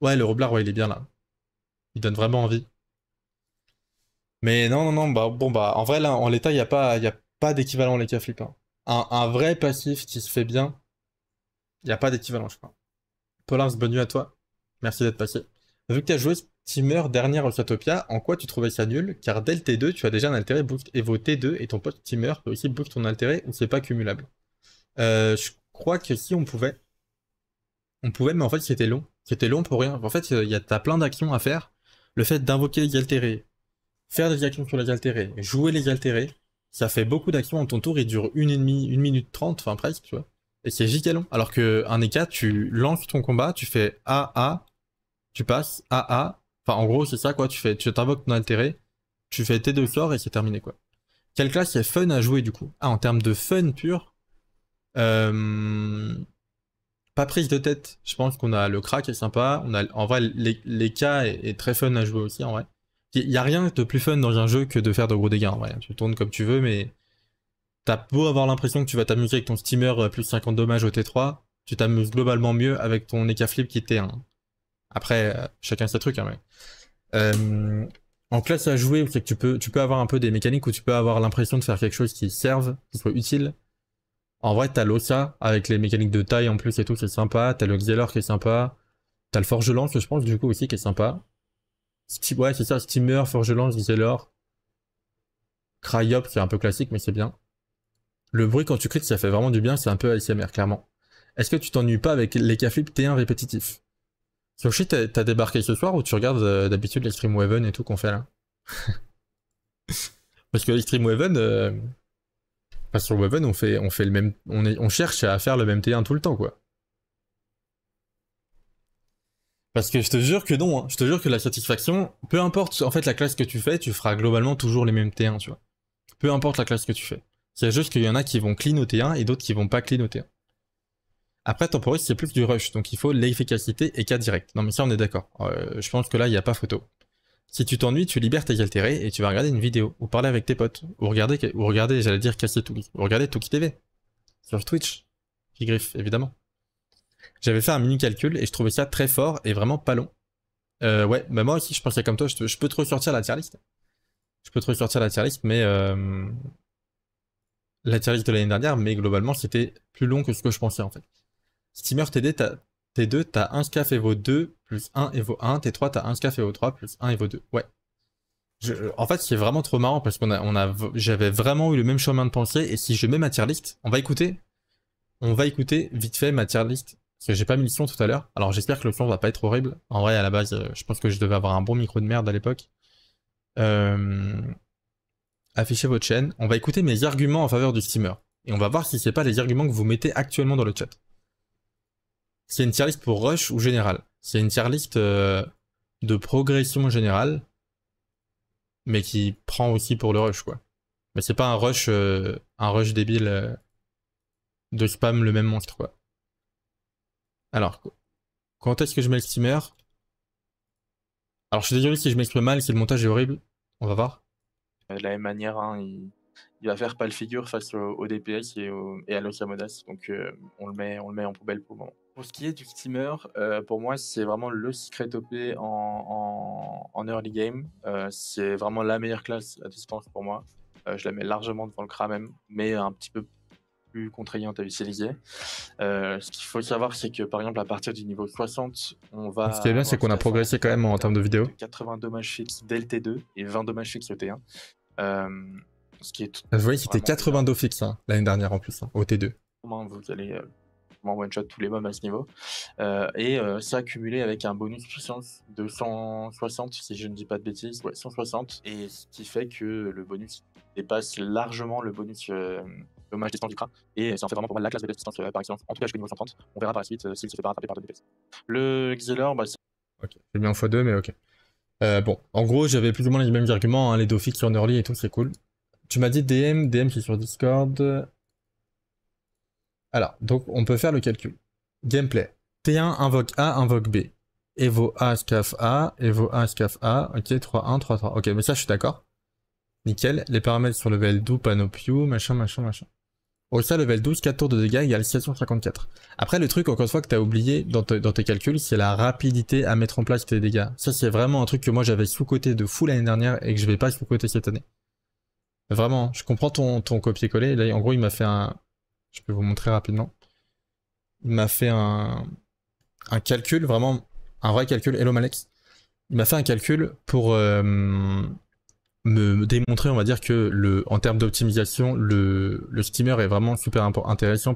vois. Ouais, le Roblard, ouais, il est bien là. Il donne vraiment envie. Mais non, non, non, bah, bon, bah, en vrai, là, en l'état, il n'y a pas, y pas d'équivalent les cas flippants. Un, vrai passif qui se fait bien, il n'y a pas d'équivalent, je crois. Polars, bonne nuit à toi. Merci d'être passé. Vu que tu as joué dernier dernière Satopia, en quoi tu trouvais ça nul Car dès le T2, tu as déjà un altéré Et vos T2 et ton pote Steamer peut aussi boost ton altéré ou c'est pas cumulable. Euh, je crois que si on pouvait. On pouvait, mais en fait, c'était long. C'était long pour rien. En fait, y a, t'as plein d'actions à faire. Le fait d'invoquer les faire des actions sur les altérés, jouer les altérés, ça fait beaucoup d'actions en ton tour, il dure une et une minute trente, enfin presque, tu vois. Et c'est giga Alors que un EK, tu lances ton combat, tu fais AA, tu passes A. enfin en gros c'est ça quoi, tu fais, tu t'invoques ton altéré, tu fais tes deux sorts et c'est terminé quoi. Quelle classe est fun à jouer du coup Ah en termes de fun pur, euh, pas prise de tête. Je pense qu'on a le crack est sympa, on a en vrai l'EK est très fun à jouer aussi en vrai. Il n'y a rien de plus fun dans un jeu que de faire de gros dégâts en vrai. Tu tournes comme tu veux, mais t'as beau avoir l'impression que tu vas t'amuser avec ton steamer euh, plus 50 dommages au T3, tu t'amuses globalement mieux avec ton Eka qui est T1. Après, euh, chacun sa truc hein, mais... Euh, en classe à jouer, c'est que tu peux, tu peux avoir un peu des mécaniques où tu peux avoir l'impression de faire quelque chose qui serve, qui soit utile. En vrai, t'as l'Osa avec les mécaniques de taille en plus et tout, c'est sympa. T'as le xeller qui est sympa. T'as le forge lance je pense du coup aussi qui est sympa ouais, c'est ça, Steamer, Forgelance, je Cryop, c'est un peu classique, mais c'est bien. Le bruit quand tu cries, ça fait vraiment du bien, c'est un peu ASMR, clairement. Est-ce que tu t'ennuies pas avec les cafés T1 répétitifs Yoshi, t'as débarqué ce soir ou tu regardes euh, d'habitude les Stream Weaven et tout qu'on fait là *laughs* Parce que les Stream Weaven, euh, sur Weaven, on fait, on fait le même, on, on cherche à faire le même T1 tout le temps, quoi. Parce que je te jure que non, hein. je te jure que la satisfaction, peu importe en fait la classe que tu fais, tu feras globalement toujours les mêmes T1, tu vois. Peu importe la classe que tu fais. C'est juste qu'il y en a qui vont clean au T1 et d'autres qui vont pas clean au T1. Après, Temporis c'est plus du rush, donc il faut l'efficacité et cas direct. Non mais ça, on est d'accord. Euh, je pense que là, il n'y a pas photo. Si tu t'ennuies, tu libères tes altérés et tu vas regarder une vidéo, ou parler avec tes potes, ou regarder, ou regarder j'allais dire casser tout, ou regarder Touki TV, sur Twitch, qui griffe, évidemment. J'avais fait un mini calcul et je trouvais ça très fort et vraiment pas long. Euh, ouais, bah moi aussi, je pensais comme toi, je, peux te ressortir la tier list. Je peux te ressortir la tier list, mais euh, la tier list de l'année dernière, mais globalement, c'était plus long que ce que je pensais en fait. Steamer TD, t'as T2, t'as un scaf et vos 2, plus 1 et vaut 1. T3, t'as un scaf et vos 3, plus 1 et vos 2. Ouais. en fait, c'est vraiment trop marrant parce qu'on a, j'avais vraiment eu le même chemin de pensée. Et si je mets ma tier list, on va écouter. On va écouter vite fait ma tier list parce que j'ai pas mis le son tout à l'heure. Alors j'espère que le son va pas être horrible. En vrai, à la base, euh, je pense que je devais avoir un bon micro de merde à l'époque. Euh, affichez votre chaîne. On va écouter mes arguments en faveur du steamer. Et on va voir si c'est pas les arguments que vous mettez actuellement dans le chat. C'est une tier list pour rush ou général. C'est une tier list euh, de progression générale. Mais qui prend aussi pour le rush, quoi. Mais c'est pas un rush, un rush débile de spam le même monstre, quoi. Alors, quand est-ce que je mets le steamer Alors, je suis désolé si je m'exprime mal, si le montage est horrible. On va voir. Euh, de la même manière, hein, il... va faire pâle figure face au, DPS et, à et à Donc, euh, on, le met, on le met en poubelle pour le moment. Pour ce qui est du steamer, euh, pour moi, c'est vraiment le secret OP en, early game. c'est vraiment la meilleure classe à distance pour moi. je la mets largement devant le Kra même, mais un petit peu plus contraignante à utiliser. Euh, ce qu'il faut savoir, c'est que par exemple, à partir du niveau 60, on va. Ce qui est bien, c'est qu'on a progressé quand même en termes de vidéo. 80 dommages fixes dès le T2 et 20 dommages fixes au T1. ce qui est Vous voyez, c'était 80 dos fixes l'année dernière en plus, hein, au T2. vous allez euh, one-shot tous les mobs à ce niveau euh, Et euh, ça cumulé avec un bonus puissance de 160, si je ne dis pas de bêtises, ouais, 160. Et ce qui fait que le bonus dépasse largement le bonus dommage distance du crâne. Et c'est en fait vraiment pour moi la classe de distance euh, par excellence. En tout cas, je niveau 130. On verra par la suite euh, s'il se fait pas rattraper par deux DPS. Le Xelor, bah, c'est... Ok, j'ai mis en x2, mais ok. Euh, bon, en gros, j'avais plus ou moins les mêmes arguments, hein, les les qui sur Early et tout, c'est cool. Tu m'as dit DM, DM est sur Discord. Alors, donc on peut faire le calcul. Gameplay. T1 invoque A, invoque B. Evo A, scaf A, Evo A, scaf A. Ok, 3-1, 3-3. Ok, mais ça je suis d'accord. Nickel. Les paramètres sur le VL 2 panopio, machin, machin, machin ça level 12, 4 tours de dégâts égale 654. Après, le truc, encore une fois, que as oublié dans, tes calculs, c'est la rapidité à mettre en place tes dégâts. Ça, c'est vraiment un truc que moi, j'avais sous-côté de fou l'année dernière et que je vais pas sous-côté cette année. Vraiment, je comprends ton, copier-coller. Là, en gros, il m'a fait un... Je peux vous montrer rapidement. Il m'a fait un... Un calcul, vraiment, un vrai calcul. Hello, Malex. Il m'a fait un calcul pour... Euh, me démontrer, on va dire que le, en termes d'optimisation, le, le steamer est vraiment super intéressant